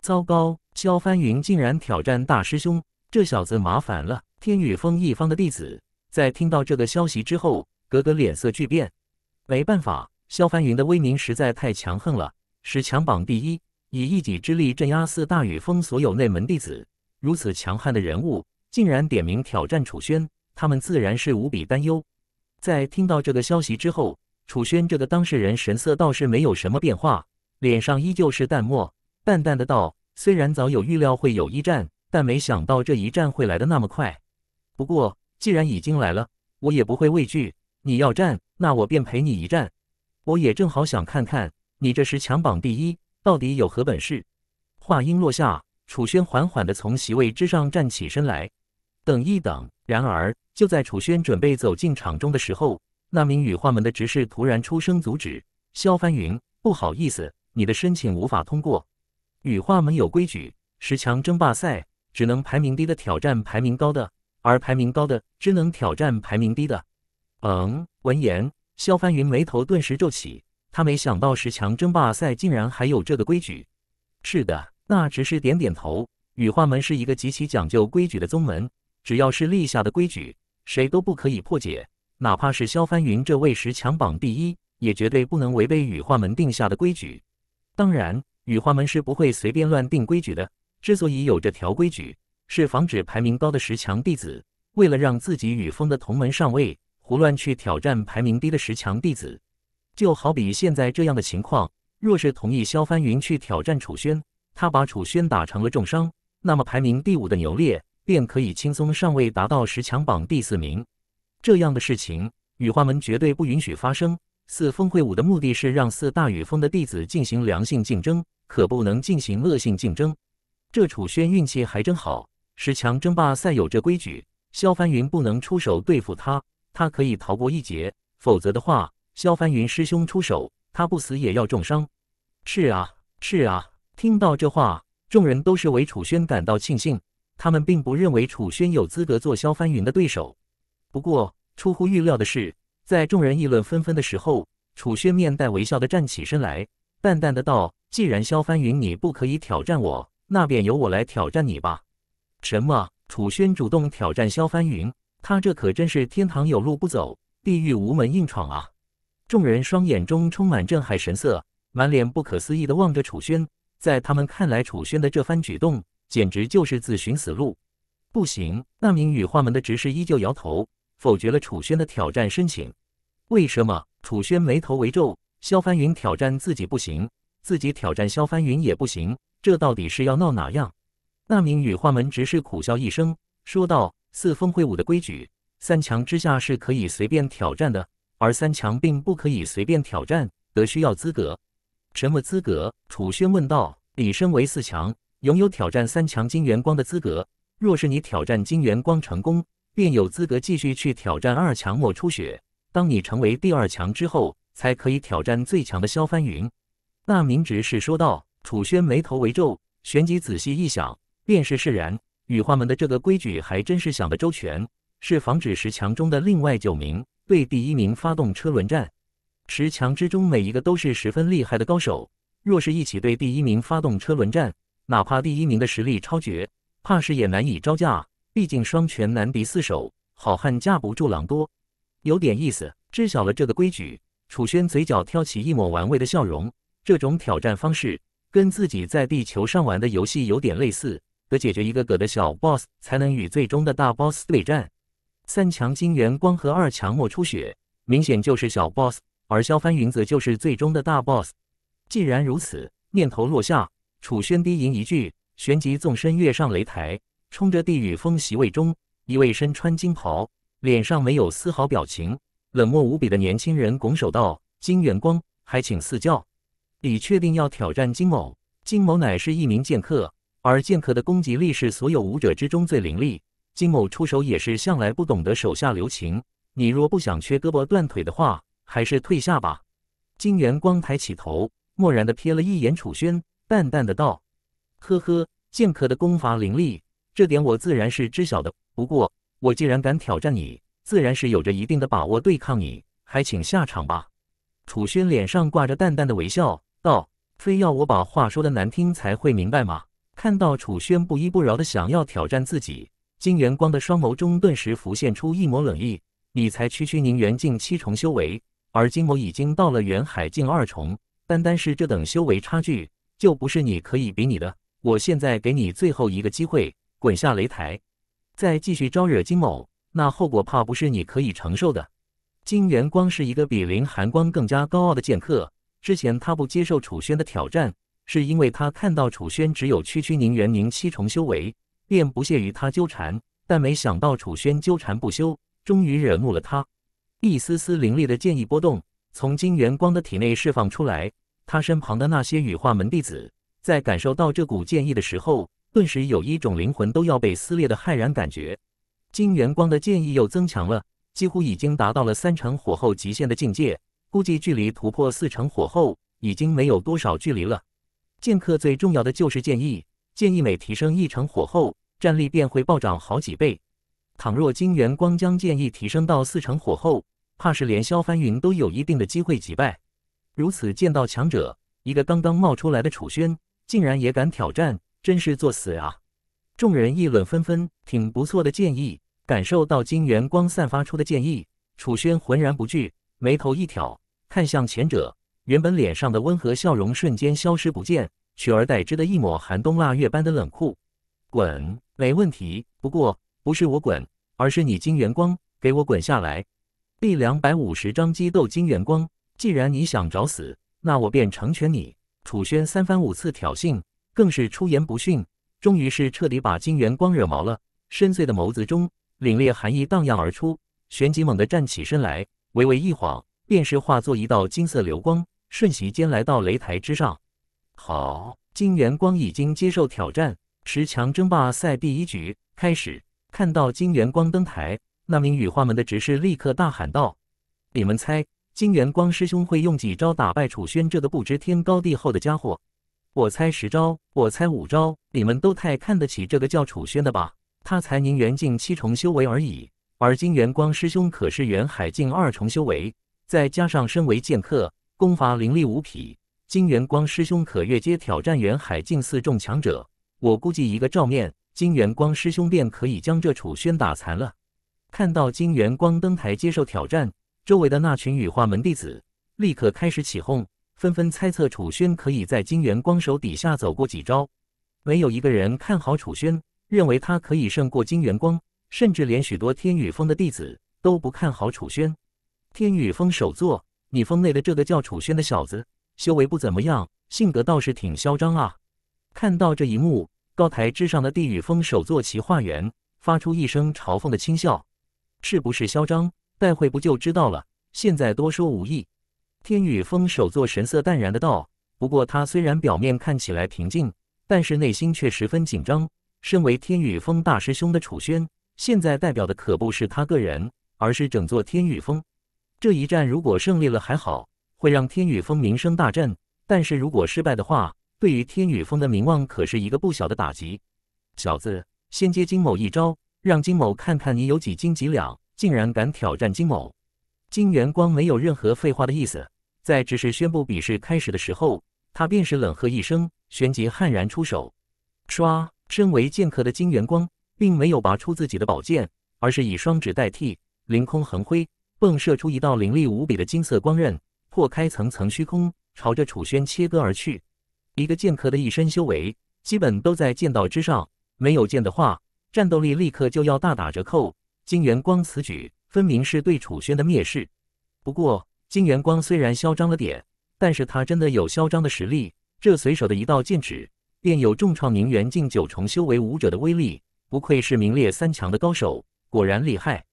糟糕，萧帆云竟然挑战大师兄，这小子麻烦了！天羽峰一方的弟子在听到这个消息之后，个个脸色巨变。没办法，萧帆云的威名实在太强横了，十强榜第一，以一己之力镇压四大羽峰所有内门弟子。如此强悍的人物，竟然点名挑战楚轩，他们自然是无比担忧。在听到这个消息之后，楚轩这个当事人神色倒是没有什么变化，脸上依旧是淡漠，淡淡的道：“虽然早有预料会有一战，但没想到这一战会来的那么快。不过既然已经来了，我也不会畏惧。你要战，那我便陪你一战。我也正好想看看你这时强榜第一到底有何本事。”话音落下，楚轩缓缓的从席位之上站起身来。等一等！然而就在楚轩准备走进场中的时候，那名羽化门的执事突然出声阻止：“萧凡云，不好意思，你的申请无法通过。羽化门有规矩，十强争霸赛只能排名低的挑战排名高的，而排名高的只能挑战排名低的。”嗯，闻言，萧凡云眉头顿时皱起，他没想到十强争霸赛竟然还有这个规矩。是的，那执事点点头。羽化门是一个极其讲究规矩的宗门。只要是立下的规矩，谁都不可以破解。哪怕是萧帆云这位十强榜第一，也绝对不能违背羽化门定下的规矩。当然，羽化门是不会随便乱定规矩的。之所以有这条规矩，是防止排名高的十强弟子为了让自己与风的同门上位，胡乱去挑战排名低的十强弟子。就好比现在这样的情况，若是同意萧帆云去挑战楚轩，他把楚轩打成了重伤，那么排名第五的牛烈。便可以轻松上位，达到十强榜第四名。这样的事情，羽化门绝对不允许发生。四峰会武的目的是让四大羽峰的弟子进行良性竞争，可不能进行恶性竞争。这楚轩运气还真好，十强争霸赛有这规矩，萧凡云不能出手对付他，他可以逃过一劫。否则的话，萧凡云师兄出手，他不死也要重伤。是啊，是啊，听到这话，众人都是为楚轩感到庆幸。他们并不认为楚轩有资格做萧帆云的对手。不过，出乎预料的是，在众人议论纷纷的时候，楚轩面带微笑的站起身来，淡淡的道：“既然萧帆云你不可以挑战我，那便由我来挑战你吧。”什么？楚轩主动挑战萧帆云？他这可真是天堂有路不走，地狱无门硬闯啊！众人双眼中充满震撼神色，满脸不可思议的望着楚轩。在他们看来，楚轩的这番举动。简直就是自寻死路！不行，那名羽化门的执事依旧摇头，否决了楚轩的挑战申请。为什么？楚轩眉头微皱。萧帆云挑战自己不行，自己挑战萧帆云也不行，这到底是要闹哪样？那名羽化门执事苦笑一声，说道：“四峰会武的规矩，三强之下是可以随便挑战的，而三强并不可以随便挑战，得需要资格。什么资格？”楚轩问道。李身为四强。拥有挑战三强金元光的资格。若是你挑战金元光成功，便有资格继续去挑战二强莫初雪。当你成为第二强之后，才可以挑战最强的萧帆云。那明执事说道。楚轩眉头微皱，旋即仔细一想，便是释然。羽化门的这个规矩还真是想得周全，是防止十强中的另外九名对第一名发动车轮战。十强之中每一个都是十分厉害的高手，若是一起对第一名发动车轮战。哪怕第一名的实力超绝，怕是也难以招架。毕竟双拳难敌四手，好汉架不住狼多。有点意思，知晓了这个规矩，楚轩嘴角挑起一抹玩味的笑容。这种挑战方式，跟自己在地球上玩的游戏有点类似，得解决一个个的小 BOSS，才能与最终的大 BOSS 对战。三强金元光和二强莫出血，明显就是小 BOSS，而萧帆云则就是最终的大 BOSS。既然如此，念头落下。楚轩低吟一句，旋即纵身跃上擂台，冲着地宇风席位中一位身穿金袍、脸上没有丝毫表情、冷漠无比的年轻人拱手道：“金元光，还请赐教。你确定要挑战金某？金某乃是一名剑客，而剑客的攻击力是所有武者之中最凌厉。金某出手也是向来不懂得手下留情。你若不想缺胳膊断腿的话，还是退下吧。”金元光抬起头，漠然地瞥了一眼楚轩。淡淡的道：“呵呵，剑客的功法凌厉，这点我自然是知晓的。不过，我既然敢挑战你，自然是有着一定的把握对抗你，还请下场吧。”楚轩脸上挂着淡淡的微笑道：“非要我把话说的难听才会明白吗？”看到楚轩不依不饶的想要挑战自己，金元光的双眸中顿时浮现出一抹冷意：“你才区区凝元境七重修为，而金某已经到了元海境二重，单单是这等修为差距。”就不是你可以比你的。我现在给你最后一个机会，滚下擂台，再继续招惹金某，那后果怕不是你可以承受的。金元光是一个比林寒光更加高傲的剑客。之前他不接受楚轩的挑战，是因为他看到楚轩只有区区宁元宁七重修为，便不屑于他纠缠。但没想到楚轩纠缠不休，终于惹怒了他。一丝丝凌厉的剑意波动从金元光的体内释放出来。他身旁的那些羽化门弟子，在感受到这股剑意的时候，顿时有一种灵魂都要被撕裂的骇然感觉。金元光的剑意又增强了，几乎已经达到了三成火候极限的境界，估计距离突破四成火候已经没有多少距离了。剑客最重要的就是剑意，剑意每提升一成火候，战力便会暴涨好几倍。倘若金元光将剑意提升到四成火候，怕是连萧帆云都有一定的机会击败。如此见到强者，一个刚刚冒出来的楚轩竟然也敢挑战，真是作死啊！众人议论纷纷，挺不错的建议。感受到金元光散发出的剑意，楚轩浑然不惧，眉头一挑，看向前者。原本脸上的温和笑容瞬间消失不见，取而代之的一抹寒冬腊月般的冷酷。滚，没问题。不过不是我滚，而是你金元光，给我滚下来！第两百五十章激斗金元光。既然你想找死，那我便成全你。楚轩三番五次挑衅，更是出言不逊，终于是彻底把金元光惹毛了。深邃的眸子中，凛冽寒意荡漾而出，旋即猛地站起身来，微微一晃，便是化作一道金色流光，瞬息间来到擂台之上。好，金元光已经接受挑战，十强争霸赛第一局开始。看到金元光登台，那名羽化门的执事立刻大喊道：“你们猜？”金元光师兄会用几招打败楚轩这个不知天高地厚的家伙？我猜十招，我猜五招。你们都太看得起这个叫楚轩的吧？他才凝元境七重修为而已，而金元光师兄可是元海境二重修为，再加上身为剑客，功法凌厉无匹。金元光师兄可越阶挑战元海境四重强者。我估计一个照面，金元光师兄便可以将这楚轩打残了。看到金元光登台接受挑战。周围的那群羽化门弟子立刻开始起哄，纷纷猜测楚轩可以在金元光手底下走过几招，没有一个人看好楚轩，认为他可以胜过金元光，甚至连许多天羽峰的弟子都不看好楚轩。天羽峰首座，你峰内的这个叫楚轩的小子，修为不怎么样，性格倒是挺嚣张啊！看到这一幕，高台之上的地羽峰首座齐化元发出一声嘲讽的轻笑：“是不是嚣张？”待会不就知道了？现在多说无益。天羽峰首座神色淡然的道：“不过他虽然表面看起来平静，但是内心却十分紧张。身为天羽峰大师兄的楚轩，现在代表的可不是他个人，而是整座天羽峰。这一战如果胜利了还好，会让天羽峰名声大振；但是如果失败的话，对于天羽峰的名望可是一个不小的打击。”小子，先接金某一招，让金某看看你有几斤几两。竟然敢挑战金某！金元光没有任何废话的意思，在只是宣布比试开始的时候，他便是冷喝一声，旋即悍然出手。唰！身为剑客的金元光，并没有拔出自己的宝剑，而是以双指代替，凌空横挥，迸射出一道凌厉无比的金色光刃，破开层层虚空，朝着楚轩切割而去。一个剑客的一身修为，基本都在剑道之上，没有剑的话，战斗力立刻就要大打折扣。金元光此举分明是对楚轩的蔑视。不过，金元光虽然嚣张了点，但是他真的有嚣张的实力。这随手的一道剑指，便有重创名元境九重修为武者的威力。不愧是名列三强的高手，果然厉害。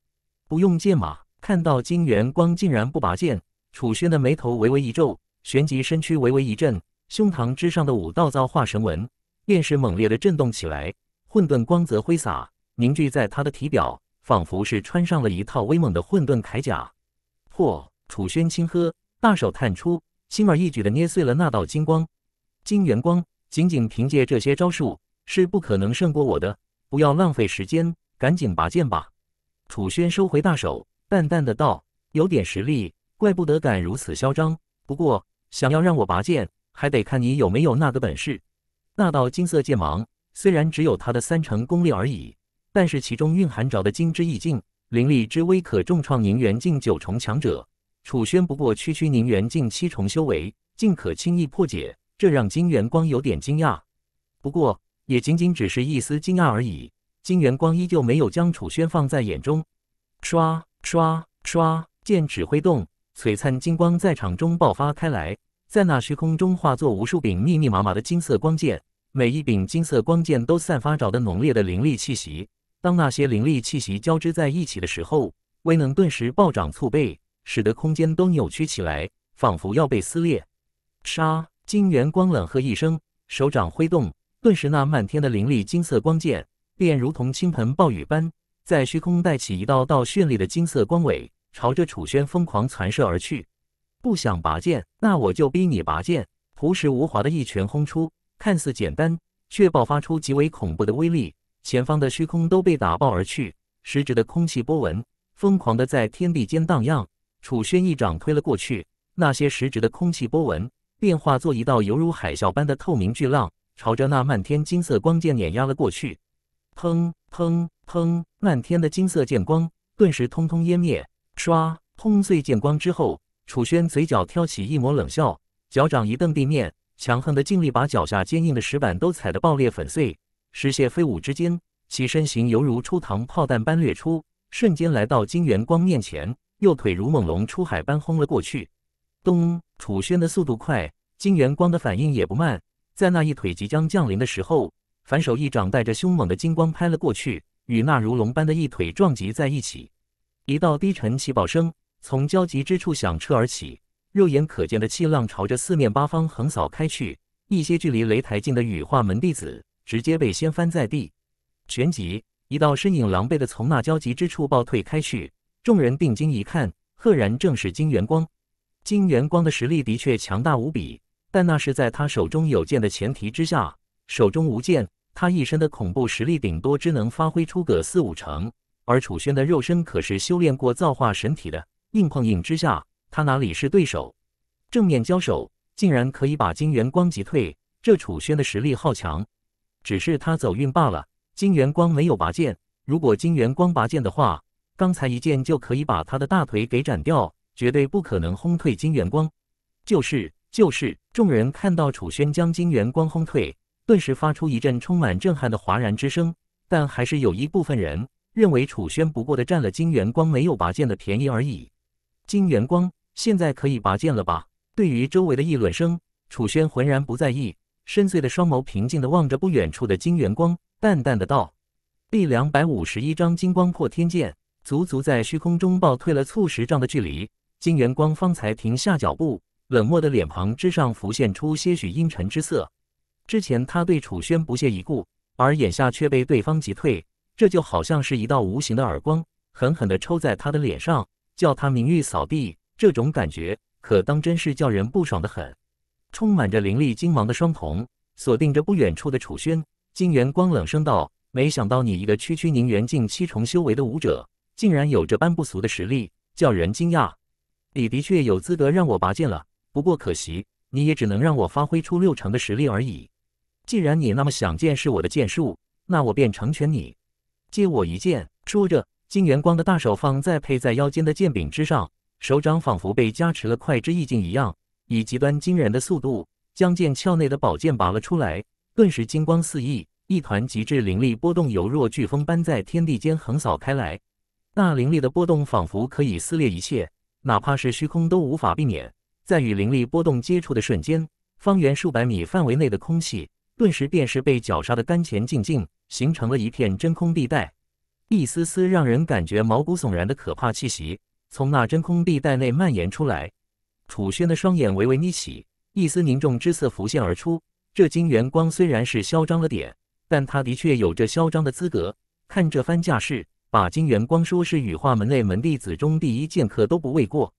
不用剑马，看到金元光竟然不拔剑，楚轩的眉头微微一皱，旋即身躯微微一震，胸膛之上的五道造化神纹，便是猛烈的震动起来，混沌光泽挥洒，凝聚在他的体表。仿佛是穿上了一套威猛的混沌铠甲。嚯！楚轩轻喝，大手探出，轻而易举的捏碎了那道金光。金元光，仅仅凭借这些招数是不可能胜过我的。不要浪费时间，赶紧拔剑吧！楚轩收回大手，淡淡的道：“有点实力，怪不得敢如此嚣张。不过，想要让我拔剑，还得看你有没有那个本事。那道金色剑芒，虽然只有他的三成功力而已。”但是其中蕴含着的金之意境，灵力之威可重创凝元境九重强者。楚轩不过区区凝元境七重修为，竟可轻易破解，这让金元光有点惊讶。不过，也仅仅只是一丝惊讶而已。金元光依旧没有将楚轩放在眼中。刷刷刷，剑指挥动，璀璨金光在场中爆发开来，在那虚空中化作无数柄密密麻麻的金色光剑，每一柄金色光剑都散发着的浓烈的灵力气息。当那些灵力气息交织在一起的时候，威能顿时暴涨数倍，使得空间都扭曲起来，仿佛要被撕裂。杀！金元光冷喝一声，手掌挥动，顿时那漫天的灵力金色光剑便如同倾盆暴雨般，在虚空带起一道道绚丽的金色光尾，朝着楚轩疯狂攒射而去。不想拔剑，那我就逼你拔剑！朴实无华的一拳轰出，看似简单，却爆发出极为恐怖的威力。前方的虚空都被打爆而去，石指的空气波纹疯狂的在天地间荡漾。楚轩一掌推了过去，那些石指的空气波纹变化作一道犹如海啸般的透明巨浪，朝着那漫天金色光剑碾压了过去。砰砰砰！漫天的金色剑光顿时通通湮灭。唰！轰碎剑光之后，楚轩嘴角挑起一抹冷笑，脚掌一蹬地面，强横的劲力把脚下坚硬的石板都踩得爆裂粉碎。石屑飞舞之间，其身形犹如出膛炮弹般掠出，瞬间来到金元光面前，右腿如猛龙出海般轰了过去。咚！楚轩的速度快，金元光的反应也不慢，在那一腿即将降临的时候，反手一掌带着凶猛的金光拍了过去，与那如龙般的一腿撞击在一起。一道低沉起爆声从交集之处响彻而起，肉眼可见的气浪朝着四面八方横扫开去，一些距离擂台近的羽化门弟子。直接被掀翻在地，旋即一道身影狼狈的从那交集之处暴退开去。众人定睛一看，赫然正是金元光。金元光的实力的确强大无比，但那是在他手中有剑的前提之下。手中无剑，他一身的恐怖实力顶多只能发挥出个四五成。而楚轩的肉身可是修炼过造化神体的，硬碰硬之下，他哪里是对手？正面交手，竟然可以把金元光击退，这楚轩的实力好强！只是他走运罢了。金元光没有拔剑，如果金元光拔剑的话，刚才一剑就可以把他的大腿给斩掉，绝对不可能轰退金元光。就是就是，众人看到楚轩将金元光轰退，顿时发出一阵充满震撼的哗然之声。但还是有一部分人认为楚轩不过的占了金元光没有拔剑的便宜而已。金元光现在可以拔剑了吧？对于周围的议论声，楚轩浑然不在意。深邃的双眸平静地望着不远处的金元光，淡淡的道：“第两百五十一章，金光破天剑，足足在虚空中暴退了数十丈的距离。金元光方才停下脚步，冷漠的脸庞之上浮现出些许阴沉之色。之前他对楚轩不屑一顾，而眼下却被对方击退，这就好像是一道无形的耳光，狠狠地抽在他的脸上，叫他名誉扫地。这种感觉可当真是叫人不爽的很。”充满着凌厉金芒的双瞳锁定着不远处的楚轩，金元光冷声道：“没想到你一个区区凝元境七重修为的武者，竟然有这般不俗的实力，叫人惊讶。你的确有资格让我拔剑了。不过可惜，你也只能让我发挥出六成的实力而已。既然你那么想见识我的剑术，那我便成全你，借我一剑。”说着，金元光的大手放在佩在腰间的剑柄之上，手掌仿佛被加持了快之意境一样。以极端惊人的速度，将剑鞘内的宝剑拔了出来。顿时金光四溢，一团极致凌厉波动，犹若飓风般在天地间横扫开来。那凌厉的波动仿佛可以撕裂一切，哪怕是虚空都无法避免。在与凌厉波动接触的瞬间，方圆数百米范围内的空气顿时便是被绞杀的干干净净，形成了一片真空地带。一丝丝让人感觉毛骨悚然的可怕气息，从那真空地带内蔓延出来。楚轩的双眼微微眯起，一丝凝重之色浮现而出。这金元光虽然是嚣张了点，但他的确有着嚣张的资格。看这番架势，把金元光说是羽化门内门弟子中第一剑客都不为过。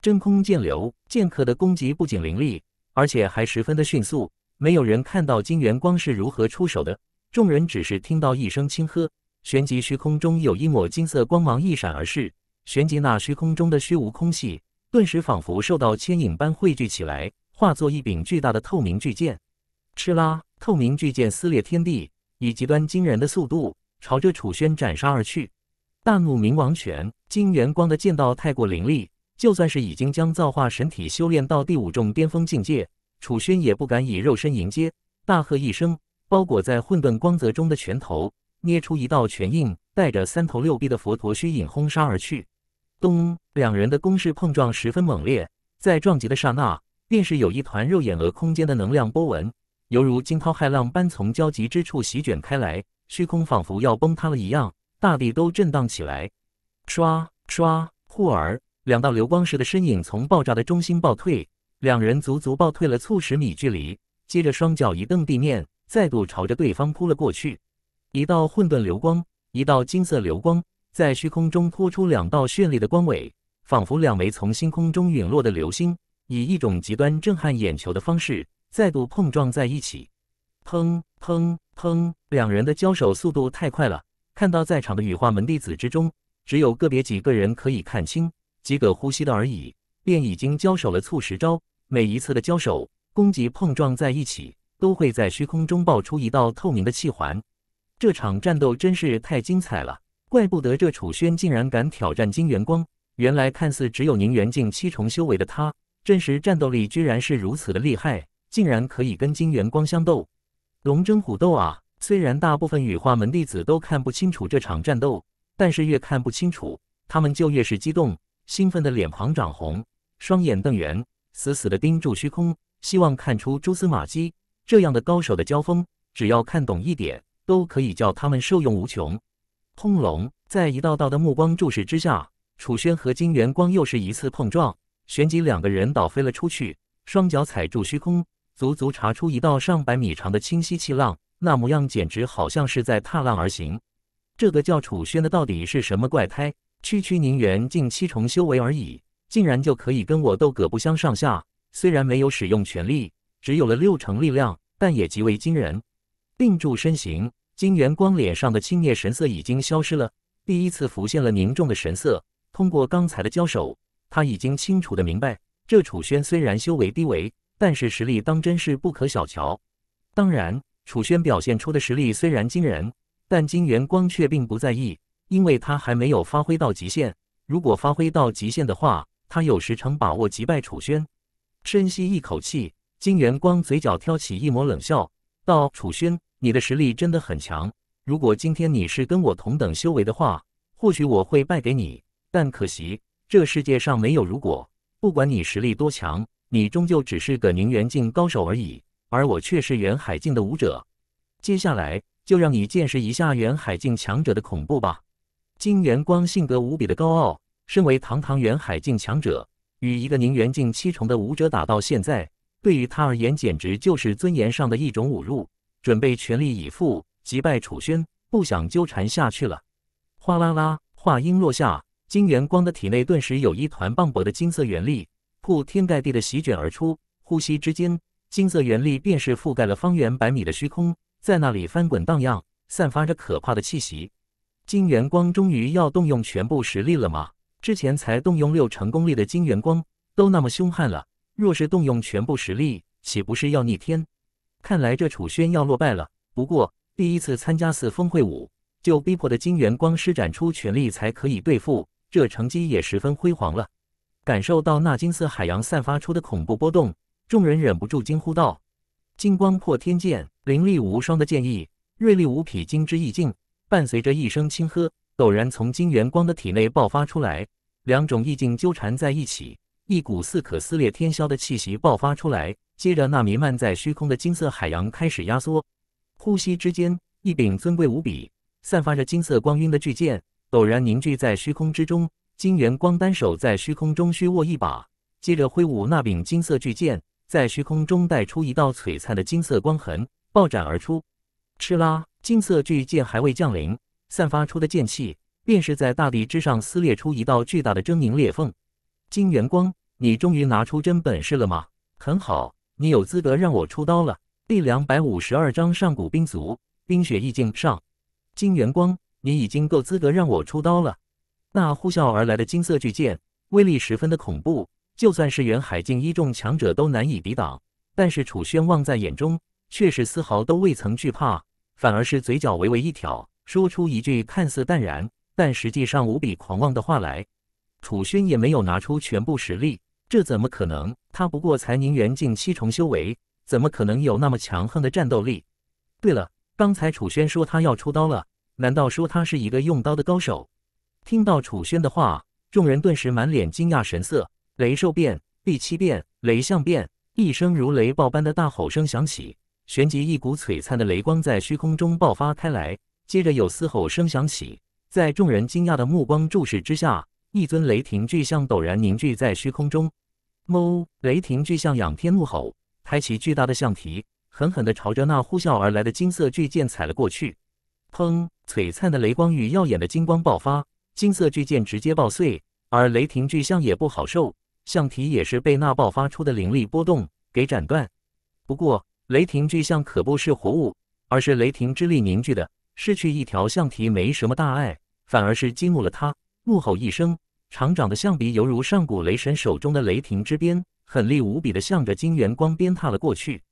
真空剑流剑客的攻击不仅凌厉，而且还十分的迅速。没有人看到金元光是如何出手的，众人只是听到一声轻喝，旋即虚空中有一抹金色光芒一闪而逝，旋即那虚空中的虚无空隙。顿时仿佛受到牵引般汇聚起来，化作一柄巨大的透明巨剑。哧啦！透明巨剑撕裂天地，以极端惊人的速度朝着楚轩斩杀而去。大怒冥王拳，金元光的剑道太过凌厉，就算是已经将造化神体修炼到第五重巅峰境界，楚轩也不敢以肉身迎接。大喝一声，包裹在混沌光泽中的拳头捏出一道拳印，带着三头六臂的佛陀虚影轰杀而去。咚！两人的攻势碰撞十分猛烈，在撞击的刹那，便是有一团肉眼额空间的能量波纹，犹如惊涛骇浪般从交集之处席卷开来，虚空仿佛要崩塌了一样，大地都震荡起来。刷刷，忽而，两道流光似的身影从爆炸的中心爆退，两人足足爆退了数十米距离，接着双脚一蹬地面，再度朝着对方扑了过去。一道混沌流光，一道金色流光。在虚空中拖出两道绚丽的光尾，仿佛两枚从星空中陨落的流星，以一种极端震撼眼球的方式再度碰撞在一起。砰砰砰！两人的交手速度太快了，看到在场的羽化门弟子之中，只有个别几个人可以看清，几个呼吸的而已，便已经交手了数十招。每一次的交手，攻击碰撞在一起，都会在虚空中爆出一道透明的气环。这场战斗真是太精彩了！怪不得这楚轩竟然敢挑战金元光，原来看似只有凝元境七重修为的他，真实战斗力居然是如此的厉害，竟然可以跟金元光相斗，龙争虎斗啊！虽然大部分羽化门弟子都看不清楚这场战斗，但是越看不清楚，他们就越是激动、兴奋，的脸庞涨红，双眼瞪圆，死死的盯住虚空，希望看出蛛丝马迹。这样的高手的交锋，只要看懂一点，都可以叫他们受用无穷。轰隆！在一道道的目光注视之下，楚轩和金元光又是一次碰撞，旋即两个人倒飞了出去，双脚踩住虚空，足足查出一道上百米长的清晰气浪，那模样简直好像是在踏浪而行。这个叫楚轩的到底是什么怪胎？区区凝元近七重修为而已，竟然就可以跟我斗个不相上下。虽然没有使用全力，只有了六成力量，但也极为惊人。定住身形。金元光脸上的轻蔑神色已经消失了，第一次浮现了凝重的神色。通过刚才的交手，他已经清楚的明白，这楚轩虽然修为低微，但是实力当真是不可小瞧。当然，楚轩表现出的实力虽然惊人，但金元光却并不在意，因为他还没有发挥到极限。如果发挥到极限的话，他有十成把握击败楚轩。深吸一口气，金元光嘴角挑起一抹冷笑，道：“楚轩。”你的实力真的很强。如果今天你是跟我同等修为的话，或许我会败给你。但可惜，这世界上没有如果。不管你实力多强，你终究只是个宁元境高手而已，而我却是元海境的武者。接下来，就让你见识一下元海境强者的恐怖吧。金元光性格无比的高傲，身为堂堂元海境强者，与一个宁元境七重的武者打到现在，对于他而言，简直就是尊严上的一种侮辱。准备全力以赴击败楚轩，不想纠缠下去了。哗啦啦，话音落下，金元光的体内顿时有一团磅礴的金色元力铺天盖地的席卷而出，呼吸之间，金色元力便是覆盖了方圆百米的虚空，在那里翻滚荡漾，散发着可怕的气息。金元光终于要动用全部实力了吗？之前才动用六成功力的金元光都那么凶悍了，若是动用全部实力，岂不是要逆天？看来这楚宣要落败了。不过，第一次参加四峰会舞，就逼迫的金元光施展出全力才可以对付，这成绩也十分辉煌了。感受到那金色海洋散发出的恐怖波动，众人忍不住惊呼道：“金光破天剑，凌厉无双的剑意，锐利无匹，金之意境，伴随着一声轻喝，陡然从金元光的体内爆发出来，两种意境纠缠在一起，一股似可撕裂天霄的气息爆发出来。”接着，那弥漫在虚空的金色海洋开始压缩。呼吸之间，一柄尊贵无比、散发着金色光晕的巨剑陡然凝聚在虚空之中。金元光单手在虚空中虚握一把，接着挥舞那柄金色巨剑，在虚空中带出一道璀璨的金色光痕，暴斩而出。哧啦！金色巨剑还未降临，散发出的剑气便是在大地之上撕裂出一道巨大的狰狞裂缝。金元光，你终于拿出真本事了吗？很好。你有资格让我出刀了。第两百五十二章上古兵族，冰雪意境上。金元光，你已经够资格让我出刀了。那呼啸而来的金色巨剑，威力十分的恐怖，就算是元海境一众强者都难以抵挡。但是楚轩望在眼中，却是丝毫都未曾惧怕，反而是嘴角微微一挑，说出一句看似淡然，但实际上无比狂妄的话来。楚轩也没有拿出全部实力。这怎么可能？他不过才宁元境七重修为，怎么可能有那么强横的战斗力？对了，刚才楚轩说他要出刀了，难道说他是一个用刀的高手？听到楚轩的话，众人顿时满脸惊讶神色。雷兽变，第七变，雷象变！一声如雷暴般的大吼声响起，旋即一股璀璨的雷光在虚空中爆发开来。接着有嘶吼声响起，在众人惊讶的目光注视之下。一尊雷霆巨象陡然凝聚在虚空中，哞！雷霆巨象仰天怒吼，抬起巨大的象蹄，狠狠地朝着那呼啸而来的金色巨剑踩了过去。砰！璀璨的雷光与耀眼的金光爆发，金色巨剑直接爆碎，而雷霆巨象也不好受，象蹄也是被那爆发出的灵力波动给斩断。不过，雷霆巨象可不是活物，而是雷霆之力凝聚的，失去一条象蹄没什么大碍，反而是激怒了它。怒吼一声，厂长的象鼻犹如上古雷神手中的雷霆之鞭，狠厉无比的向着金元光鞭踏了过去。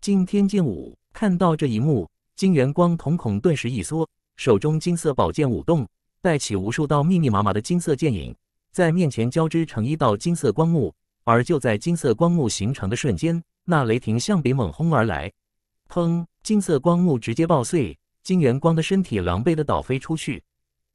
惊天剑舞，看到这一幕，金元光瞳孔顿时一缩，手中金色宝剑舞动，带起无数道密密麻麻的金色剑影，在面前交织成一道金色光幕。而就在金色光幕形成的瞬间，那雷霆象鼻猛轰而来，砰！金色光幕直接爆碎，金元光的身体狼狈的倒飞出去，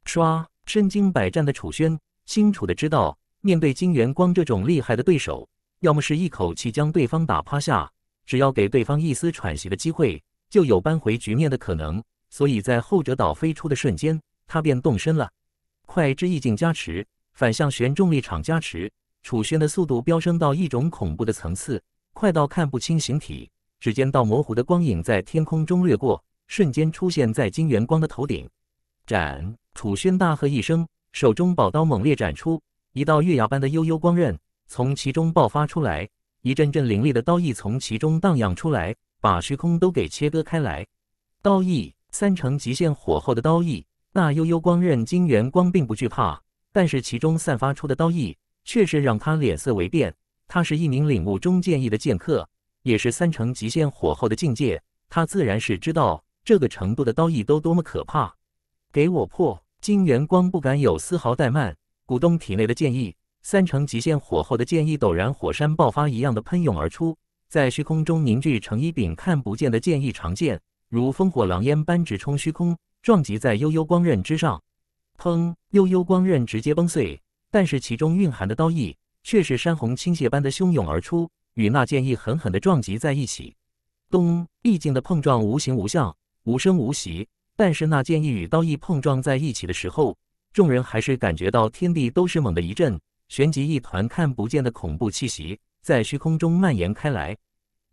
唰！身经百战的楚轩清楚的知道，面对金元光这种厉害的对手，要么是一口气将对方打趴下，只要给对方一丝喘息的机会，就有扳回局面的可能。所以在后者倒飞出的瞬间，他便动身了。快之意境加持，反向旋重力场加持，楚轩的速度飙升到一种恐怖的层次，快到看不清形体，只见到模糊的光影在天空中掠过，瞬间出现在金元光的头顶，斩。楚轩大喝一声，手中宝刀猛烈斩出一道月牙般的悠悠光刃，从其中爆发出来，一阵阵凌厉的刀意从其中荡漾出来，把虚空都给切割开来。刀意三成极限火候的刀意，那悠悠光刃金元光并不惧怕，但是其中散发出的刀意却是让他脸色微变。他是一名领悟中剑意的剑客，也是三成极限火候的境界，他自然是知道这个程度的刀意都多么可怕。给我破！金元光不敢有丝毫怠慢，鼓动体内的剑意，三成极限火候的剑意陡然火山爆发一样的喷涌而出，在虚空中凝聚成一柄看不见的剑意长剑，如烽火狼烟般直冲虚空，撞击在悠悠光刃之上。砰！悠悠光刃直接崩碎，但是其中蕴含的刀意却是山洪倾泻般的汹涌而出，与那剑意狠狠地撞击在一起。咚！意境的碰撞无形无相，无声无息。但是那剑意与刀意碰撞在一起的时候，众人还是感觉到天地都是猛的一震，旋即一团看不见的恐怖气息在虚空中蔓延开来，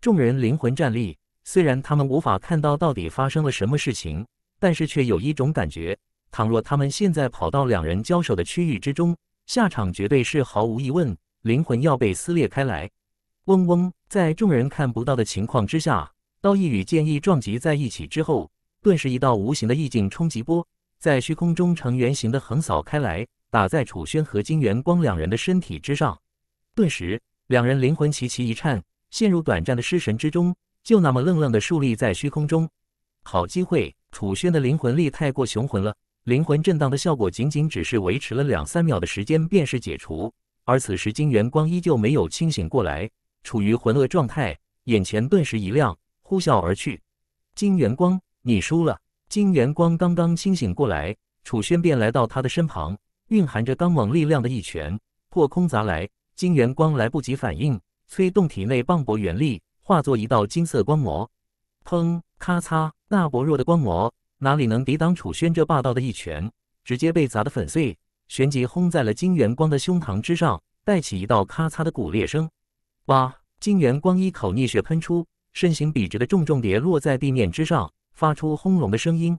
众人灵魂战栗。虽然他们无法看到到底发生了什么事情，但是却有一种感觉：倘若他们现在跑到两人交手的区域之中，下场绝对是毫无疑问，灵魂要被撕裂开来。嗡嗡，在众人看不到的情况之下，刀意与剑意撞击在一起之后。顿时，一道无形的意境冲击波在虚空中呈圆形的横扫开来，打在楚轩和金元光两人的身体之上。顿时，两人灵魂齐齐一颤，陷入短暂的失神之中，就那么愣愣的竖立在虚空中。好机会！楚轩的灵魂力太过雄浑了，灵魂震荡的效果仅仅只是维持了两三秒的时间，便是解除。而此时，金元光依旧没有清醒过来，处于浑噩状态，眼前顿时一亮，呼啸而去。金元光。你输了。金元光刚刚清醒过来，楚轩便来到他的身旁，蕴含着刚猛力量的一拳破空砸来。金元光来不及反应，催动体内磅礴元力，化作一道金色光膜。砰！咔嚓！那薄弱的光膜哪里能抵挡楚轩这霸道的一拳？直接被砸得粉碎，旋即轰在了金元光的胸膛之上，带起一道咔嚓的骨裂声。哇！金元光一口逆血喷出，身形笔直的重重跌落在地面之上。发出轰隆的声音，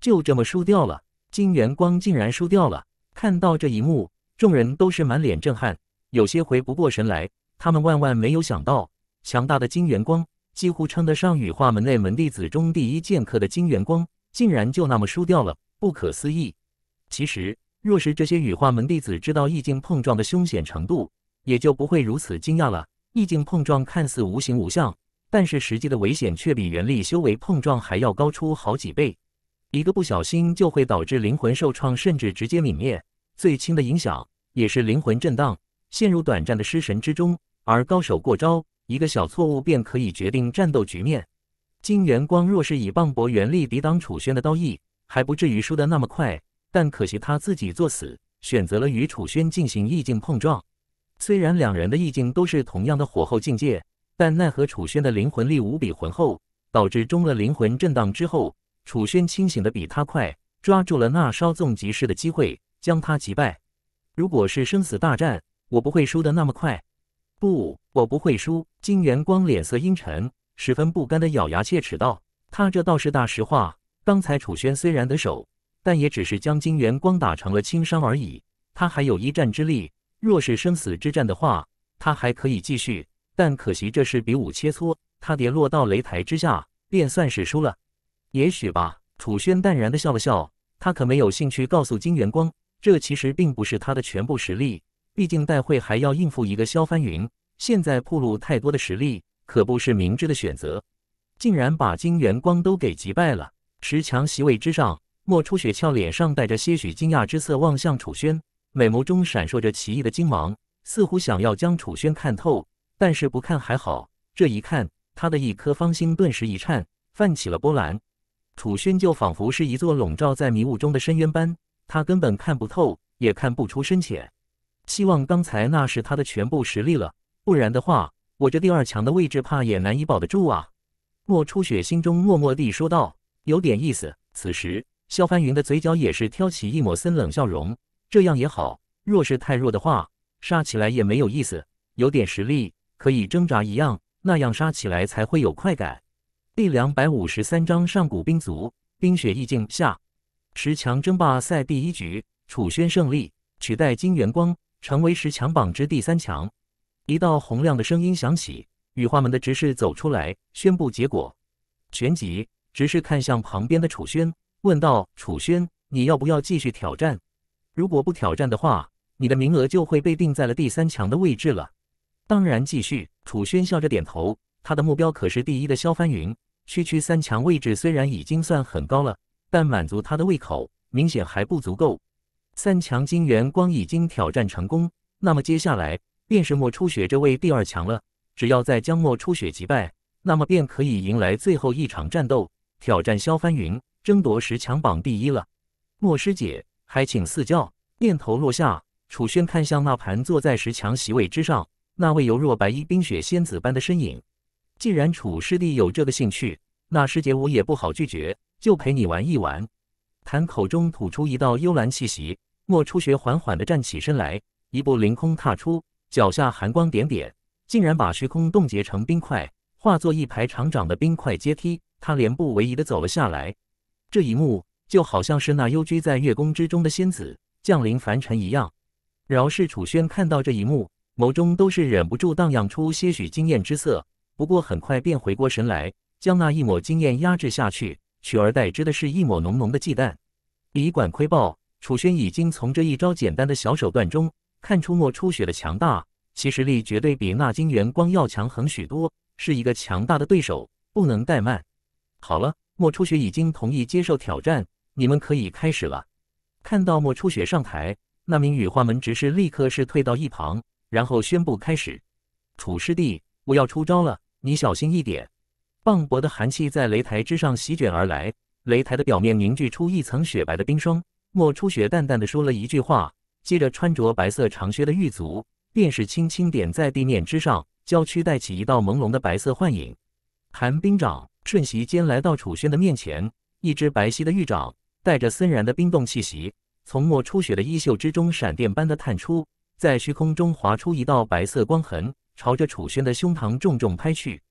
就这么输掉了。金元光竟然输掉了！看到这一幕，众人都是满脸震撼，有些回不过神来。他们万万没有想到，强大的金元光，几乎称得上羽化门内门弟子中第一剑客的金元光，竟然就那么输掉了，不可思议。其实，若是这些羽化门弟子知道意境碰撞的凶险程度，也就不会如此惊讶了。意境碰撞看似无形无相。但是实际的危险却比原力修为碰撞还要高出好几倍，一个不小心就会导致灵魂受创，甚至直接泯灭。最轻的影响也是灵魂震荡，陷入短暂的失神之中。而高手过招，一个小错误便可以决定战斗局面。金元光若是以磅礴原力抵挡楚轩的刀意，还不至于输得那么快。但可惜他自己作死，选择了与楚轩进行意境碰撞。虽然两人的意境都是同样的火候境界。但奈何楚轩的灵魂力无比浑厚，导致中了灵魂震荡之后，楚轩清醒的比他快，抓住了那稍纵即逝的机会，将他击败。如果是生死大战，我不会输的那么快。不，我不会输。金元光脸色阴沉，十分不甘的咬牙切齿道：“他这倒是大实话。刚才楚轩虽然得手，但也只是将金元光打成了轻伤而已，他还有一战之力。若是生死之战的话，他还可以继续。”但可惜，这是比武切磋，他跌落到擂台之下，便算是输了。也许吧。楚轩淡然的笑了笑，他可没有兴趣告诉金元光，这其实并不是他的全部实力。毕竟待会还要应付一个萧帆云，现在暴露太多的实力，可不是明智的选择。竟然把金元光都给击败了。十强席位之上，莫初雪俏脸上带着些许惊讶之色，望向楚轩，美眸中闪烁着奇异的金芒，似乎想要将楚轩看透。但是不看还好，这一看，他的一颗芳心顿时一颤，泛起了波澜。楚轩就仿佛是一座笼罩在迷雾中的深渊般，他根本看不透，也看不出深浅。希望刚才那是他的全部实力了，不然的话，我这第二强的位置怕也难以保得住啊！莫初雪心中默默地说道。有点意思。此时，萧帆云的嘴角也是挑起一抹森冷笑容。这样也好，若是太弱的话，杀起来也没有意思，有点实力。可以挣扎一样，那样杀起来才会有快感。第两百五十三章上古兵族，冰雪意境下，十强争霸赛第一局，楚轩胜利，取代金元光，成为十强榜之第三强。一道洪亮的声音响起，羽化门的执事走出来，宣布结果。旋即，执事看向旁边的楚轩，问道：“楚轩，你要不要继续挑战？如果不挑战的话，你的名额就会被定在了第三强的位置了。”当然，继续。楚轩笑着点头，他的目标可是第一的萧帆云。区区三强位置虽然已经算很高了，但满足他的胃口明显还不足够。三强金元光已经挑战成功，那么接下来便是莫初雪这位第二强了。只要在将莫初雪击败，那么便可以迎来最后一场战斗，挑战萧帆云，争夺十强榜第一了。莫师姐，还请赐教。念头落下，楚轩看向那盘坐在十强席位之上。那位犹若白衣冰雪仙子般的身影，既然楚师弟有这个兴趣，那师姐我也不好拒绝，就陪你玩一玩。谭口中吐出一道幽蓝气息，莫初雪缓缓地站起身来，一步凌空踏出，脚下寒光点点，竟然把虚空冻结成冰块，化作一排长长的冰块阶梯。他连步为一地走了下来，这一幕就好像是那幽居在月宫之中的仙子降临凡尘一样。饶是楚轩看到这一幕。眸中都是忍不住荡漾出些许惊艳之色，不过很快便回过神来，将那一抹惊艳压制下去，取而代之的是一抹浓浓的忌惮。以管窥豹，楚轩已经从这一招简单的小手段中看出莫初雪的强大，其实力绝对比那金元光要强横许多，是一个强大的对手，不能怠慢。好了，莫初雪已经同意接受挑战，你们可以开始了。看到莫初雪上台，那名羽化门执事立刻是退到一旁。然后宣布开始。楚师弟，我要出招了，你小心一点。磅礴的寒气在擂台之上席卷而来，擂台的表面凝聚出一层雪白的冰霜。莫初雪淡淡的说了一句话，接着穿着白色长靴的玉足便是轻轻点在地面之上，娇躯带起一道朦胧的白色幻影。寒冰掌瞬息间来到楚轩的面前，一只白皙的玉掌带着森然的冰冻气息，从莫初雪的衣袖之中闪电般的探出。在虚空中划出一道白色光痕，朝着楚轩的胸膛重重拍去。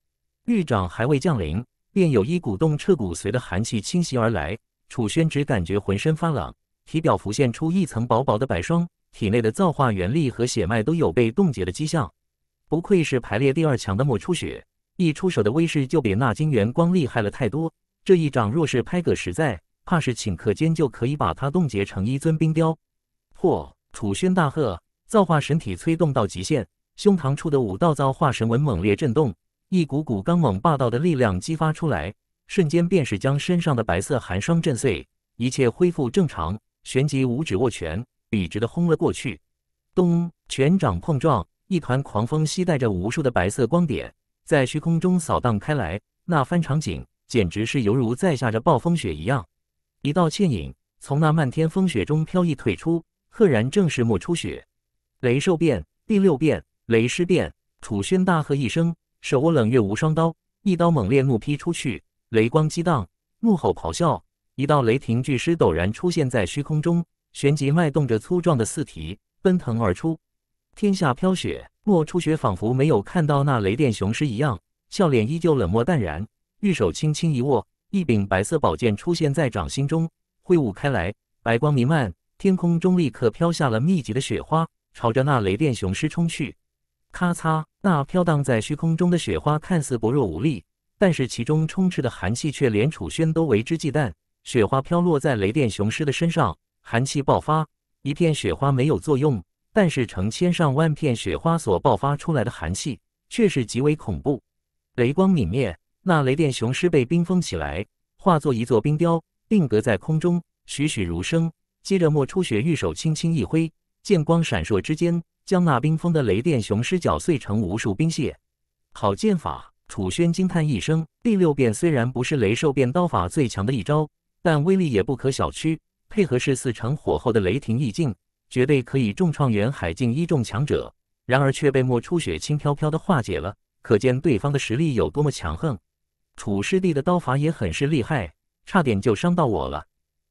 玉掌还未降临，便有一股冻彻骨髓的寒气侵袭而来。楚轩只感觉浑身发冷，体表浮现出一层薄薄的白霜，体内的造化元力和血脉都有被冻结的迹象。不愧是排列第二强的莫初雪，一出手的威势就比那金元光厉害了太多。这一掌若是拍个实在，怕是顷刻间就可以把他冻结成一尊冰雕。破！楚轩大喝。造化神体催动到极限，胸膛处的五道造化神纹猛烈震动，一股股刚猛霸道的力量激发出来，瞬间便是将身上的白色寒霜震碎，一切恢复正常。旋即五指握拳，笔直的轰了过去。咚！拳掌碰撞，一团狂风吸带着无数的白色光点，在虚空中扫荡开来。那番场景简直是犹如在下着暴风雪一样。一道倩影从那漫天风雪中飘逸退出，赫然正是莫初雪。雷兽变第六变雷狮变，楚轩大喝一声，手握冷月无双刀，一刀猛烈怒劈出去，雷光激荡，怒吼咆哮，一道雷霆巨狮陡然出现在虚空中，旋即迈动着粗壮的四蹄奔腾而出。天下飘雪，莫初雪仿佛没有看到那雷电雄狮一样，笑脸依旧冷漠淡然，玉手轻轻一握，一柄白色宝剑出现在掌心中，挥舞开来，白光弥漫，天空中立刻飘下了密集的雪花。朝着那雷电雄狮冲去，咔嚓！那飘荡在虚空中的雪花看似薄弱无力，但是其中充斥的寒气却连楚轩都为之忌惮。雪花飘落在雷电雄狮的身上，寒气爆发。一片雪花没有作用，但是成千上万片雪花所爆发出来的寒气却是极为恐怖。雷光泯灭，那雷电雄狮被冰封起来，化作一座冰雕，定格在空中，栩栩如生。接着，莫初雪玉手轻轻一挥。剑光闪烁之间，将那冰封的雷电雄狮搅碎成无数冰屑。好剑法！楚轩惊叹一声。第六变虽然不是雷兽变刀法最强的一招，但威力也不可小觑。配合是四成火候的雷霆意境，绝对可以重创元海境一众强者。然而却被莫初雪轻飘飘的化解了，可见对方的实力有多么强横。楚师弟的刀法也很是厉害，差点就伤到我了。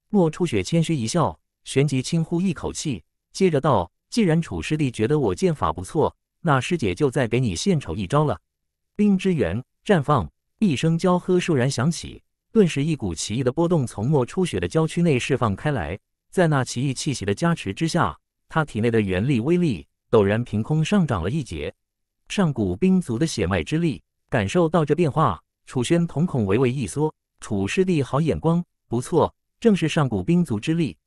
莫初雪谦虚一笑，旋即轻呼一口气。接着道：“既然楚师弟觉得我剑法不错，那师姐就再给你献丑一招了。”冰之源绽放，一声娇喝倏然响起，顿时一股奇异的波动从莫初雪的娇躯内释放开来。在那奇异气息的加持之下，她体内的元力威力陡然凭空上涨了一截。上古冰族的血脉之力，感受到这变化，楚轩瞳孔微微一缩。楚师弟好眼光，不错，正是上古冰族之力。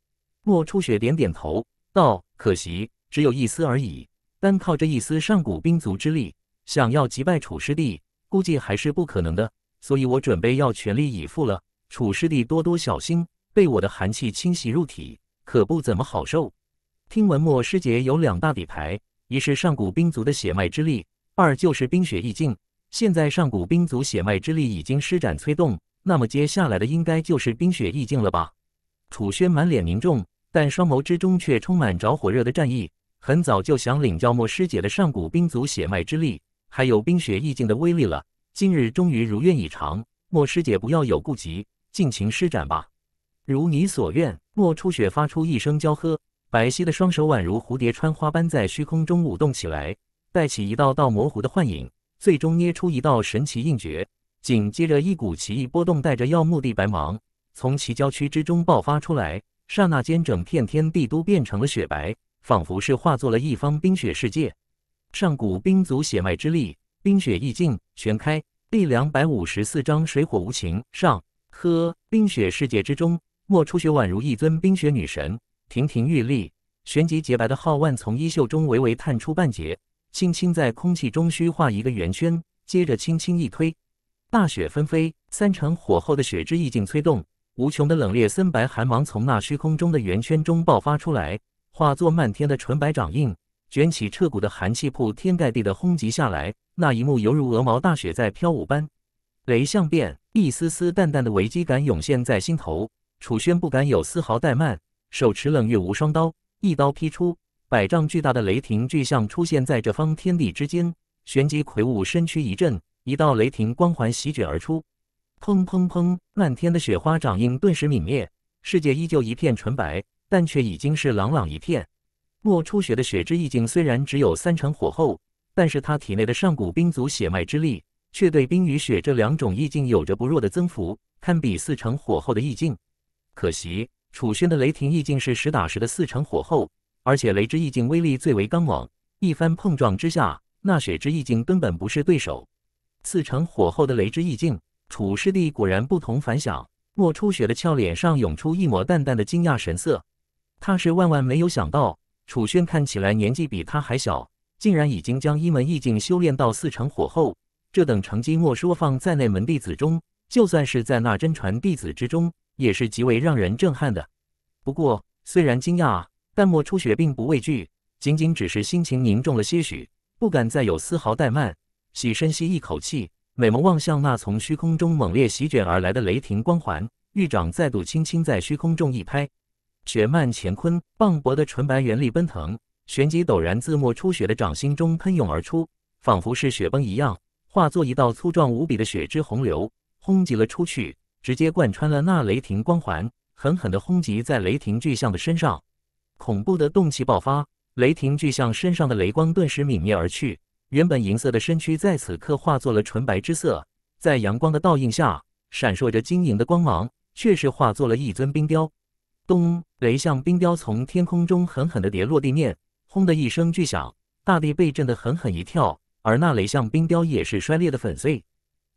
莫初雪点点头。道可惜只有一丝而已，单靠这一丝上古兵族之力，想要击败楚师弟，估计还是不可能的。所以我准备要全力以赴了。楚师弟多多小心，被我的寒气侵袭入体，可不怎么好受。听闻莫师姐有两大底牌，一是上古兵族的血脉之力，二就是冰雪意境。现在上古兵族血脉之力已经施展催动，那么接下来的应该就是冰雪意境了吧？楚轩满脸凝重。但双眸之中却充满着火热的战意，很早就想领教莫师姐的上古冰族血脉之力，还有冰雪意境的威力了。今日终于如愿以偿，莫师姐不要有顾及，尽情施展吧。如你所愿，莫初雪发出一声娇喝，白皙的双手宛如蝴蝶穿花般在虚空中舞动起来，带起一道道模糊的幻影，最终捏出一道神奇印诀。紧接着，一股奇异波动带着耀目的白芒，从其娇躯之中爆发出来。刹那间，整片天地都变成了雪白，仿佛是化作了一方冰雪世界。上古冰族血脉之力，冰雪意境全开。第两百五十四章：水火无情上。呵，冰雪世界之中，莫初雪宛如一尊冰雪女神，亭亭玉立。旋即，洁白的皓腕从衣袖中微微探出半截，轻轻在空气中虚化一个圆圈，接着轻轻一推，大雪纷飞。三成火候的雪之意境催动。无穷的冷冽森白寒芒从那虚空中的圆圈中爆发出来，化作漫天的纯白掌印，卷起彻骨的寒气，铺天盖地的轰击下来。那一幕犹如鹅毛大雪在飘舞般。雷相变，一丝丝淡淡的危机感涌现在心头。楚轩不敢有丝毫怠慢，手持冷月无双刀，一刀劈出，百丈巨大的雷霆巨象出现在这方天地之间。旋即魁梧身躯一震，一道雷霆光环席卷而出。砰砰砰！漫天的雪花掌印顿时泯灭，世界依旧一片纯白，但却已经是朗朗一片。莫初雪的雪之意境虽然只有三成火候，但是他体内的上古冰族血脉之力，却对冰与雪这两种意境有着不弱的增幅，堪比四成火候的意境。可惜楚轩的雷霆意境是实打实的四成火候，而且雷之意境威力最为刚猛，一番碰撞之下，那雪之意境根本不是对手。四成火候的雷之意境。楚师弟果然不同凡响。莫初雪的俏脸上涌出一抹淡淡的惊讶神色，他是万万没有想到，楚轩看起来年纪比他还小，竟然已经将一门意境修炼到四成火候。这等成绩，莫说放在内门弟子中，就算是在那真传弟子之中，也是极为让人震撼的。不过，虽然惊讶，但莫初雪并不畏惧，仅仅只是心情凝重了些许，不敢再有丝毫怠慢。喜深吸一口气。美眸望向那从虚空中猛烈席卷而来的雷霆光环，玉掌再度轻轻在虚空中一拍，血漫乾坤，磅礴的纯白元力奔腾，旋即陡然自没出血的掌心中喷涌而出，仿佛是雪崩一样，化作一道粗壮无比的血之洪流，轰击了出去，直接贯穿了那雷霆光环，狠狠地轰击在雷霆巨象的身上，恐怖的动气爆发，雷霆巨象身上的雷光顿时泯灭而去。原本银色的身躯在此刻化作了纯白之色，在阳光的倒映下闪烁着晶莹的光芒，却是化作了一尊冰雕。咚！雷象冰雕从天空中狠狠地跌落地面，轰的一声巨响，大地被震得狠狠一跳，而那雷象冰雕也是摔裂的粉碎。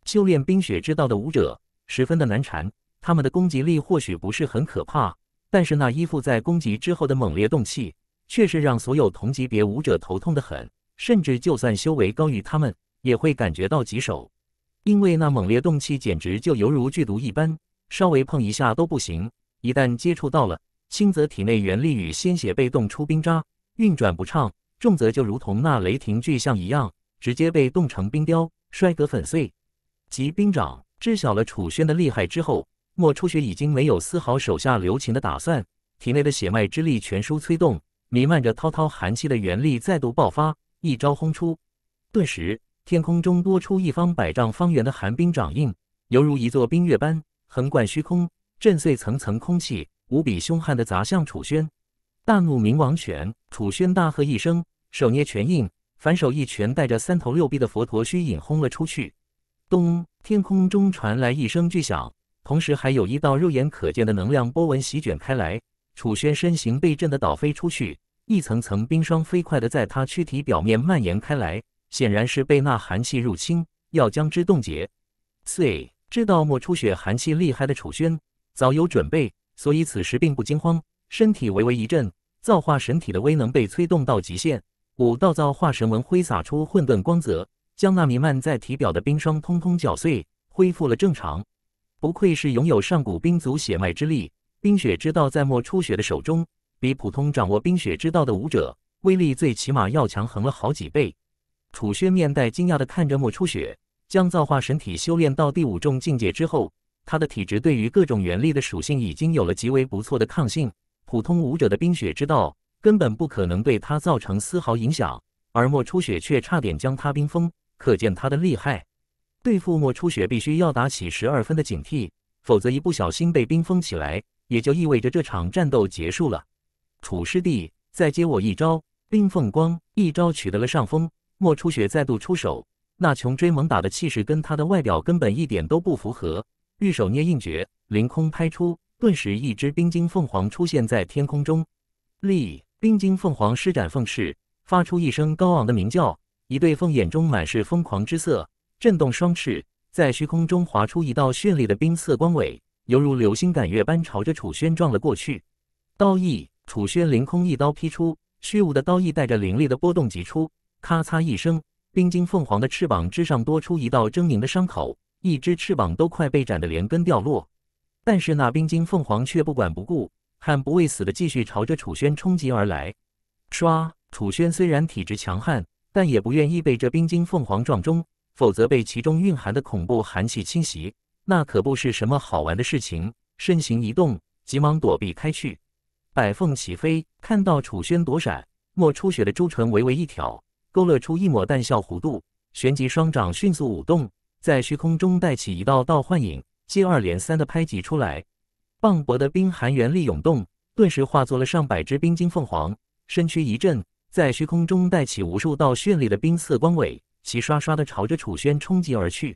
修炼冰雪之道的武者十分的难缠，他们的攻击力或许不是很可怕，但是那依附在攻击之后的猛烈动气，却是让所有同级别武者头痛的很。甚至就算修为高于他们，也会感觉到棘手，因为那猛烈动气简直就犹如剧毒一般，稍微碰一下都不行。一旦接触到了，轻则体内元力与鲜血被冻出冰渣，运转不畅；重则就如同那雷霆巨象一样，直接被冻成冰雕，摔得粉碎。及冰掌知晓了楚轩的厉害之后，莫初雪已经没有丝毫手下留情的打算，体内的血脉之力全数催动，弥漫着滔滔寒气的元力再度爆发。一招轰出，顿时天空中多出一方百丈方圆的寒冰掌印，犹如一座冰月般横贯虚空，震碎层层空气，无比凶悍的砸向楚轩。大怒冥王拳，楚轩大喝一声，手捏拳印，反手一拳带着三头六臂的佛陀虚影轰了出去。咚！天空中传来一声巨响，同时还有一道肉眼可见的能量波纹席卷开来，楚轩身形被震得倒飞出去。一层层冰霜飞快的在他躯体表面蔓延开来，显然是被那寒气入侵，要将之冻结。四，知道莫初雪寒气厉害的楚轩早有准备，所以此时并不惊慌，身体微微一震，造化神体的威能被催动到极限，五道造化神纹挥洒出混沌光泽，将那弥漫在体表的冰霜通通搅碎，恢复了正常。不愧是拥有上古冰族血脉之力，冰雪之道在莫初雪的手中。比普通掌握冰雪之道的武者威力最起码要强横了好几倍。楚轩面带惊讶的看着莫初雪，将造化神体修炼到第五重境界之后，他的体质对于各种元力的属性已经有了极为不错的抗性。普通武者的冰雪之道根本不可能对他造成丝毫影响，而莫初雪却差点将他冰封，可见他的厉害。对付莫初雪，必须要打起十二分的警惕，否则一不小心被冰封起来，也就意味着这场战斗结束了。楚师弟，再接我一招！冰凤光一招取得了上风，莫初雪再度出手，那穷追猛打的气势跟他的外表根本一点都不符合。玉手捏硬诀，凌空拍出，顿时一只冰晶凤凰出现在天空中。立，冰晶凤凰施展凤翅，发出一声高昂的鸣叫，一对凤眼中满是疯狂之色，震动双翅，在虚空中划出一道绚丽的冰色光尾，犹如流星赶月般朝着楚轩撞了过去。刀意楚轩凌空一刀劈出，虚无的刀意带着凌厉的波动击出，咔嚓一声，冰晶凤凰的翅膀之上多出一道狰狞的伤口，一只翅膀都快被斩得连根掉落。但是那冰晶凤凰却不管不顾，悍不畏死的继续朝着楚轩冲击而来。唰！楚轩虽然体质强悍，但也不愿意被这冰晶凤凰撞中，否则被其中蕴含的恐怖寒气侵袭，那可不是什么好玩的事情。身形一动，急忙躲避开去。百凤起飞，看到楚轩躲闪，莫初雪的朱唇微微一挑，勾勒出一抹淡笑弧度，旋即双掌迅速舞动，在虚空中带起一道道幻影，接二连三的拍击出来。磅礴的冰寒元力涌动，顿时化作了上百只冰晶凤凰，身躯一震，在虚空中带起无数道绚丽的冰色光尾，齐刷刷的朝着楚轩冲击而去。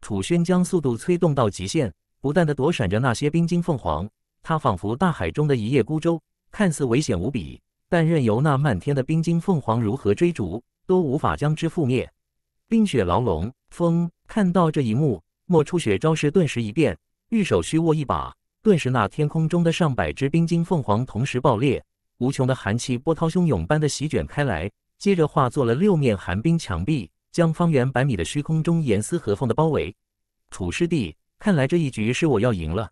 楚轩将速度催动到极限，不断的躲闪着那些冰晶凤凰。他仿佛大海中的一叶孤舟，看似危险无比，但任由那漫天的冰晶凤凰如何追逐，都无法将之覆灭。冰雪牢笼，风看到这一幕，莫初雪招式顿时一变，玉手虚握一把，顿时那天空中的上百只冰晶凤凰同时爆裂，无穷的寒气波涛汹涌般的席卷开来，接着化作了六面寒冰墙壁，将方圆百米的虚空中严丝合缝的包围。楚师弟，看来这一局是我要赢了。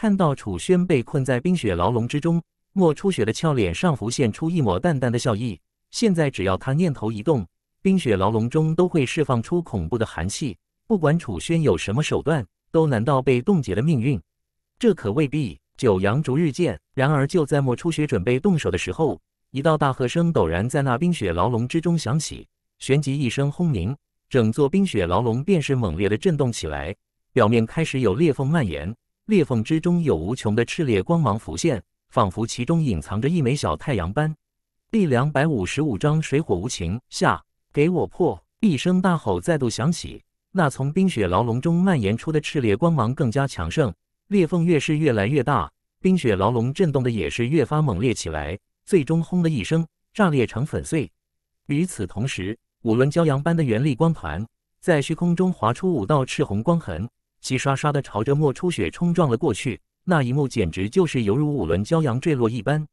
看到楚轩被困在冰雪牢笼之中，莫初雪的俏脸上浮现出一抹淡淡的笑意。现在只要他念头一动，冰雪牢笼中都会释放出恐怖的寒气，不管楚轩有什么手段，都难逃被冻结的命运。这可未必。九阳逐日剑。然而就在莫初雪准备动手的时候，一道大喝声陡然在那冰雪牢笼之中响起，旋即一声轰鸣，整座冰雪牢笼便是猛烈的震动起来，表面开始有裂缝蔓延。裂缝之中有无穷的炽烈光芒浮现，仿佛其中隐藏着一枚小太阳般。第两百五十五章水火无情下，给我破！一声大吼再度响起，那从冰雪牢笼中蔓延出的炽烈光芒更加强盛，裂缝越是越来越大，冰雪牢笼震动的也是越发猛烈起来。最终，轰的一声，炸裂成粉碎。与此同时，五轮骄阳般的元力光团在虚空中划出五道赤红光痕。齐刷刷地朝着莫初雪冲撞了过去，那一幕简直就是犹如五轮骄阳坠落一般。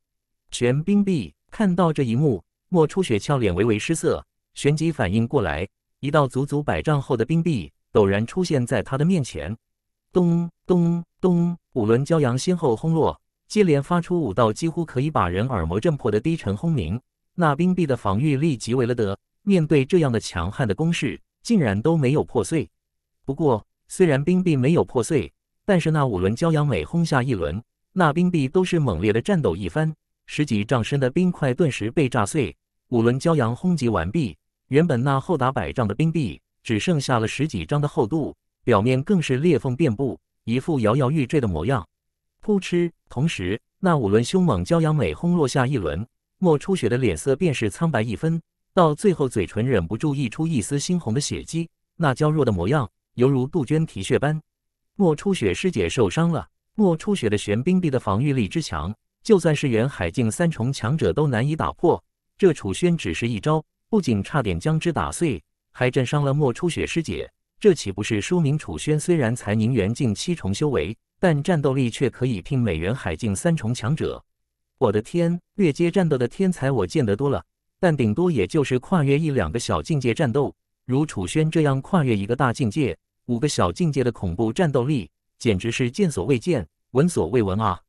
玄冰壁看到这一幕，莫初雪俏脸微微失色，旋即反应过来，一道足足百丈厚的冰壁陡然出现在他的面前。咚咚咚，五轮骄阳先后轰落，接连发出五道几乎可以把人耳膜震破的低沉轰鸣。那冰壁的防御力极为了得，面对这样的强悍的攻势，竟然都没有破碎。不过。虽然冰壁没有破碎，但是那五轮骄阳每轰下一轮，那冰壁都是猛烈的颤抖一番。十几丈深的冰块顿时被炸碎。五轮骄阳轰击完毕，原本那厚达百丈的冰壁只剩下了十几丈的厚度，表面更是裂缝遍布，一副摇摇欲坠的模样。扑哧！同时，那五轮凶猛骄阳每轰落下一轮，莫初雪的脸色便是苍白一分，到最后嘴唇忍不住溢出一丝猩红的血迹，那娇弱的模样。犹如杜鹃啼血般，莫初雪师姐受伤了。莫初雪的玄冰壁的防御力之强，就算是元海境三重强者都难以打破。这楚轩只是一招，不仅差点将之打碎，还震伤了莫初雪师姐。这岂不是说明楚轩虽然才凝元境七重修为，但战斗力却可以媲美元海境三重强者？我的天，越阶战斗的天才我见得多了，但顶多也就是跨越一两个小境界战斗，如楚轩这样跨越一个大境界。五个小境界的恐怖战斗力，简直是见所未见、闻所未闻啊！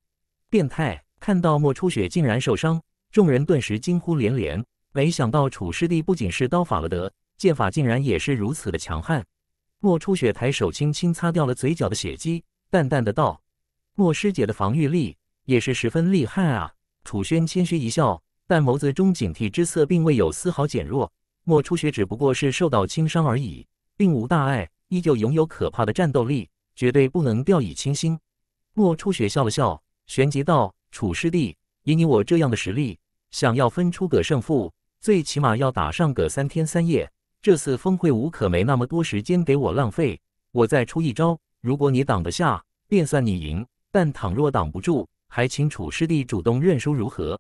变态！看到莫初雪竟然受伤，众人顿时惊呼连连。没想到楚师弟不仅是刀法了得，剑法竟然也是如此的强悍。莫初雪抬手轻轻擦掉了嘴角的血迹，淡淡的道：“莫师姐的防御力也是十分厉害啊。”楚轩谦虚一笑，但眸子中警惕之色并未有丝毫减弱。莫初雪只不过是受到轻伤而已，并无大碍。依旧拥有可怕的战斗力，绝对不能掉以轻心。莫初雪笑了笑，旋即道：“楚师弟，以你我这样的实力，想要分出个胜负，最起码要打上个三天三夜。这次峰会无可没那么多时间给我浪费。我再出一招，如果你挡得下，便算你赢；但倘若挡不住，还请楚师弟主动认输，如何？”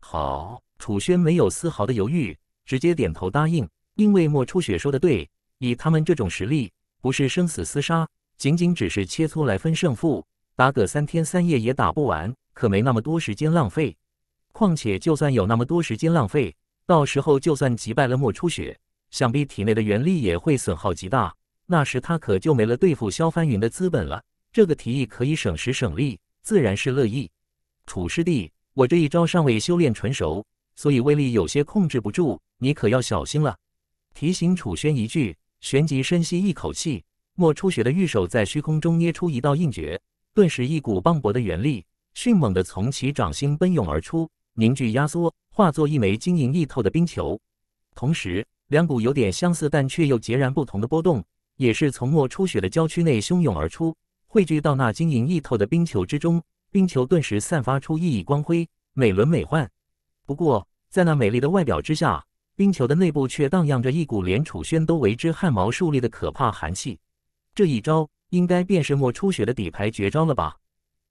好，楚轩没有丝毫的犹豫，直接点头答应。因为莫初雪说的对，以他们这种实力。不是生死厮杀，仅仅只是切磋来分胜负，打个三天三夜也打不完，可没那么多时间浪费。况且，就算有那么多时间浪费，到时候就算击败了莫初雪，想必体内的元力也会损耗极大，那时他可就没了对付萧帆云的资本了。这个提议可以省时省力，自然是乐意。楚师弟，我这一招尚未修炼纯熟，所以威力有些控制不住，你可要小心了，提醒楚轩一句。旋即深吸一口气，莫初雪的玉手在虚空中捏出一道印诀，顿时一股磅礴的元力迅猛地从其掌心奔涌而出，凝聚压缩，化作一枚晶莹剔透的冰球。同时，两股有点相似但却又截然不同的波动，也是从莫初雪的娇躯内汹涌而出，汇聚到那晶莹剔透的冰球之中。冰球顿时散发出熠熠光辉，美轮美奂。不过，在那美丽的外表之下，冰球的内部却荡漾着一股连楚轩都为之汗毛竖立的可怕寒气。这一招应该便是莫初雪的底牌绝招了吧？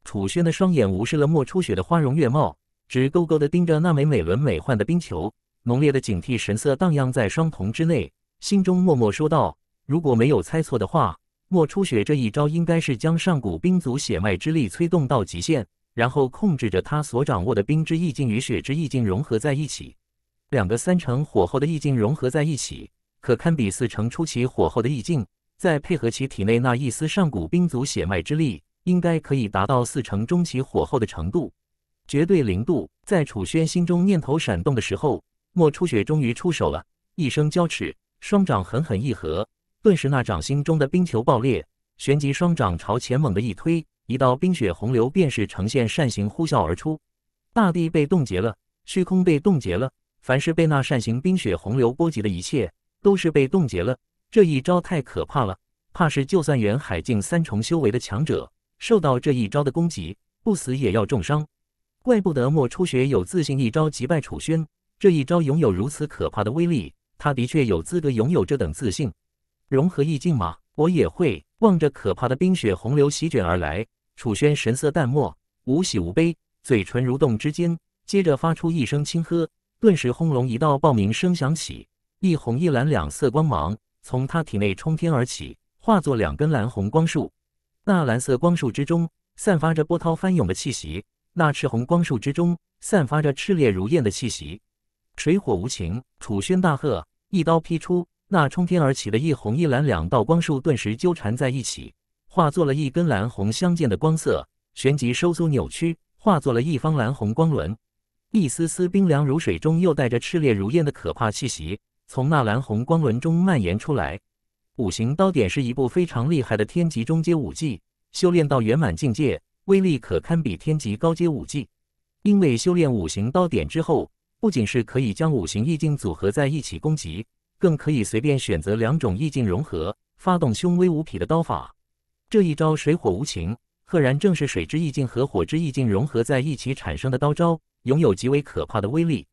楚轩的双眼无视了莫初雪的花容月貌，直勾勾地盯着那枚美轮美奂的冰球，浓烈的警惕神色荡漾在双瞳之内，心中默默说道：“如果没有猜错的话，莫初雪这一招应该是将上古冰族血脉之力催动到极限，然后控制着他所掌握的冰之意境与雪之意境融合在一起。”两个三成火候的意境融合在一起，可堪比四成初期火候的意境。再配合其体内那一丝上古冰族血脉之力，应该可以达到四成中期火候的程度，绝对零度。在楚轩心中念头闪动的时候，莫初雪终于出手了。一声娇叱，双掌狠狠一合，顿时那掌心中的冰球爆裂。旋即双掌朝前猛地一推，一道冰雪洪流便是呈现扇形呼啸而出，大地被冻结了，虚空被冻结了。凡是被那扇形冰雪洪流波及的一切，都是被冻结了。这一招太可怕了，怕是就算元海境三重修为的强者，受到这一招的攻击，不死也要重伤。怪不得莫初雪有自信一招击败楚轩，这一招拥有如此可怕的威力，他的确有资格拥有这等自信。融合意境吗？我也会。望着可怕的冰雪洪流席卷而来，楚轩神色淡漠，无喜无悲，嘴唇蠕动之间，接着发出一声轻呵。顿时，轰隆！一道爆鸣声响起，一红一蓝两色光芒从他体内冲天而起，化作两根蓝红光束。那蓝色光束之中，散发着波涛翻涌的气息；那赤红光束之中，散发着炽烈如焰的气息。水火无情，楚轩大喝，一刀劈出。那冲天而起的一红一蓝两道光束顿时纠缠在一起，化作了一根蓝红相间的光色，旋即收缩扭曲，化作了一方蓝红光轮。一丝丝冰凉如水中，又带着炽烈如焰的可怕气息，从那蓝红光轮中蔓延出来。五行刀典是一部非常厉害的天级中阶武技，修炼到圆满境界，威力可堪比天级高阶武技。因为修炼五行刀典之后，不仅是可以将五行意境组合在一起攻击，更可以随便选择两种意境融合，发动凶威无匹的刀法。这一招水火无情，赫然正是水之意境和火之意境融合在一起产生的刀招。拥有极为可怕的威力。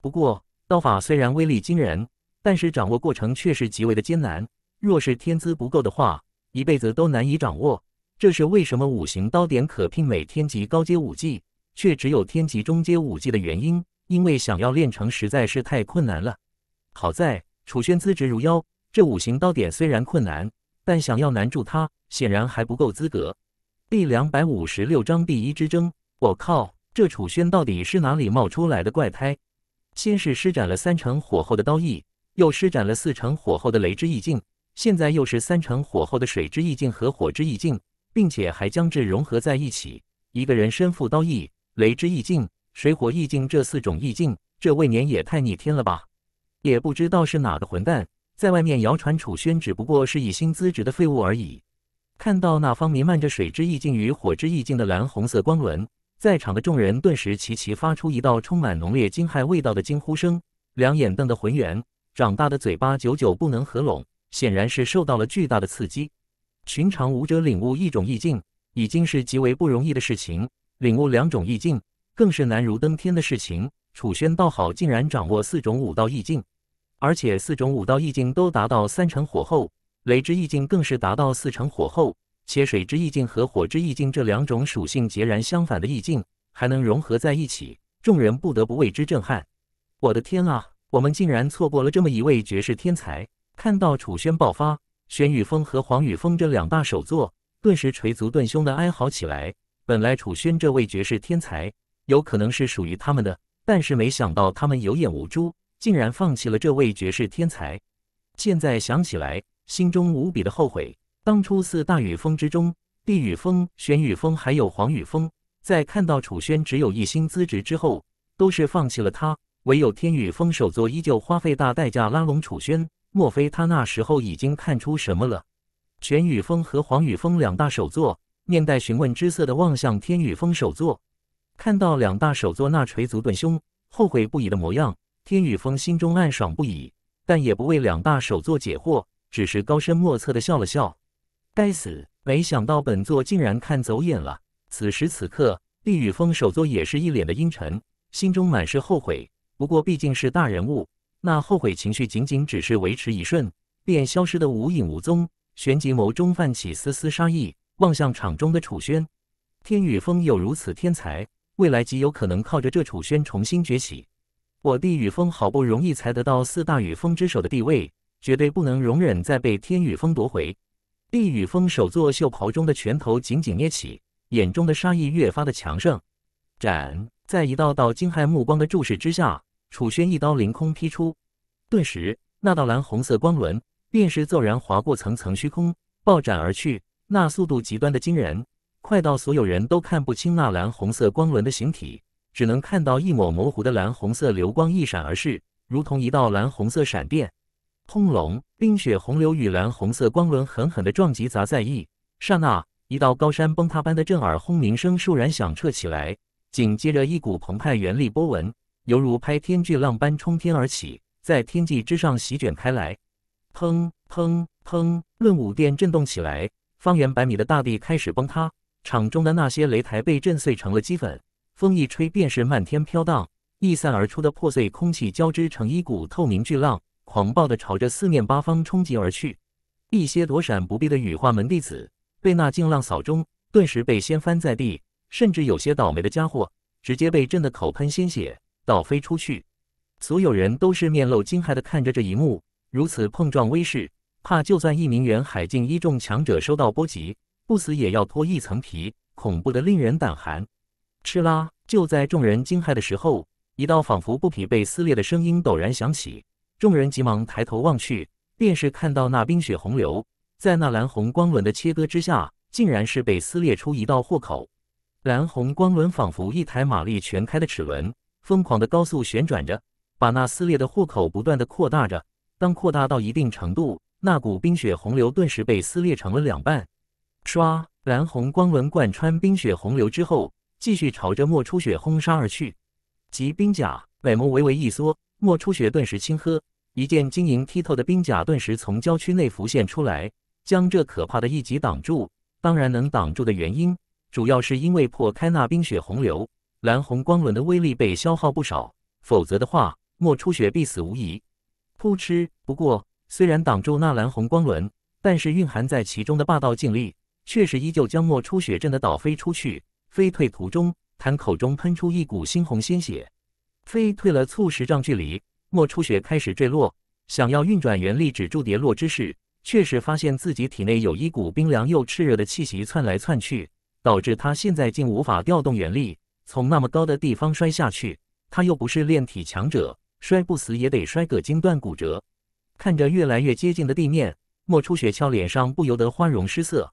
不过，刀法虽然威力惊人，但是掌握过程却是极为的艰难。若是天资不够的话，一辈子都难以掌握。这是为什么五行刀点可媲美天级高阶武技，却只有天级中阶武技的原因。因为想要练成实在是太困难了。好在楚轩资质如妖，这五行刀点虽然困难，但想要难住他，显然还不够资格。第两百五十六章第一之争。我靠！这楚轩到底是哪里冒出来的怪胎？先是施展了三成火候的刀意，又施展了四成火候的雷之意境，现在又是三成火候的水之意境和火之意境，并且还将之融合在一起。一个人身负刀意、雷之意境、水火意境这四种意境，这未免也太逆天了吧！也不知道是哪个混蛋在外面谣传楚轩只不过是一星资质的废物而已。看到那方弥漫着水之意境与火之意境的蓝红色光轮？在场的众人顿时齐齐发出一道充满浓烈惊骇味道的惊呼声，两眼瞪得浑圆，长大的嘴巴久久不能合拢，显然是受到了巨大的刺激。寻常武者领悟一种意境已经是极为不容易的事情，领悟两种意境更是难如登天的事情。楚轩倒好，竟然掌握四种武道意境，而且四种武道意境都达到三成火候，雷之意境更是达到四成火候。且水之意境和火之意境这两种属性截然相反的意境还能融合在一起，众人不得不为之震撼。我的天啊，我们竟然错过了这么一位绝世天才！看到楚轩爆发，玄宇峰和黄宇峰这两大首座顿时捶足顿胸的哀嚎起来。本来楚轩这位绝世天才有可能是属于他们的，但是没想到他们有眼无珠，竟然放弃了这位绝世天才。现在想起来，心中无比的后悔。当初四大雨峰之中，地雨峰、玄雨峰还有黄雨峰，在看到楚轩只有一星资质之后，都是放弃了他。唯有天雨峰首座依旧花费大代价拉拢楚轩，莫非他那时候已经看出什么了？玄雨峰和黄雨峰两大首座面带询问之色的望向天雨峰首座，看到两大首座那捶足顿胸、后悔不已的模样，天雨峰心中暗爽不已，但也不为两大首座解惑，只是高深莫测的笑了笑。该死！没想到本座竟然看走眼了。此时此刻，厉雨峰首座也是一脸的阴沉，心中满是后悔。不过毕竟是大人物，那后悔情绪仅仅只是维持一瞬，便消失得无影无踪。旋即眸中泛起丝丝杀意，望向场中的楚轩。天羽峰有如此天才，未来极有可能靠着这楚轩重新崛起。我厉雨峰好不容易才得到四大宇峰之首的地位，绝对不能容忍再被天羽峰夺回。厉雨峰手作袖袍中的拳头紧紧捏起，眼中的杀意越发的强盛。斩，在一道道惊骇目光的注视之下，楚轩一刀凌空劈出，顿时那道蓝红色光轮便是骤然划过层层虚空，暴斩而去。那速度极端的惊人，快到所有人都看不清那蓝红色光轮的形体，只能看到一抹模糊的蓝红色流光一闪而逝，如同一道蓝红色闪电。轰隆！冰雪洪流与蓝红色光轮狠狠地撞击，砸在一刹那，一道高山崩塌般的震耳轰鸣声骤然响彻起来。紧接着，一股澎湃原力波纹，犹如拍天巨浪般冲天而起，在天际之上席卷开来。砰砰砰！论武殿震动起来，方圆百米的大地开始崩塌，场中的那些擂台被震碎成了齑粉，风一吹便是漫天飘荡，逸散而出的破碎空气交织成一股透明巨浪。狂暴的朝着四面八方冲击而去，一些躲闪不避的羽化门弟子被那劲浪扫中，顿时被掀翻在地，甚至有些倒霉的家伙直接被震得口喷鲜血，倒飞出去。所有人都是面露惊骇的看着这一幕，如此碰撞威势，怕就算一名元海境一众强者受到波及，不死也要脱一层皮，恐怖的令人胆寒。吃啦！就在众人惊骇的时候，一道仿佛布匹被撕裂的声音陡然响起。众人急忙抬头望去，便是看到那冰雪洪流在那蓝红光轮的切割之下，竟然是被撕裂出一道豁口。蓝红光轮仿佛一台马力全开的齿轮，疯狂的高速旋转着，把那撕裂的豁口不断的扩大着。当扩大到一定程度，那股冰雪洪流顿时被撕裂成了两半。唰，蓝红光轮贯穿冰雪洪流之后，继续朝着莫初雪轰杀而去。及冰甲美眸微微一缩，莫初雪顿时轻喝。一件晶莹剔透的冰甲顿时从郊区内浮现出来，将这可怕的一击挡住。当然能挡住的原因，主要是因为破开那冰雪洪流，蓝红光轮的威力被消耗不少。否则的话，莫出血必死无疑。噗嗤！不过虽然挡住那蓝红光轮，但是蕴含在其中的霸道劲力，确实依旧将莫出血震得倒飞出去。飞退途中，他口中喷出一股猩红鲜血，飞退了数十丈距离。莫初雪开始坠落，想要运转元力止住跌落之势，却是发现自己体内有一股冰凉又炽热的气息窜来窜去，导致他现在竟无法调动元力。从那么高的地方摔下去，他又不是炼体强者，摔不死也得摔个筋断骨折。看着越来越接近的地面，莫初雪俏脸上不由得花容失色。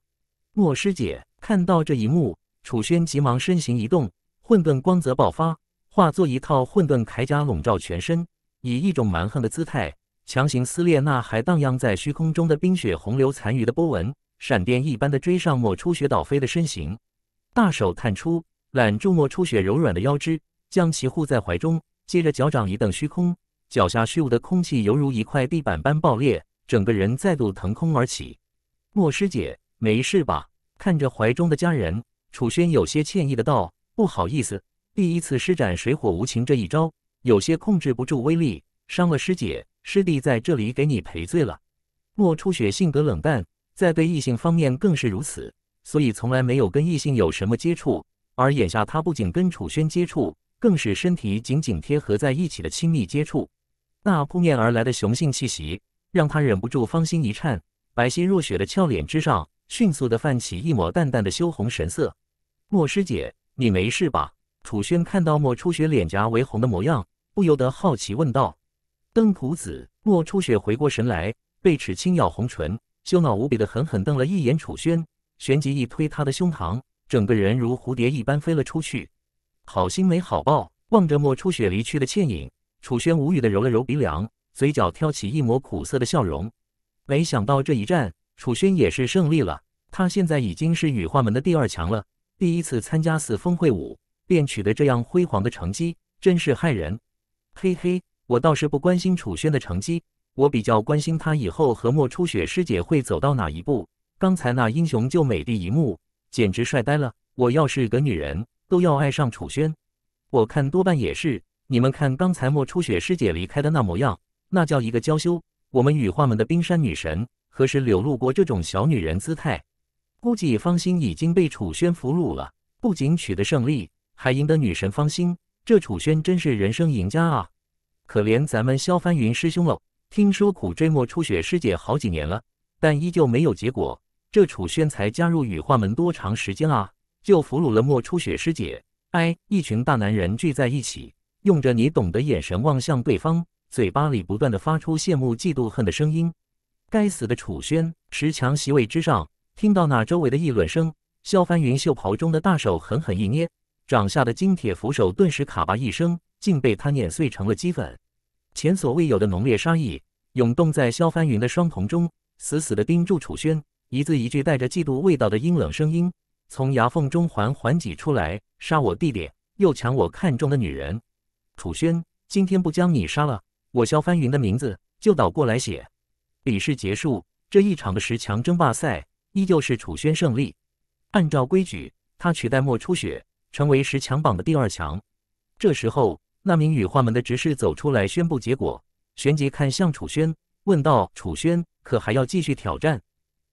莫师姐看到这一幕，楚轩急忙身形一动，混沌光泽爆发，化作一套混沌铠甲笼罩全身。以一种蛮横的姿态，强行撕裂那还荡漾在虚空中的冰雪洪流残余的波纹，闪电一般的追上莫初雪倒飞的身形，大手探出，揽住莫初雪柔软的腰肢，将其护在怀中。接着脚掌一蹬虚空，脚下虚无的空气犹如一块地板般爆裂，整个人再度腾空而起。莫师姐，没事吧？看着怀中的家人，楚轩有些歉意的道：“不好意思，第一次施展水火无情这一招。”有些控制不住威力，伤了师姐师弟，在这里给你赔罪了。莫初雪性格冷淡，在对异性方面更是如此，所以从来没有跟异性有什么接触。而眼下她不仅跟楚轩接触，更是身体紧紧贴合在一起的亲密接触。那扑面而来的雄性气息，让她忍不住芳心一颤，白皙若雪的俏脸之上迅速的泛起一抹淡淡的羞红神色。莫师姐，你没事吧？楚轩看到莫初雪脸颊微红的模样。不由得好奇问道：“邓普子，莫初雪回过神来，被齿轻咬红唇，羞恼无比的狠狠瞪了一眼楚轩，旋即一推他的胸膛，整个人如蝴蝶一般飞了出去。好心没好报，望着莫初雪离去的倩影，楚轩无语的揉了揉鼻梁，嘴角挑起一抹苦涩的笑容。没想到这一战，楚轩也是胜利了。他现在已经是羽化门的第二强了，第一次参加四峰会武，便取得这样辉煌的成绩，真是骇人。”嘿嘿，我倒是不关心楚轩的成绩，我比较关心他以后和莫初雪师姐会走到哪一步。刚才那英雄救美的一幕，简直帅呆了！我要是个女人，都要爱上楚轩。我看多半也是。你们看刚才莫初雪师姐离开的那模样，那叫一个娇羞。我们羽化门的冰山女神何时流露过这种小女人姿态？估计方心已经被楚轩俘虏了。不仅取得胜利，还赢得女神芳心。这楚轩真是人生赢家啊！可怜咱们萧帆云师兄喽，听说苦追莫初雪师姐好几年了，但依旧没有结果。这楚轩才加入羽化门多长时间啊，就俘虏了莫初雪师姐？哎，一群大男人聚在一起，用着你懂的眼神望向对方，嘴巴里不断的发出羡慕、嫉妒、恨的声音。该死的楚轩！持强席位之上，听到那周围的议论声，萧帆云袖袍中的大手狠狠一捏。掌下的金铁扶手顿时卡巴一声，竟被他碾碎成了齑粉。前所未有的浓烈杀意涌动在萧帆云的双瞳中，死死地盯住楚轩。一字一句带着嫉妒味道的阴冷声音从牙缝中缓缓挤出来：“杀我弟弟，又抢我看中的女人，楚轩，今天不将你杀了，我萧帆云的名字就倒过来写。”比试结束，这一场的十强争霸赛依旧是楚轩胜利。按照规矩，他取代莫初雪。成为十强榜的第二强。这时候，那名羽化门的执事走出来宣布结果，旋即看向楚轩，问道：“楚轩，可还要继续挑战？”“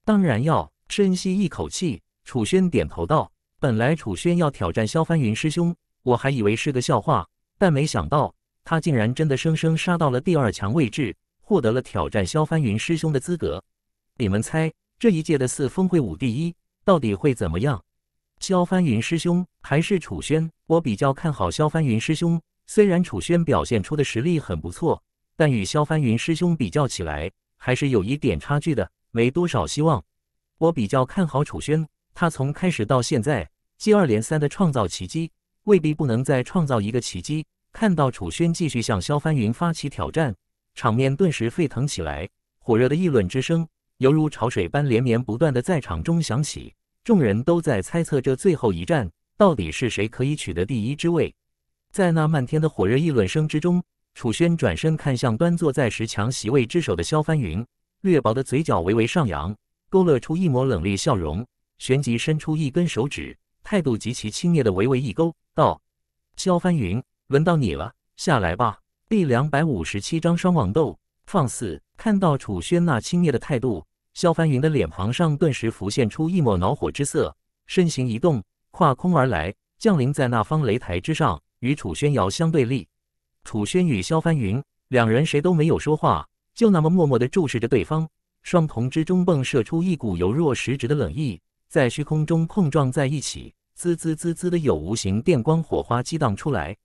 当然要。”深吸一口气，楚轩点头道：“本来楚轩要挑战萧帆云师兄，我还以为是个笑话，但没想到他竟然真的生生杀到了第二强位置，获得了挑战萧帆云师兄的资格。你们猜，这一届的四峰会五第一到底会怎么样？”萧帆云师兄还是楚轩，我比较看好萧帆云师兄。虽然楚轩表现出的实力很不错，但与萧帆云师兄比较起来，还是有一点差距的，没多少希望。我比较看好楚轩，他从开始到现在，接二连三的创造奇迹，未必不能再创造一个奇迹。看到楚轩继续向萧帆云发起挑战，场面顿时沸腾起来，火热的议论之声犹如潮水般连绵不断的在场中响起。众人都在猜测这最后一战到底是谁可以取得第一之位。在那漫天的火热议论声之中，楚轩转身看向端坐在石墙席位之首的萧帆云，略薄的嘴角微微上扬，勾勒出一抹冷厉笑容，旋即伸出一根手指，态度极其轻蔑的微微一勾，道：“萧帆云，轮到你了，下来吧。”第两百五十七章双网斗。放肆！看到楚轩那轻蔑的态度。萧凡云的脸庞上顿时浮现出一抹恼火之色，身形一动，跨空而来，降临在那方擂台之上，与楚轩遥相对立。楚轩与萧凡云两人谁都没有说话，就那么默默的注视着对方，双瞳之中迸射出一股犹弱十指的冷意，在虚空中碰撞在一起，滋滋滋滋的有无形电光火花激荡出来，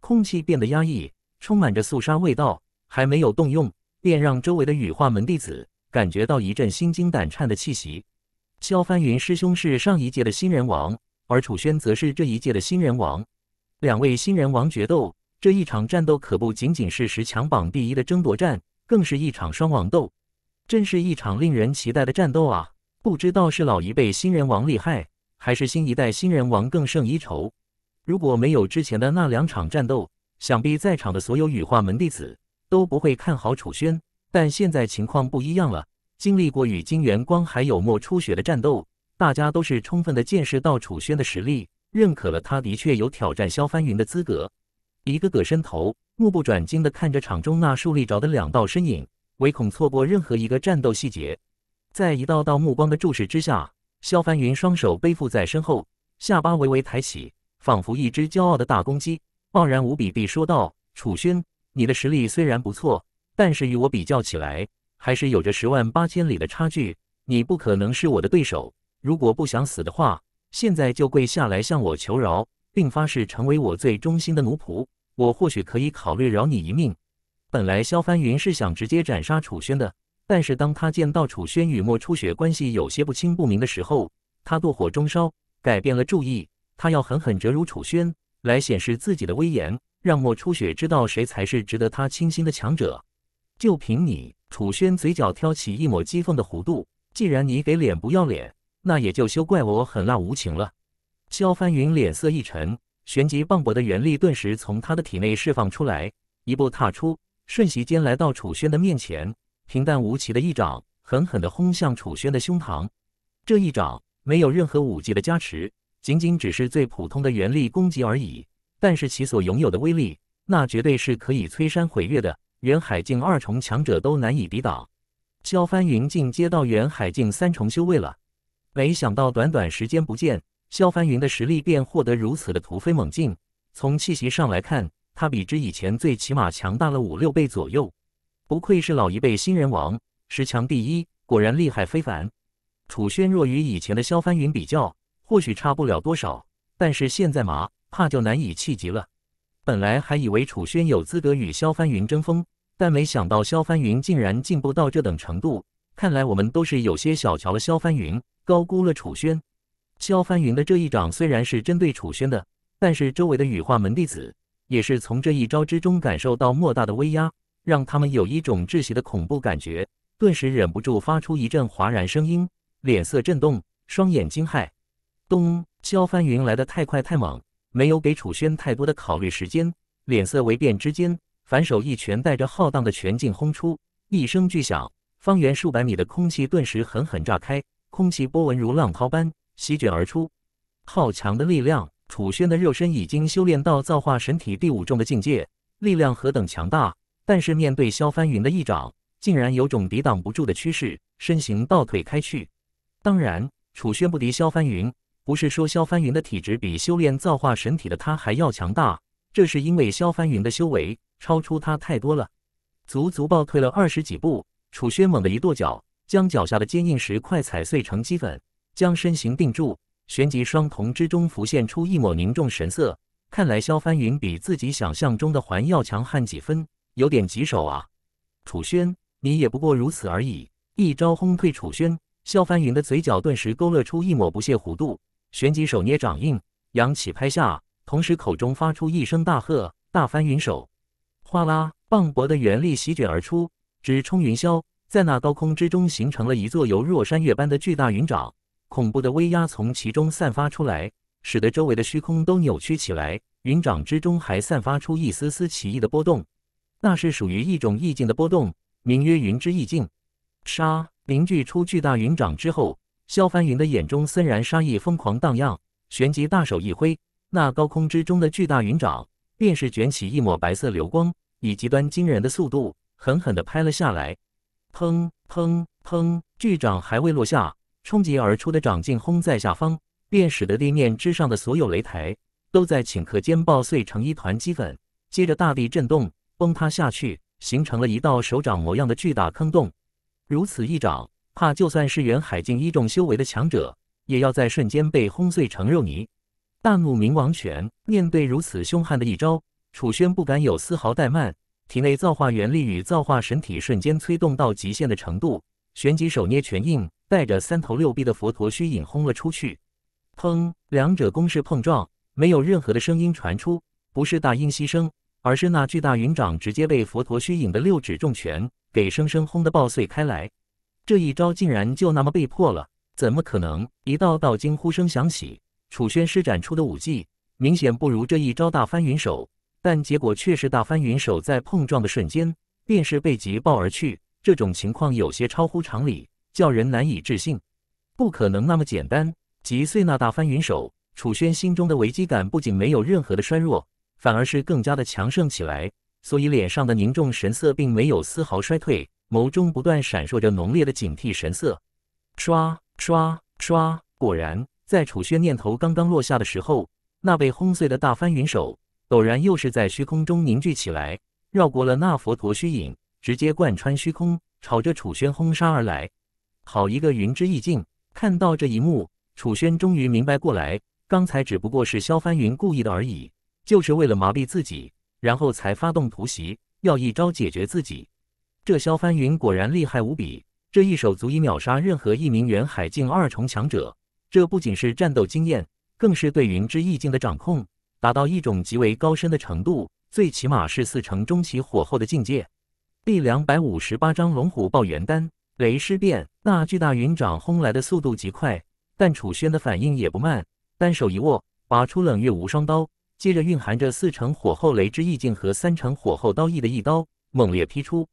空气变得压抑，充满着肃杀味道，还没有动用，便让周围的羽化门弟子。感觉到一阵心惊胆颤的气息。萧帆云师兄是上一届的新人王，而楚轩则是这一届的新人王。两位新人王决斗，这一场战斗可不仅仅是十强榜第一的争夺战，更是一场双王斗。真是一场令人期待的战斗啊！不知道是老一辈新人王厉害，还是新一代新人王更胜一筹。如果没有之前的那两场战斗，想必在场的所有羽化门弟子都不会看好楚轩。但现在情况不一样了。经历过与金元光还有莫初雪的战斗，大家都是充分的见识到楚轩的实力，认可了他的确有挑战萧帆云的资格。一个个伸头，目不转睛地看着场中那竖立着的两道身影，唯恐错过任何一个战斗细节。在一道道目光的注视之下，萧帆云双手背负在身后，下巴微微抬起，仿佛一只骄傲的大公鸡，傲然无比地说道：“楚轩，你的实力虽然不错。”但是与我比较起来，还是有着十万八千里的差距。你不可能是我的对手。如果不想死的话，现在就跪下来向我求饶，并发誓成为我最忠心的奴仆。我或许可以考虑饶你一命。本来萧帆云是想直接斩杀楚轩的，但是当他见到楚轩与莫初雪关系有些不清不明的时候，他妒火中烧，改变了主意。他要狠狠折辱楚轩，来显示自己的威严，让莫初雪知道谁才是值得他倾心的强者。就凭你，楚轩嘴角挑起一抹讥讽的弧度。既然你给脸不要脸，那也就休怪我狠辣无情了。萧帆云脸色一沉，旋即磅礴的元力顿时从他的体内释放出来，一步踏出，瞬息间来到楚轩的面前，平淡无奇的一掌狠狠地轰向楚轩的胸膛。这一掌没有任何武技的加持，仅仅只是最普通的元力攻击而已，但是其所拥有的威力，那绝对是可以摧山毁月的。元海境二重强者都难以抵挡，萧帆云竟接到元海境三重修为了。没想到短短时间不见，萧帆云的实力便获得如此的突飞猛进。从气息上来看，他比之以前最起码强大了五六倍左右。不愧是老一辈新人王，十强第一，果然厉害非凡。楚轩若与以前的萧帆云比较，或许差不了多少，但是现在嘛，怕就难以企及了。本来还以为楚轩有资格与萧帆云争锋，但没想到萧帆云竟然进步到这等程度。看来我们都是有些小瞧了萧帆云，高估了楚轩。萧帆云的这一掌虽然是针对楚轩的，但是周围的羽化门弟子也是从这一招之中感受到莫大的威压，让他们有一种窒息的恐怖感觉，顿时忍不住发出一阵哗然声音，脸色震动，双眼惊骇。咚！萧帆云来得太快太猛。没有给楚轩太多的考虑时间，脸色微变之间，反手一拳带着浩荡的拳劲轰出，一声巨响，方圆数百米的空气顿时狠狠炸开，空气波纹如浪涛般席卷而出。好强的力量！楚轩的肉身已经修炼到造化神体第五重的境界，力量何等强大！但是面对萧帆云的一掌，竟然有种抵挡不住的趋势，身形倒退开去。当然，楚轩不敌萧帆云。不是说萧帆云的体质比修炼造化神体的他还要强大？这是因为萧帆云的修为超出他太多了，足足暴退了二十几步。楚轩猛地一跺脚，将脚下的坚硬石块踩碎成齑粉，将身形定住。旋即双瞳之中浮现出一抹凝重神色。看来萧帆云比自己想象中的还要强悍几分，有点棘手啊。楚轩，你也不过如此而已。一招轰退楚轩，萧帆云的嘴角顿时勾勒出一抹不屑弧度。旋即，手捏掌印，扬起拍下，同时口中发出一声大喝：“大翻云手！”哗啦，磅礴的元力席卷而出，直冲云霄，在那高空之中形成了一座由若山岳般的巨大云掌。恐怖的威压从其中散发出来，使得周围的虚空都扭曲起来。云掌之中还散发出一丝丝奇异的波动，那是属于一种意境的波动，名曰“云之意境”。杀凝聚出巨大云掌之后。萧凡云的眼中森然杀意疯狂荡漾，旋即大手一挥，那高空之中的巨大云掌便是卷起一抹白色流光，以极端惊人的速度狠狠地拍了下来。砰砰砰！巨掌还未落下，冲击而出的掌劲轰在下方，便使得地面之上的所有擂台都在顷刻间爆碎成一团齑粉，接着大地震动崩塌下去，形成了一道手掌模样的巨大坑洞。如此一掌。怕就算是元海境一众修为的强者，也要在瞬间被轰碎成肉泥。大怒冥王拳面对如此凶悍的一招，楚轩不敢有丝毫怠慢，体内造化元力与造化神体瞬间催动到极限的程度，旋即手捏拳印，带着三头六臂的佛陀虚影轰了出去。砰！两者攻势碰撞，没有任何的声音传出，不是大音希声，而是那巨大云掌直接被佛陀虚影的六指重拳给生生轰得爆碎开来。这一招竟然就那么被破了？怎么可能！一道道惊呼声响起。楚轩施展出的武技明显不如这一招大翻云手，但结果却是大翻云手在碰撞的瞬间便是被急爆而去。这种情况有些超乎常理，叫人难以置信。不可能那么简单！击碎那大翻云手，楚轩心中的危机感不仅没有任何的衰弱，反而是更加的强盛起来。所以脸上的凝重神色并没有丝毫衰退。眸中不断闪烁着浓烈的警惕神色，刷刷刷！果然，在楚轩念头刚刚落下的时候，那被轰碎的大翻云手陡然又是在虚空中凝聚起来，绕过了那佛陀虚影，直接贯穿虚空，朝着楚轩轰杀而来。好一个云之意境！看到这一幕，楚轩终于明白过来，刚才只不过是萧翻云故意的而已，就是为了麻痹自己，然后才发动突袭，要一招解决自己。这萧帆云果然厉害无比，这一手足以秒杀任何一名元海境二重强者。这不仅是战斗经验，更是对云之意境的掌控，达到一种极为高深的程度，最起码是四成中期火候的境界。第两百五十八章龙虎爆元丹雷尸变，那巨大云掌轰来的速度极快，但楚轩的反应也不慢，单手一握，拔出冷月无双刀，接着蕴含着四成火候雷之意境和三成火候刀意的一刀，猛烈劈出。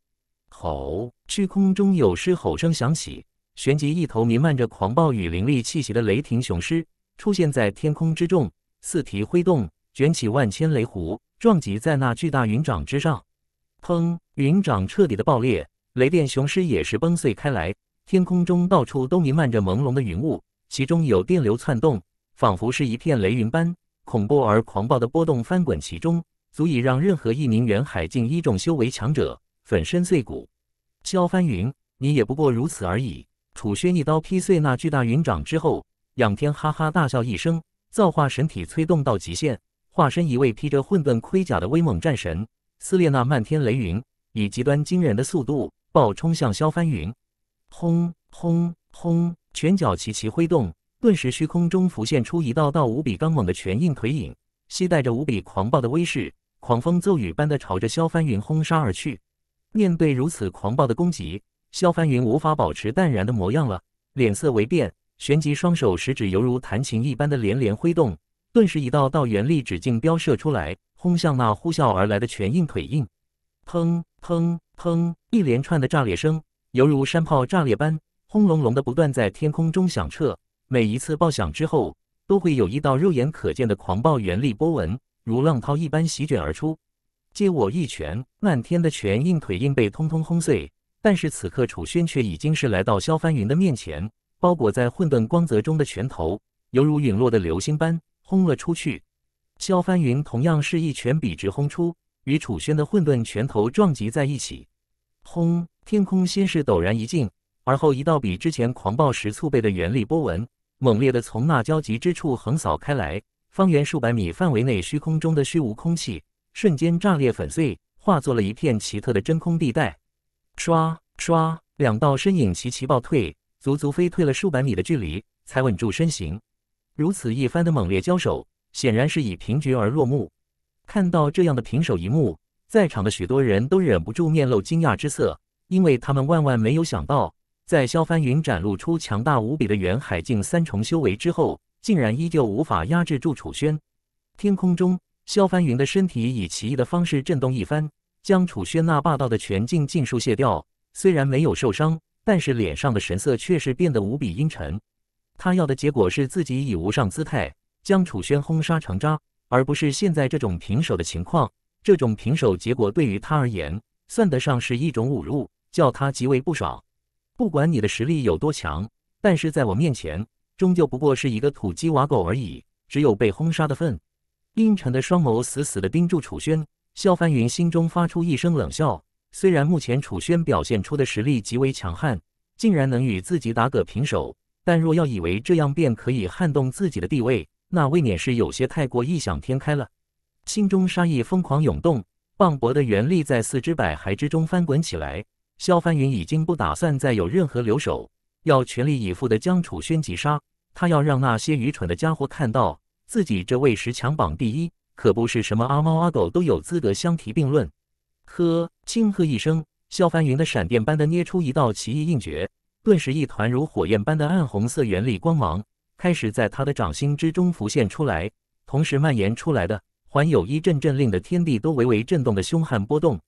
吼！虚空中有狮吼声响起，旋即一头弥漫着狂暴与凌厉气息的雷霆雄狮出现在天空之中，四蹄挥动，卷起万千雷弧，撞击在那巨大云掌之上。砰！云掌彻底的爆裂，雷电雄狮也是崩碎开来。天空中到处都弥漫着朦胧的云雾，其中有电流窜动，仿佛是一片雷云般恐怖而狂暴的波动翻滚其中，足以让任何一名远海境一众修为强者。粉身碎骨，萧帆云，你也不过如此而已！楚轩一刀劈碎那巨大云掌之后，仰天哈哈大笑一声，造化神体催动到极限，化身一位披着混沌盔甲的威猛战神，撕裂那漫天雷云，以极端惊人的速度暴冲向萧帆云。轰轰轰！拳脚齐齐挥动，顿时虚空中浮现出一道道无比刚猛的拳印腿影，携带着无比狂暴的威势，狂风骤雨般的朝着萧帆云轰杀而去。面对如此狂暴的攻击，萧凡云无法保持淡然的模样了，脸色微变，旋即双手食指犹如弹琴一般的连连挥动，顿时一道道元力指劲飙射出来，轰向那呼啸而来的拳印腿印。砰砰砰！一连串的炸裂声犹如山炮炸裂般，轰隆隆的不断在天空中响彻。每一次爆响之后，都会有一道肉眼可见的狂暴元力波纹，如浪涛一般席卷而出。借我一拳！漫天的拳印、腿印被通通轰碎。但是此刻，楚轩却已经是来到萧帆云的面前。包裹在混沌光泽中的拳头，犹如陨落的流星般轰了出去。萧帆云同样是一拳笔直轰出，与楚轩的混沌拳头撞击在一起。轰！天空先是陡然一静，而后一道比之前狂暴时簇倍的原力波纹，猛烈的从那交集之处横扫开来，方圆数百米范围内虚空中的虚无空气。瞬间炸裂粉碎，化作了一片奇特的真空地带。唰唰，两道身影齐齐爆退，足足飞退了数百米的距离，才稳住身形。如此一番的猛烈交手，显然是以平局而落幕。看到这样的平手一幕，在场的许多人都忍不住面露惊讶之色，因为他们万万没有想到，在萧帆云展露出强大无比的元海境三重修为之后，竟然依旧无法压制住楚轩。天空中。萧凡云的身体以奇异的方式震动一番，将楚轩那霸道的拳劲尽数卸掉。虽然没有受伤，但是脸上的神色却是变得无比阴沉。他要的结果是自己以无上姿态将楚轩轰杀成渣，而不是现在这种平手的情况。这种平手结果对于他而言，算得上是一种侮辱，叫他极为不爽。不管你的实力有多强，但是在我面前，终究不过是一个土鸡瓦狗而已，只有被轰杀的份。阴沉的双眸死死地盯住楚轩，萧凡云心中发出一声冷笑。虽然目前楚轩表现出的实力极为强悍，竟然能与自己打个平手，但若要以为这样便可以撼动自己的地位，那未免是有些太过异想天开了。心中杀意疯狂涌动，磅礴的元力在四肢百骸之中翻滚起来。萧凡云已经不打算再有任何留手，要全力以赴地将楚轩击杀。他要让那些愚蠢的家伙看到。自己这位十强榜第一，可不是什么阿猫阿狗都有资格相提并论。呵，轻喝一声，萧凡云的闪电般的捏出一道奇异印诀，顿时一团如火焰般的暗红色原力光芒开始在他的掌心之中浮现出来，同时蔓延出来的还有一阵阵令的天地都微微震动的凶悍波动。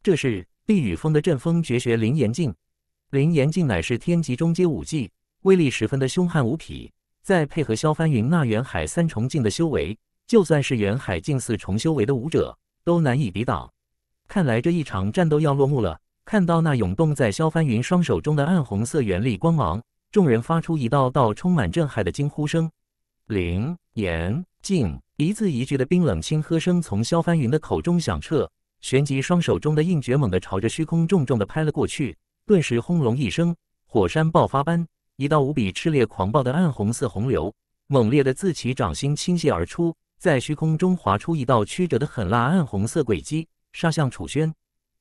这是地雨峰的阵风绝学灵岩劲，灵岩劲乃是天级中阶武技，威力十分的凶悍无匹。再配合萧帆云那远海三重境的修为，就算是远海近四重修为的武者，都难以抵挡。看来这一场战斗要落幕了。看到那涌动在萧帆云双手中的暗红色元力光芒，众人发出一道道充满震撼的惊呼声。灵严静一字一句的冰冷轻喝声从萧帆云的口中响彻，旋即双手中的印决猛地朝着虚空重重的拍了过去，顿时轰隆一声，火山爆发般。一道无比炽烈、狂暴的暗红色洪流，猛烈地自其掌心倾泻而出，在虚空中划出一道曲折的狠辣暗红色轨迹，杀向楚轩。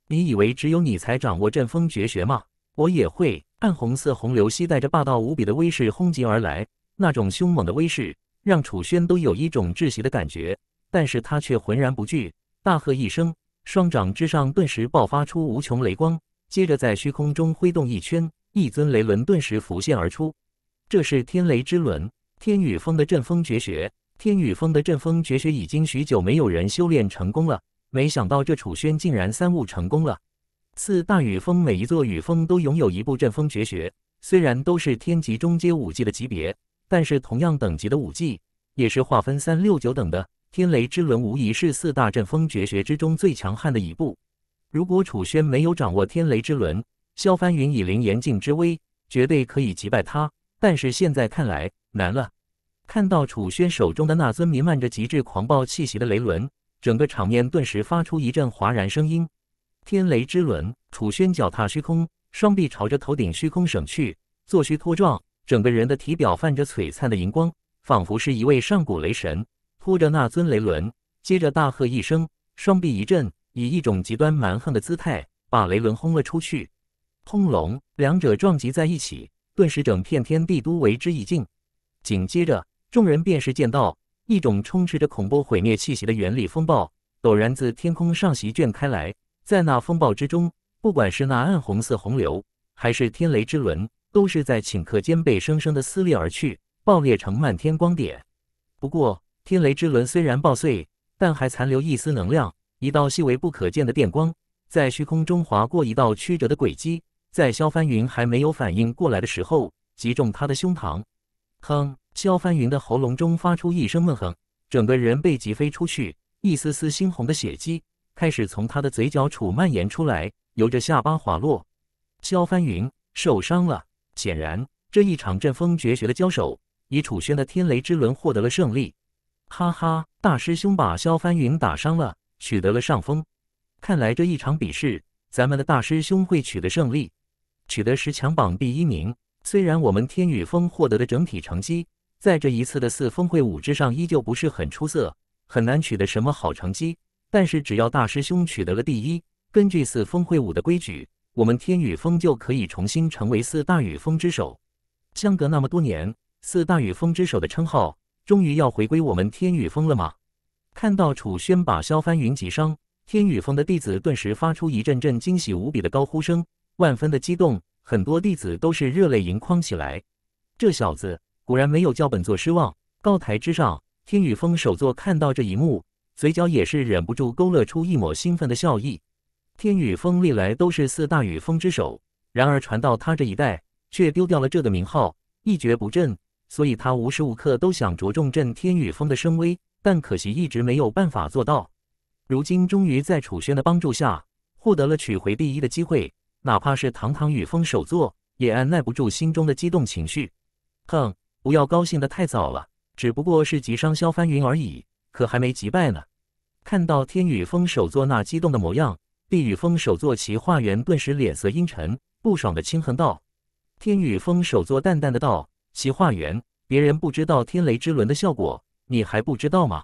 你以为只有你才掌握阵风绝学吗？我也会！暗红色洪流携带着霸道无比的威势轰击而来，那种凶猛的威势让楚轩都有一种窒息的感觉，但是他却浑然不惧，大喝一声，双掌之上顿时爆发出无穷雷光，接着在虚空中挥动一圈。一尊雷轮顿时浮现而出，这是天雷之轮，天羽峰的阵风绝学。天羽峰的阵风绝学已经许久没有人修炼成功了，没想到这楚轩竟然三悟成功了。四大雨峰每一座雨峰都拥有一部阵风绝学，虽然都是天级中阶武技的级别，但是同样等级的武技也是划分三六九等的。天雷之轮无疑是四大阵风绝学之中最强悍的一部。如果楚轩没有掌握天雷之轮，萧帆云以灵炎境之威，绝对可以击败他。但是现在看来难了。看到楚轩手中的那尊弥漫着极致狂暴气息的雷轮，整个场面顿时发出一阵哗然声音。天雷之轮，楚轩脚踏虚空，双臂朝着头顶虚空省去，坐虚拖状，整个人的体表泛着璀璨的荧光，仿佛是一位上古雷神托着那尊雷轮。接着大喝一声，双臂一震，以一种极端蛮横的姿态把雷轮轰了出去。轰隆！两者撞击在一起，顿时整片天地都为之一静。紧接着，众人便是见到一种充斥着恐怖毁灭气息的原理风暴，陡然自天空上席卷开来。在那风暴之中，不管是那暗红色洪流，还是天雷之轮，都是在顷刻间被生生的撕裂而去，爆裂成漫天光点。不过，天雷之轮虽然爆碎，但还残留一丝能量，一道细微不可见的电光，在虚空中划过一道曲折的轨迹。在萧帆云还没有反应过来的时候，击中他的胸膛。哼，萧帆云的喉咙中发出一声闷哼，整个人被击飞出去。一丝丝猩红的血迹开始从他的嘴角处蔓延出来，由着下巴滑落。萧帆云受伤了。显然，这一场阵风绝学的交手，以楚轩的天雷之轮获得了胜利。哈哈，大师兄把萧帆云打伤了，取得了上风。看来这一场比试，咱们的大师兄会取得胜利。取得十强榜第一名。虽然我们天羽峰获得的整体成绩，在这一次的四峰会五之上依旧不是很出色，很难取得什么好成绩。但是只要大师兄取得了第一，根据四峰会五的规矩，我们天羽峰就可以重新成为四大羽峰之首。相隔那么多年，四大羽峰之首的称号，终于要回归我们天羽峰了吗？看到楚轩把萧帆云击伤，天羽峰的弟子顿时发出一阵阵惊喜无比的高呼声。万分的激动，很多弟子都是热泪盈眶起来。这小子果然没有叫本座失望。高台之上，天宇峰首座看到这一幕，嘴角也是忍不住勾勒出一抹兴奋的笑意。天宇峰历来都是四大宇峰之首，然而传到他这一代，却丢掉了这个名号，一蹶不振。所以他无时无刻都想着重振天宇峰的声威，但可惜一直没有办法做到。如今终于在楚轩的帮助下，获得了取回第一的机会。哪怕是堂堂雨风首座，也按耐不住心中的激动情绪。哼，不要高兴的太早了，只不过是急伤萧翻云而已，可还没击败呢。看到天宇风首座那激动的模样，地宇风首座齐化元顿时脸色阴沉，不爽的轻哼道：“天宇风首座淡淡的道，齐化元，别人不知道天雷之轮的效果，你还不知道吗？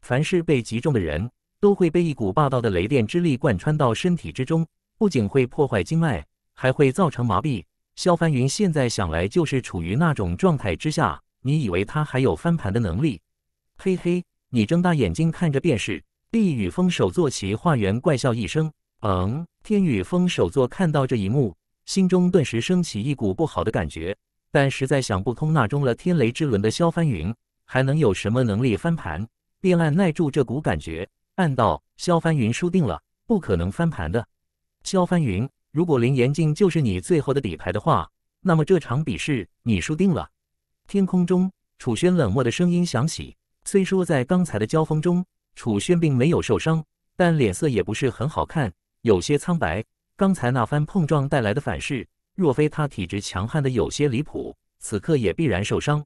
凡是被击中的人都会被一股霸道的雷电之力贯穿到身体之中。”不仅会破坏经脉，还会造成麻痹。萧凡云现在想来，就是处于那种状态之下。你以为他还有翻盘的能力？嘿嘿，你睁大眼睛看着便是。地与风手座齐化缘怪笑一声：“嗯。”天与风手座看到这一幕，心中顿时升起一股不好的感觉，但实在想不通，那中了天雷之轮的萧凡云还能有什么能力翻盘。便按耐住这股感觉，暗道：萧凡云输定了，不可能翻盘的。萧帆云，如果林延静就是你最后的底牌的话，那么这场比试你输定了。天空中，楚轩冷漠的声音响起。虽说在刚才的交锋中，楚轩并没有受伤，但脸色也不是很好看，有些苍白。刚才那番碰撞带来的反噬，若非他体质强悍的有些离谱，此刻也必然受伤。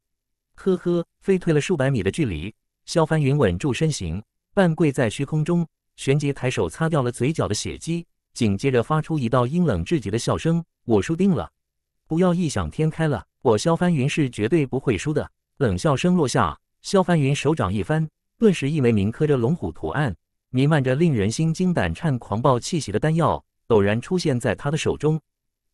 呵呵，飞退了数百米的距离，萧帆云稳住身形，半跪在虚空中，旋即抬手擦掉了嘴角的血迹。紧接着发出一道阴冷至极的笑声：“我输定了！不要异想天开了，我萧帆云是绝对不会输的。”冷笑声落下，萧帆云手掌一翻，顿时一枚铭刻着龙虎图案、弥漫着令人心惊胆颤、狂暴气息的丹药陡然出现在他的手中。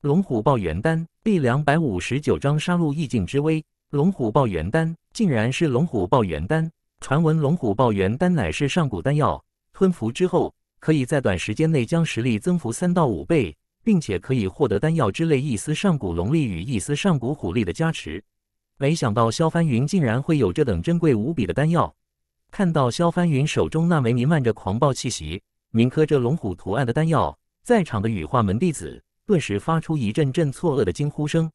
龙虎爆元丹第两百五十九章杀戮意境之威。龙虎爆元丹，竟然是龙虎爆元丹！传闻龙虎爆元丹乃是上古丹药，吞服之后。可以在短时间内将实力增幅三到五倍，并且可以获得丹药之类一丝上古龙力与一丝上古虎力的加持。没想到萧帆云竟然会有这等珍贵无比的丹药。看到萧帆云手中那枚弥漫着狂暴气息、铭刻着龙虎图案的丹药，在场的羽化门弟子顿时发出一阵阵错愕的惊呼声。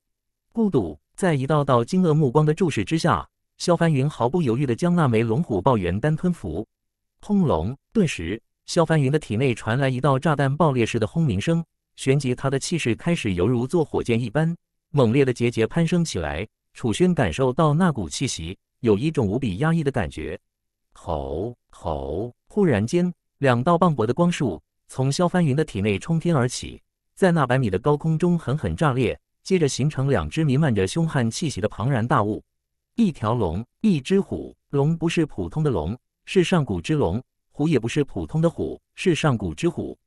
孤独，在一道道惊愕目光的注视之下，萧帆云毫不犹豫的将那枚龙虎爆元丹吞服。轰隆，顿时。萧凡云的体内传来一道炸弹爆裂式的轰鸣声，旋即他的气势开始犹如坐火箭一般猛烈的节节攀升起来。楚轩感受到那股气息，有一种无比压抑的感觉。吼吼！忽然间，两道磅礴的光束从萧凡云的体内冲天而起，在那百米的高空中狠狠炸裂，接着形成两只弥漫着凶悍气息的庞然大物。一条龙，一只虎。龙不是普通的龙，是上古之龙。虎也不是普通的虎，是上古之虎。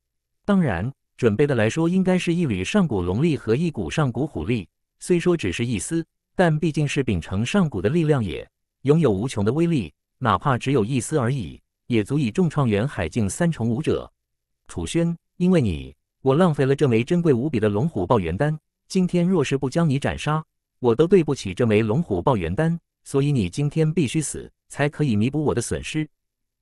当然，准备的来说，应该是一缕上古龙力和一股上古虎力。虽说只是一丝，但毕竟是秉承上古的力量，也拥有无穷的威力。哪怕只有一丝而已，也足以重创元海境三重武者。楚轩，因为你，我浪费了这枚珍贵无比的龙虎爆元丹。今天若是不将你斩杀，我都对不起这枚龙虎爆元丹。所以你今天必须死，才可以弥补我的损失。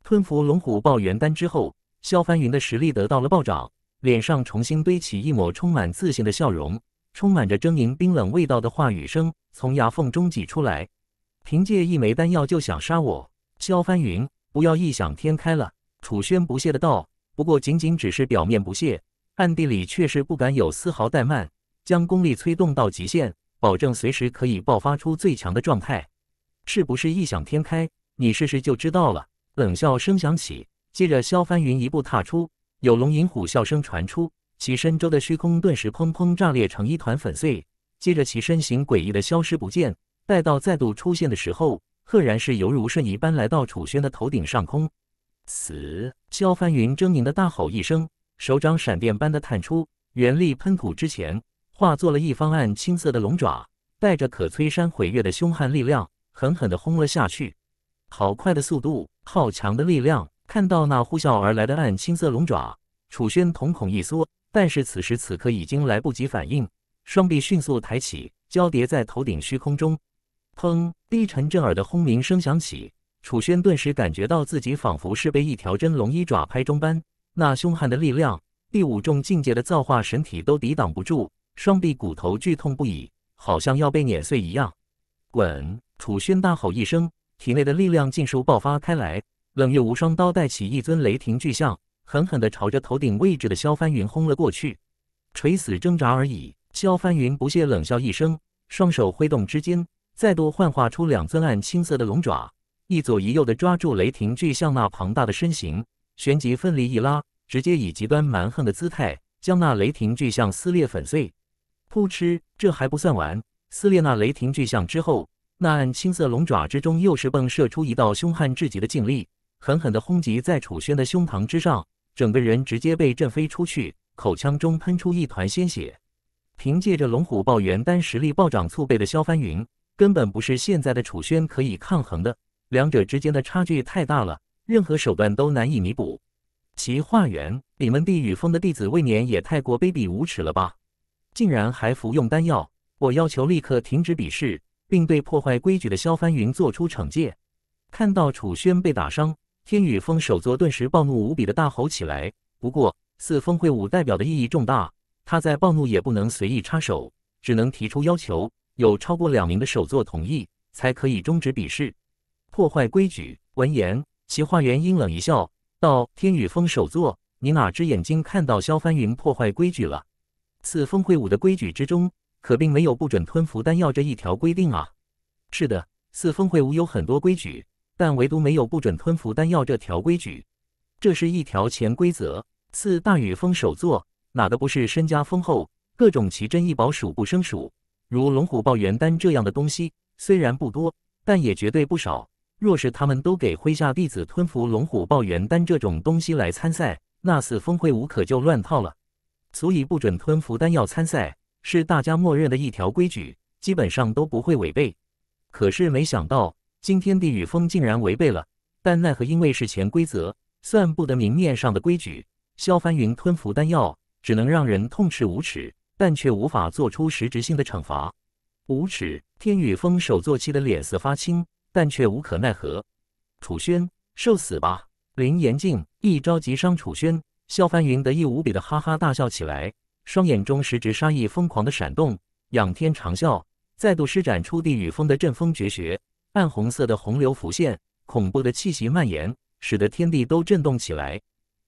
吞服龙虎豹元丹之后，萧凡云的实力得到了暴涨，脸上重新堆起一抹充满自信的笑容，充满着狰狞冰冷味道的话语声从牙缝中挤出来。凭借一枚丹药就想杀我？萧凡云，不要异想天开了！楚轩不屑的道。不过，仅仅只是表面不屑，暗地里却是不敢有丝毫怠慢，将功力催动到极限，保证随时可以爆发出最强的状态。是不是异想天开？你试试就知道了。冷笑声响起，接着萧帆云一步踏出，有龙吟虎啸声传出，其身周的虚空顿时砰砰炸裂成一团粉碎。接着其身形诡异的消失不见，待到再度出现的时候，赫然是犹如瞬移般来到楚轩的头顶上空。死！萧帆云狰狞的大吼一声，手掌闪电般的探出，元力喷吐之前，化作了一方暗青色的龙爪，带着可摧山毁岳的凶悍力量，狠狠的轰了下去。好快的速度，好强的力量！看到那呼啸而来的暗青色龙爪，楚轩瞳孔一缩，但是此时此刻已经来不及反应，双臂迅速抬起，交叠在头顶虚空中。砰！低沉震耳的轰鸣声响起，楚轩顿时感觉到自己仿佛是被一条真龙一爪拍中般，那凶悍的力量，第五重境界的造化神体都抵挡不住，双臂骨头剧痛不已，好像要被碾碎一样。滚！楚轩大吼一声。体内的力量尽数爆发开来，冷月无双刀带起一尊雷霆巨像，狠狠地朝着头顶位置的萧帆云轰了过去。垂死挣扎而已，萧帆云不屑冷笑一声，双手挥动之间，再度幻化出两尊暗青色的龙爪，一左一右地抓住雷霆巨像那庞大的身形，旋即奋力一拉，直接以极端蛮横的姿态将那雷霆巨像撕裂粉碎。噗嗤，这还不算完，撕裂那雷霆巨像之后。那暗青色龙爪之中，又是迸射出一道凶悍至极的劲力，狠狠地轰击在楚轩的胸膛之上，整个人直接被震飞出去，口腔中喷出一团鲜血。凭借着龙虎豹元丹实力暴涨、淬倍的萧帆云，根本不是现在的楚轩可以抗衡的，两者之间的差距太大了，任何手段都难以弥补。其化缘，李门帝与风的弟子未免也太过卑鄙无耻了吧？竟然还服用丹药！我要求立刻停止比试。并对破坏规矩的萧帆云做出惩戒。看到楚轩被打伤，天宇峰首座顿时暴怒无比的大吼起来。不过四峰会五代表的意义重大，他在暴怒也不能随意插手，只能提出要求，有超过两名的首座同意，才可以终止比试。破坏规矩。闻言，齐化元阴冷一笑，道：“天宇峰首座，你哪只眼睛看到萧帆云破坏规矩了？四峰会五的规矩之中。”可并没有不准吞服丹药这一条规定啊！是的，四峰会五有很多规矩，但唯独没有不准吞服丹药这条规矩。这是一条潜规则。四大与峰首座哪个不是身家丰厚，各种奇珍异宝数不胜数？如龙虎豹元丹这样的东西虽然不多，但也绝对不少。若是他们都给麾下弟子吞服龙虎豹元丹这种东西来参赛，那四峰会五可就乱套了。所以不准吞服丹药参赛。是大家默认的一条规矩，基本上都不会违背。可是没想到，今天地与风竟然违背了。但奈何，因为是潜规则，算不得明面上的规矩。萧帆云吞服丹药，只能让人痛斥无耻，但却无法做出实质性的惩罚。无耻！天与风首座气的脸色发青，但却无可奈何。楚轩，受死吧！林延静一招即伤楚轩。萧帆云得意无比的哈哈大笑起来。双眼中十指杀意疯狂的闪动，仰天长啸，再度施展出地与风的阵风绝学。暗红色的洪流浮现，恐怖的气息蔓延，使得天地都震动起来。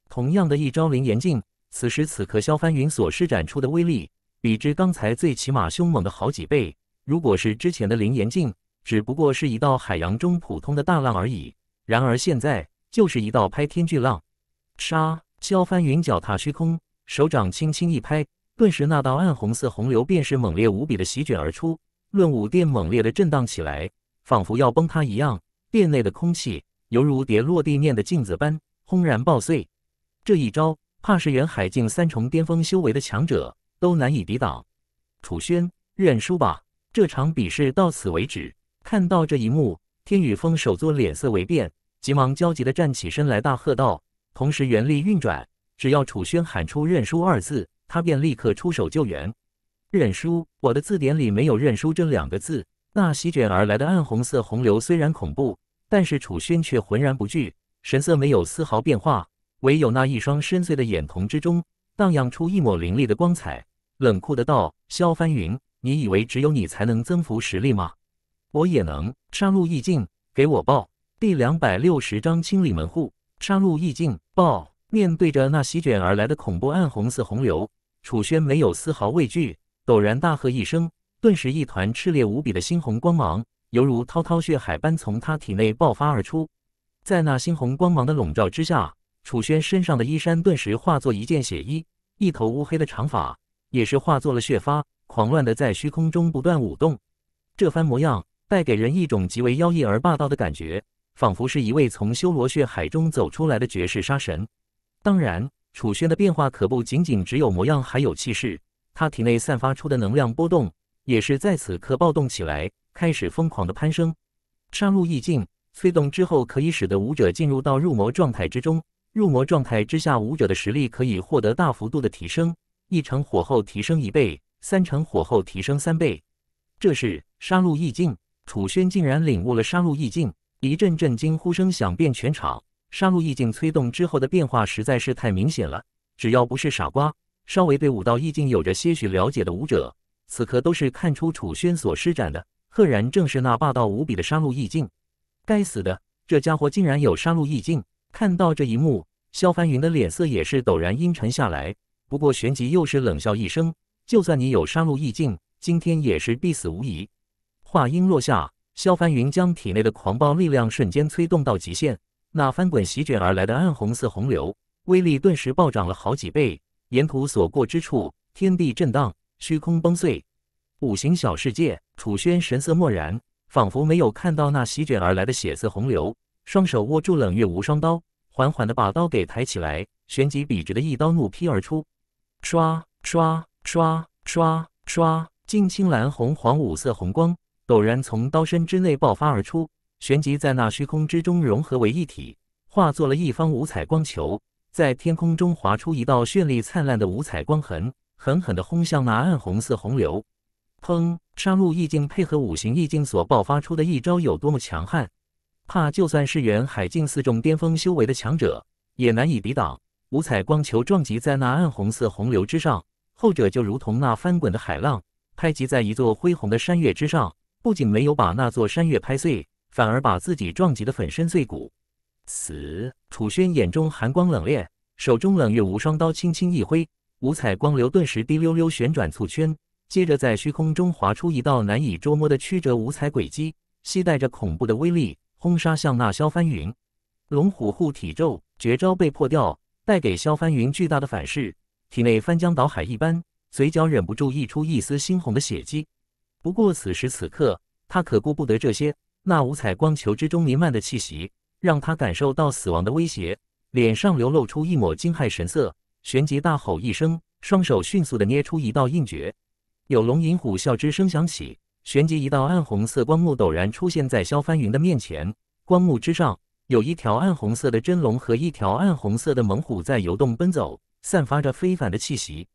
同样的一招灵岩镜，此时此刻萧帆云所施展出的威力，比之刚才最起码凶猛的好几倍。如果是之前的灵岩镜，只不过是一道海洋中普通的大浪而已。然而现在，就是一道拍天巨浪。杀！萧帆云脚踏虚空。手掌轻轻一拍，顿时那道暗红色洪流便是猛烈无比的席卷而出，论武殿猛烈的震荡起来，仿佛要崩塌一样。殿内的空气犹如跌落地面的镜子般轰然爆碎。这一招，怕是元海境三重巅峰修为的强者都难以抵挡。楚轩，认输吧，这场比试到此为止。看到这一幕，天羽峰首座脸色微变，急忙焦急的站起身来，大喝道，同时元力运转。只要楚轩喊出“认输”二字，他便立刻出手救援。认输，我的字典里没有“认输”这两个字。那席卷而来的暗红色洪流虽然恐怖，但是楚轩却浑然不惧，神色没有丝毫变化，唯有那一双深邃的眼瞳之中荡漾出一抹凌厉的光彩，冷酷的道：“萧帆云，你以为只有你才能增幅实力吗？我也能。杀戮意境，给我爆！”第两百六十章清理门户。杀戮意境，爆。面对着那席卷而来的恐怖暗红色洪流，楚轩没有丝毫畏惧，陡然大喝一声，顿时一团炽烈无比的猩红光芒，犹如滔滔血海般从他体内爆发而出。在那猩红光芒的笼罩之下，楚轩身上的衣衫顿时化作一件血衣，一头乌黑的长发也是化作了血发，狂乱的在虚空中不断舞动。这番模样带给人一种极为妖异而霸道的感觉，仿佛是一位从修罗血海中走出来的绝世杀神。当然，楚轩的变化可不仅仅只有模样，还有气势。他体内散发出的能量波动也是在此刻暴动起来，开始疯狂的攀升。杀戮意境催动之后，可以使得武者进入到入魔状态之中。入魔状态之下，武者的实力可以获得大幅度的提升。一成火候提升一倍，三成火候提升三倍。这是杀戮意境，楚轩竟然领悟了杀戮意境，一阵阵惊呼声响遍全场。杀戮意境催动之后的变化实在是太明显了，只要不是傻瓜，稍微对武道意境有着些许了解的武者，此刻都是看出楚轩所施展的，赫然正是那霸道无比的杀戮意境。该死的，这家伙竟然有杀戮意境！看到这一幕，萧凡云的脸色也是陡然阴沉下来，不过旋即又是冷笑一声：“就算你有杀戮意境，今天也是必死无疑。”话音落下，萧凡云将体内的狂暴力量瞬间催动到极限。那翻滚席卷而来的暗红色洪流，威力顿时暴涨了好几倍。沿途所过之处，天地震荡，虚空崩碎。五行小世界，楚轩神色漠然，仿佛没有看到那席卷而来的血色洪流。双手握住冷月无双刀，缓缓的把刀给抬起来，旋即笔直的一刀怒劈而出。刷刷刷刷刷，青、蓝、红、黄五色红光陡然从刀身之内爆发而出。旋即在那虚空之中融合为一体，化作了一方五彩光球，在天空中划出一道绚丽灿烂的五彩光痕，狠狠地轰向那暗红色洪流。砰！杀戮意境配合五行意境所爆发出的一招有多么强悍，怕就算是元海境四重巅峰修为的强者也难以抵挡。五彩光球撞击在那暗红色洪流之上，后者就如同那翻滚的海浪拍击在一座恢宏的山岳之上，不仅没有把那座山岳拍碎。反而把自己撞击得粉身碎骨，死！楚轩眼中寒光冷冽，手中冷月无双刀轻轻一挥，五彩光流顿时滴溜溜旋转促圈，接着在虚空中划出一道难以捉摸的曲折五彩轨迹，携带着恐怖的威力轰杀向那萧帆云。龙虎护体咒绝招被破掉，带给萧帆云巨大的反噬，体内翻江倒海一般，嘴角忍不住溢出一丝猩红的血迹。不过此时此刻，他可顾不得这些。那五彩光球之中弥漫的气息，让他感受到死亡的威胁，脸上流露出一抹惊骇神色，旋即大吼一声，双手迅速的捏出一道印诀，有龙吟虎啸之声响起，旋即一道暗红色光幕陡然出现在萧帆云的面前，光幕之上有一条暗红色的真龙和一条暗红色的猛虎在游动奔走，散发着非凡的气息。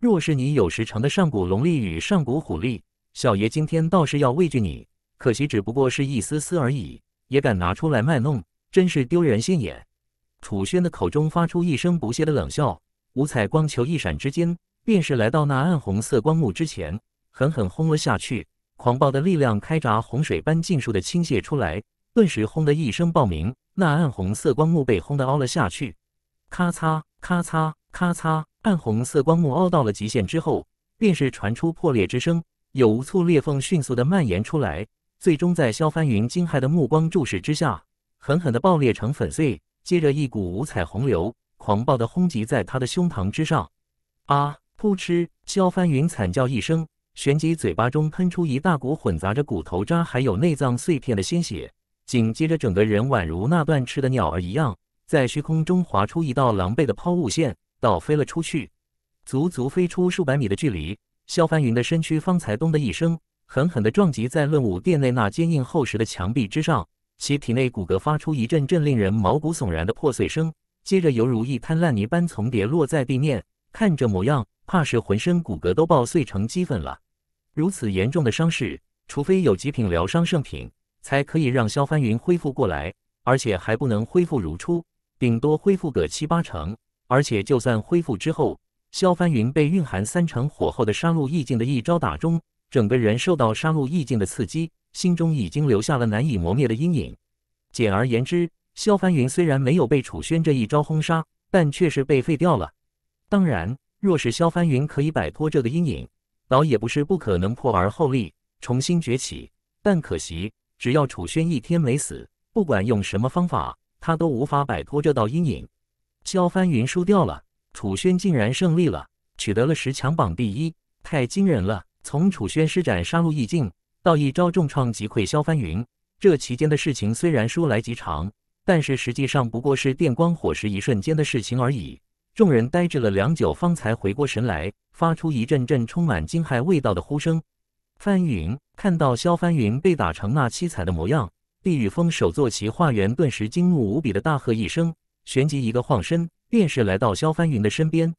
若是你有时成的上古龙力与上古虎力，小爷今天倒是要畏惧你。可惜，只不过是一丝丝而已，也敢拿出来卖弄，真是丢人现眼！楚轩的口中发出一声不屑的冷笑，五彩光球一闪之间，便是来到那暗红色光幕之前，狠狠轰了下去。狂暴的力量开闸洪水般尽数的倾泻出来，顿时轰的一声爆鸣，那暗红色光幕被轰的凹了下去。咔嚓，咔嚓，咔嚓，暗红色光幕凹到了极限之后，便是传出破裂之声，有无数裂缝迅速的蔓延出来。最终在萧帆云惊骇的目光注视之下，狠狠地爆裂成粉碎。接着，一股五彩洪流狂暴地轰击在他的胸膛之上。啊！扑哧，萧帆云惨叫一声，旋即嘴巴中喷出一大股混杂着骨头渣还有内脏碎片的鲜血。紧接着，整个人宛如那断翅的鸟儿一样，在虚空中划出一道狼狈的抛物线，倒飞了出去，足足飞出数百米的距离。萧帆云的身躯方才咚的一声。狠狠地撞击在论武殿内那坚硬厚实的墙壁之上，其体内骨骼发出一阵阵令人毛骨悚然的破碎声，接着犹如一滩烂泥般重叠落在地面。看这模样，怕是浑身骨骼都爆碎成齑粉了。如此严重的伤势，除非有极品疗伤圣品，才可以让萧帆云恢复过来，而且还不能恢复如初，顶多恢复个七八成。而且就算恢复之后，萧帆云被蕴含三成火候的杀戮意境的一招打中。整个人受到杀戮意境的刺激，心中已经留下了难以磨灭的阴影。简而言之，萧凡云虽然没有被楚轩这一招轰杀，但却是被废掉了。当然，若是萧凡云可以摆脱这个阴影，倒也不是不可能破而后立，重新崛起。但可惜，只要楚轩一天没死，不管用什么方法，他都无法摆脱这道阴影。萧凡云输掉了，楚轩竟然胜利了，取得了十强榜第一，太惊人了！从楚轩施展杀戮意境，到一招重创击溃萧翻云，这期间的事情虽然说来极长，但是实际上不过是电光火石一瞬间的事情而已。众人呆滞了良久，方才回过神来，发出一阵阵充满惊骇味道的呼声。范云看到萧翻云被打成那凄惨的模样，厉雨峰手作齐化缘，顿时惊怒无比的大喝一声，旋即一个晃身，便是来到萧翻云的身边。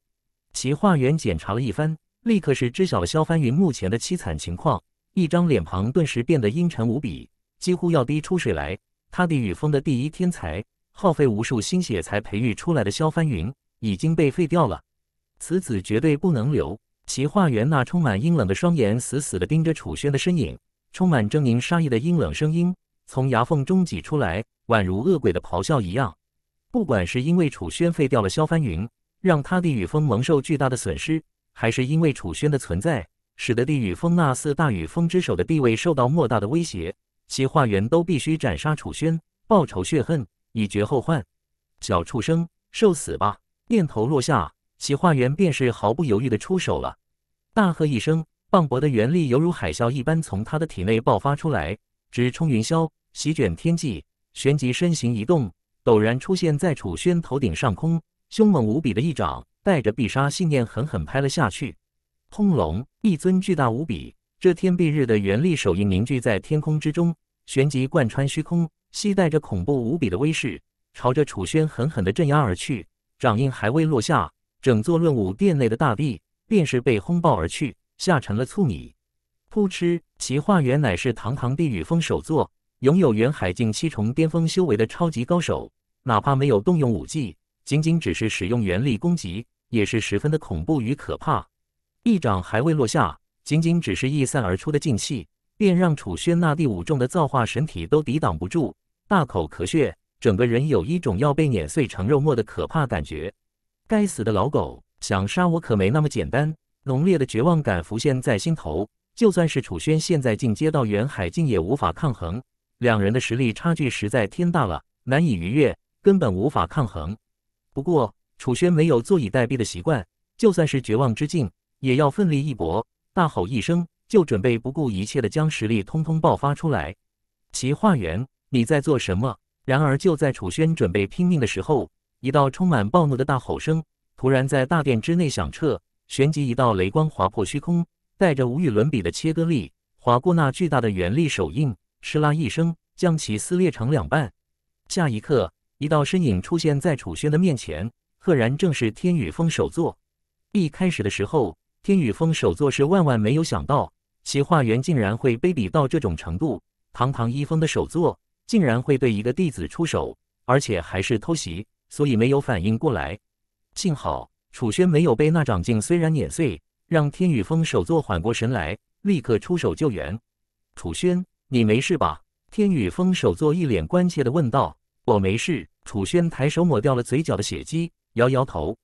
齐化缘检查了一番。立刻是知晓了萧帆云目前的凄惨情况，一张脸庞顿时变得阴沉无比，几乎要滴出水来。他地与峰的第一天才，耗费无数心血才培育出来的萧帆云，已经被废掉了。此子绝对不能留。其化缘那充满阴冷的双眼死死地盯着楚轩的身影，充满狰狞杀意的阴冷声音从牙缝中挤出来，宛如恶鬼的咆哮一样。不管是因为楚轩废掉了萧帆云，让他地与峰蒙受巨大的损失。还是因为楚轩的存在，使得地狱风那四大雨风之首的地位受到莫大的威胁，其化缘都必须斩杀楚轩，报仇血恨，以绝后患。小畜生，受死吧！念头落下，其化缘便是毫不犹豫的出手了，大喝一声，磅礴的元力犹如海啸一般从他的体内爆发出来，直冲云霄，席卷天际。旋即身形一动，陡然出现在楚轩头顶上空，凶猛无比的一掌。带着必杀信念，狠狠拍了下去。轰隆！一尊巨大无比、遮天蔽日的元力手印凝聚在天空之中，旋即贯穿虚空，携带着恐怖无比的威势，朝着楚轩狠狠的镇压而去。掌印还未落下，整座论武殿内的大地便是被轰爆而去，下沉了醋米。扑哧！其化元乃是堂堂地宇峰首座，拥有元海境七重巅峰修为的超级高手，哪怕没有动用武技，仅仅只是使用元力攻击。也是十分的恐怖与可怕，一掌还未落下，仅仅只是逸散而出的劲气，便让楚轩那第五重的造化神体都抵挡不住，大口咳血，整个人有一种要被碾碎成肉沫的可怕感觉。该死的老狗，想杀我可没那么简单！浓烈的绝望感浮现在心头，就算是楚轩现在进阶到远海境，也无法抗衡。两人的实力差距实在天大了，难以逾越，根本无法抗衡。不过。楚轩没有坐以待毙的习惯，就算是绝望之境，也要奋力一搏，大吼一声，就准备不顾一切的将实力通通爆发出来。齐化元，你在做什么？然而就在楚轩准备拼命的时候，一道充满暴怒的大吼声突然在大殿之内响彻，旋即一道雷光划破虚空，带着无与伦比的切割力，划过那巨大的元力手印，哧啦一声，将其撕裂成两半。下一刻，一道身影出现在楚轩的面前。赫然正是天宇峰首座。一开始的时候，天宇峰首座是万万没有想到，齐化元竟然会卑鄙到这种程度。堂堂一峰的首座，竟然会对一个弟子出手，而且还是偷袭，所以没有反应过来。幸好楚轩没有被那掌劲虽然碾碎，让天宇峰首座缓过神来，立刻出手救援。楚轩，你没事吧？天宇峰首座一脸关切地问道。我没事。楚轩抬手抹掉了嘴角的血迹。摇摇头，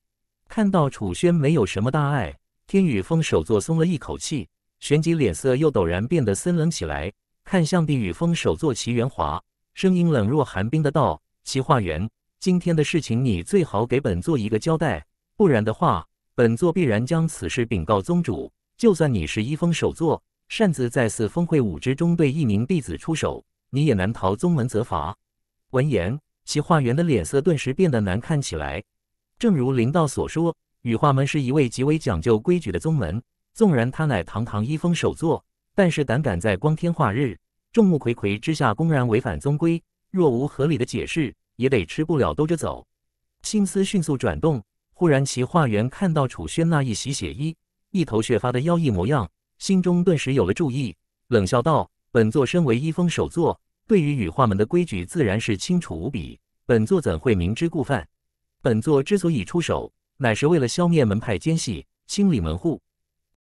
看到楚轩没有什么大碍，天宇峰首座松了一口气，旋即脸色又陡然变得森冷起来，看向地宇峰首座齐元华，声音冷若寒冰的道：“齐化元，今天的事情你最好给本座一个交代，不然的话，本座必然将此事禀告宗主。就算你是一峰首座，擅自在四峰会武之中对一名弟子出手，你也难逃宗门责罚。”闻言，齐化元的脸色顿时变得难看起来。正如林道所说，羽化门是一位极为讲究规矩的宗门。纵然他乃堂堂一峰首座，但是胆敢在光天化日、众目睽睽之下公然违反宗规，若无合理的解释，也得吃不了兜着走。心思迅速转动，忽然其化缘看到楚轩那一袭血衣、一头血发的妖异模样，心中顿时有了注意，冷笑道：“本座身为一峰首座，对于羽化门的规矩自然是清楚无比。本座怎会明知故犯？”本座之所以出手，乃是为了消灭门派奸细，清理门户。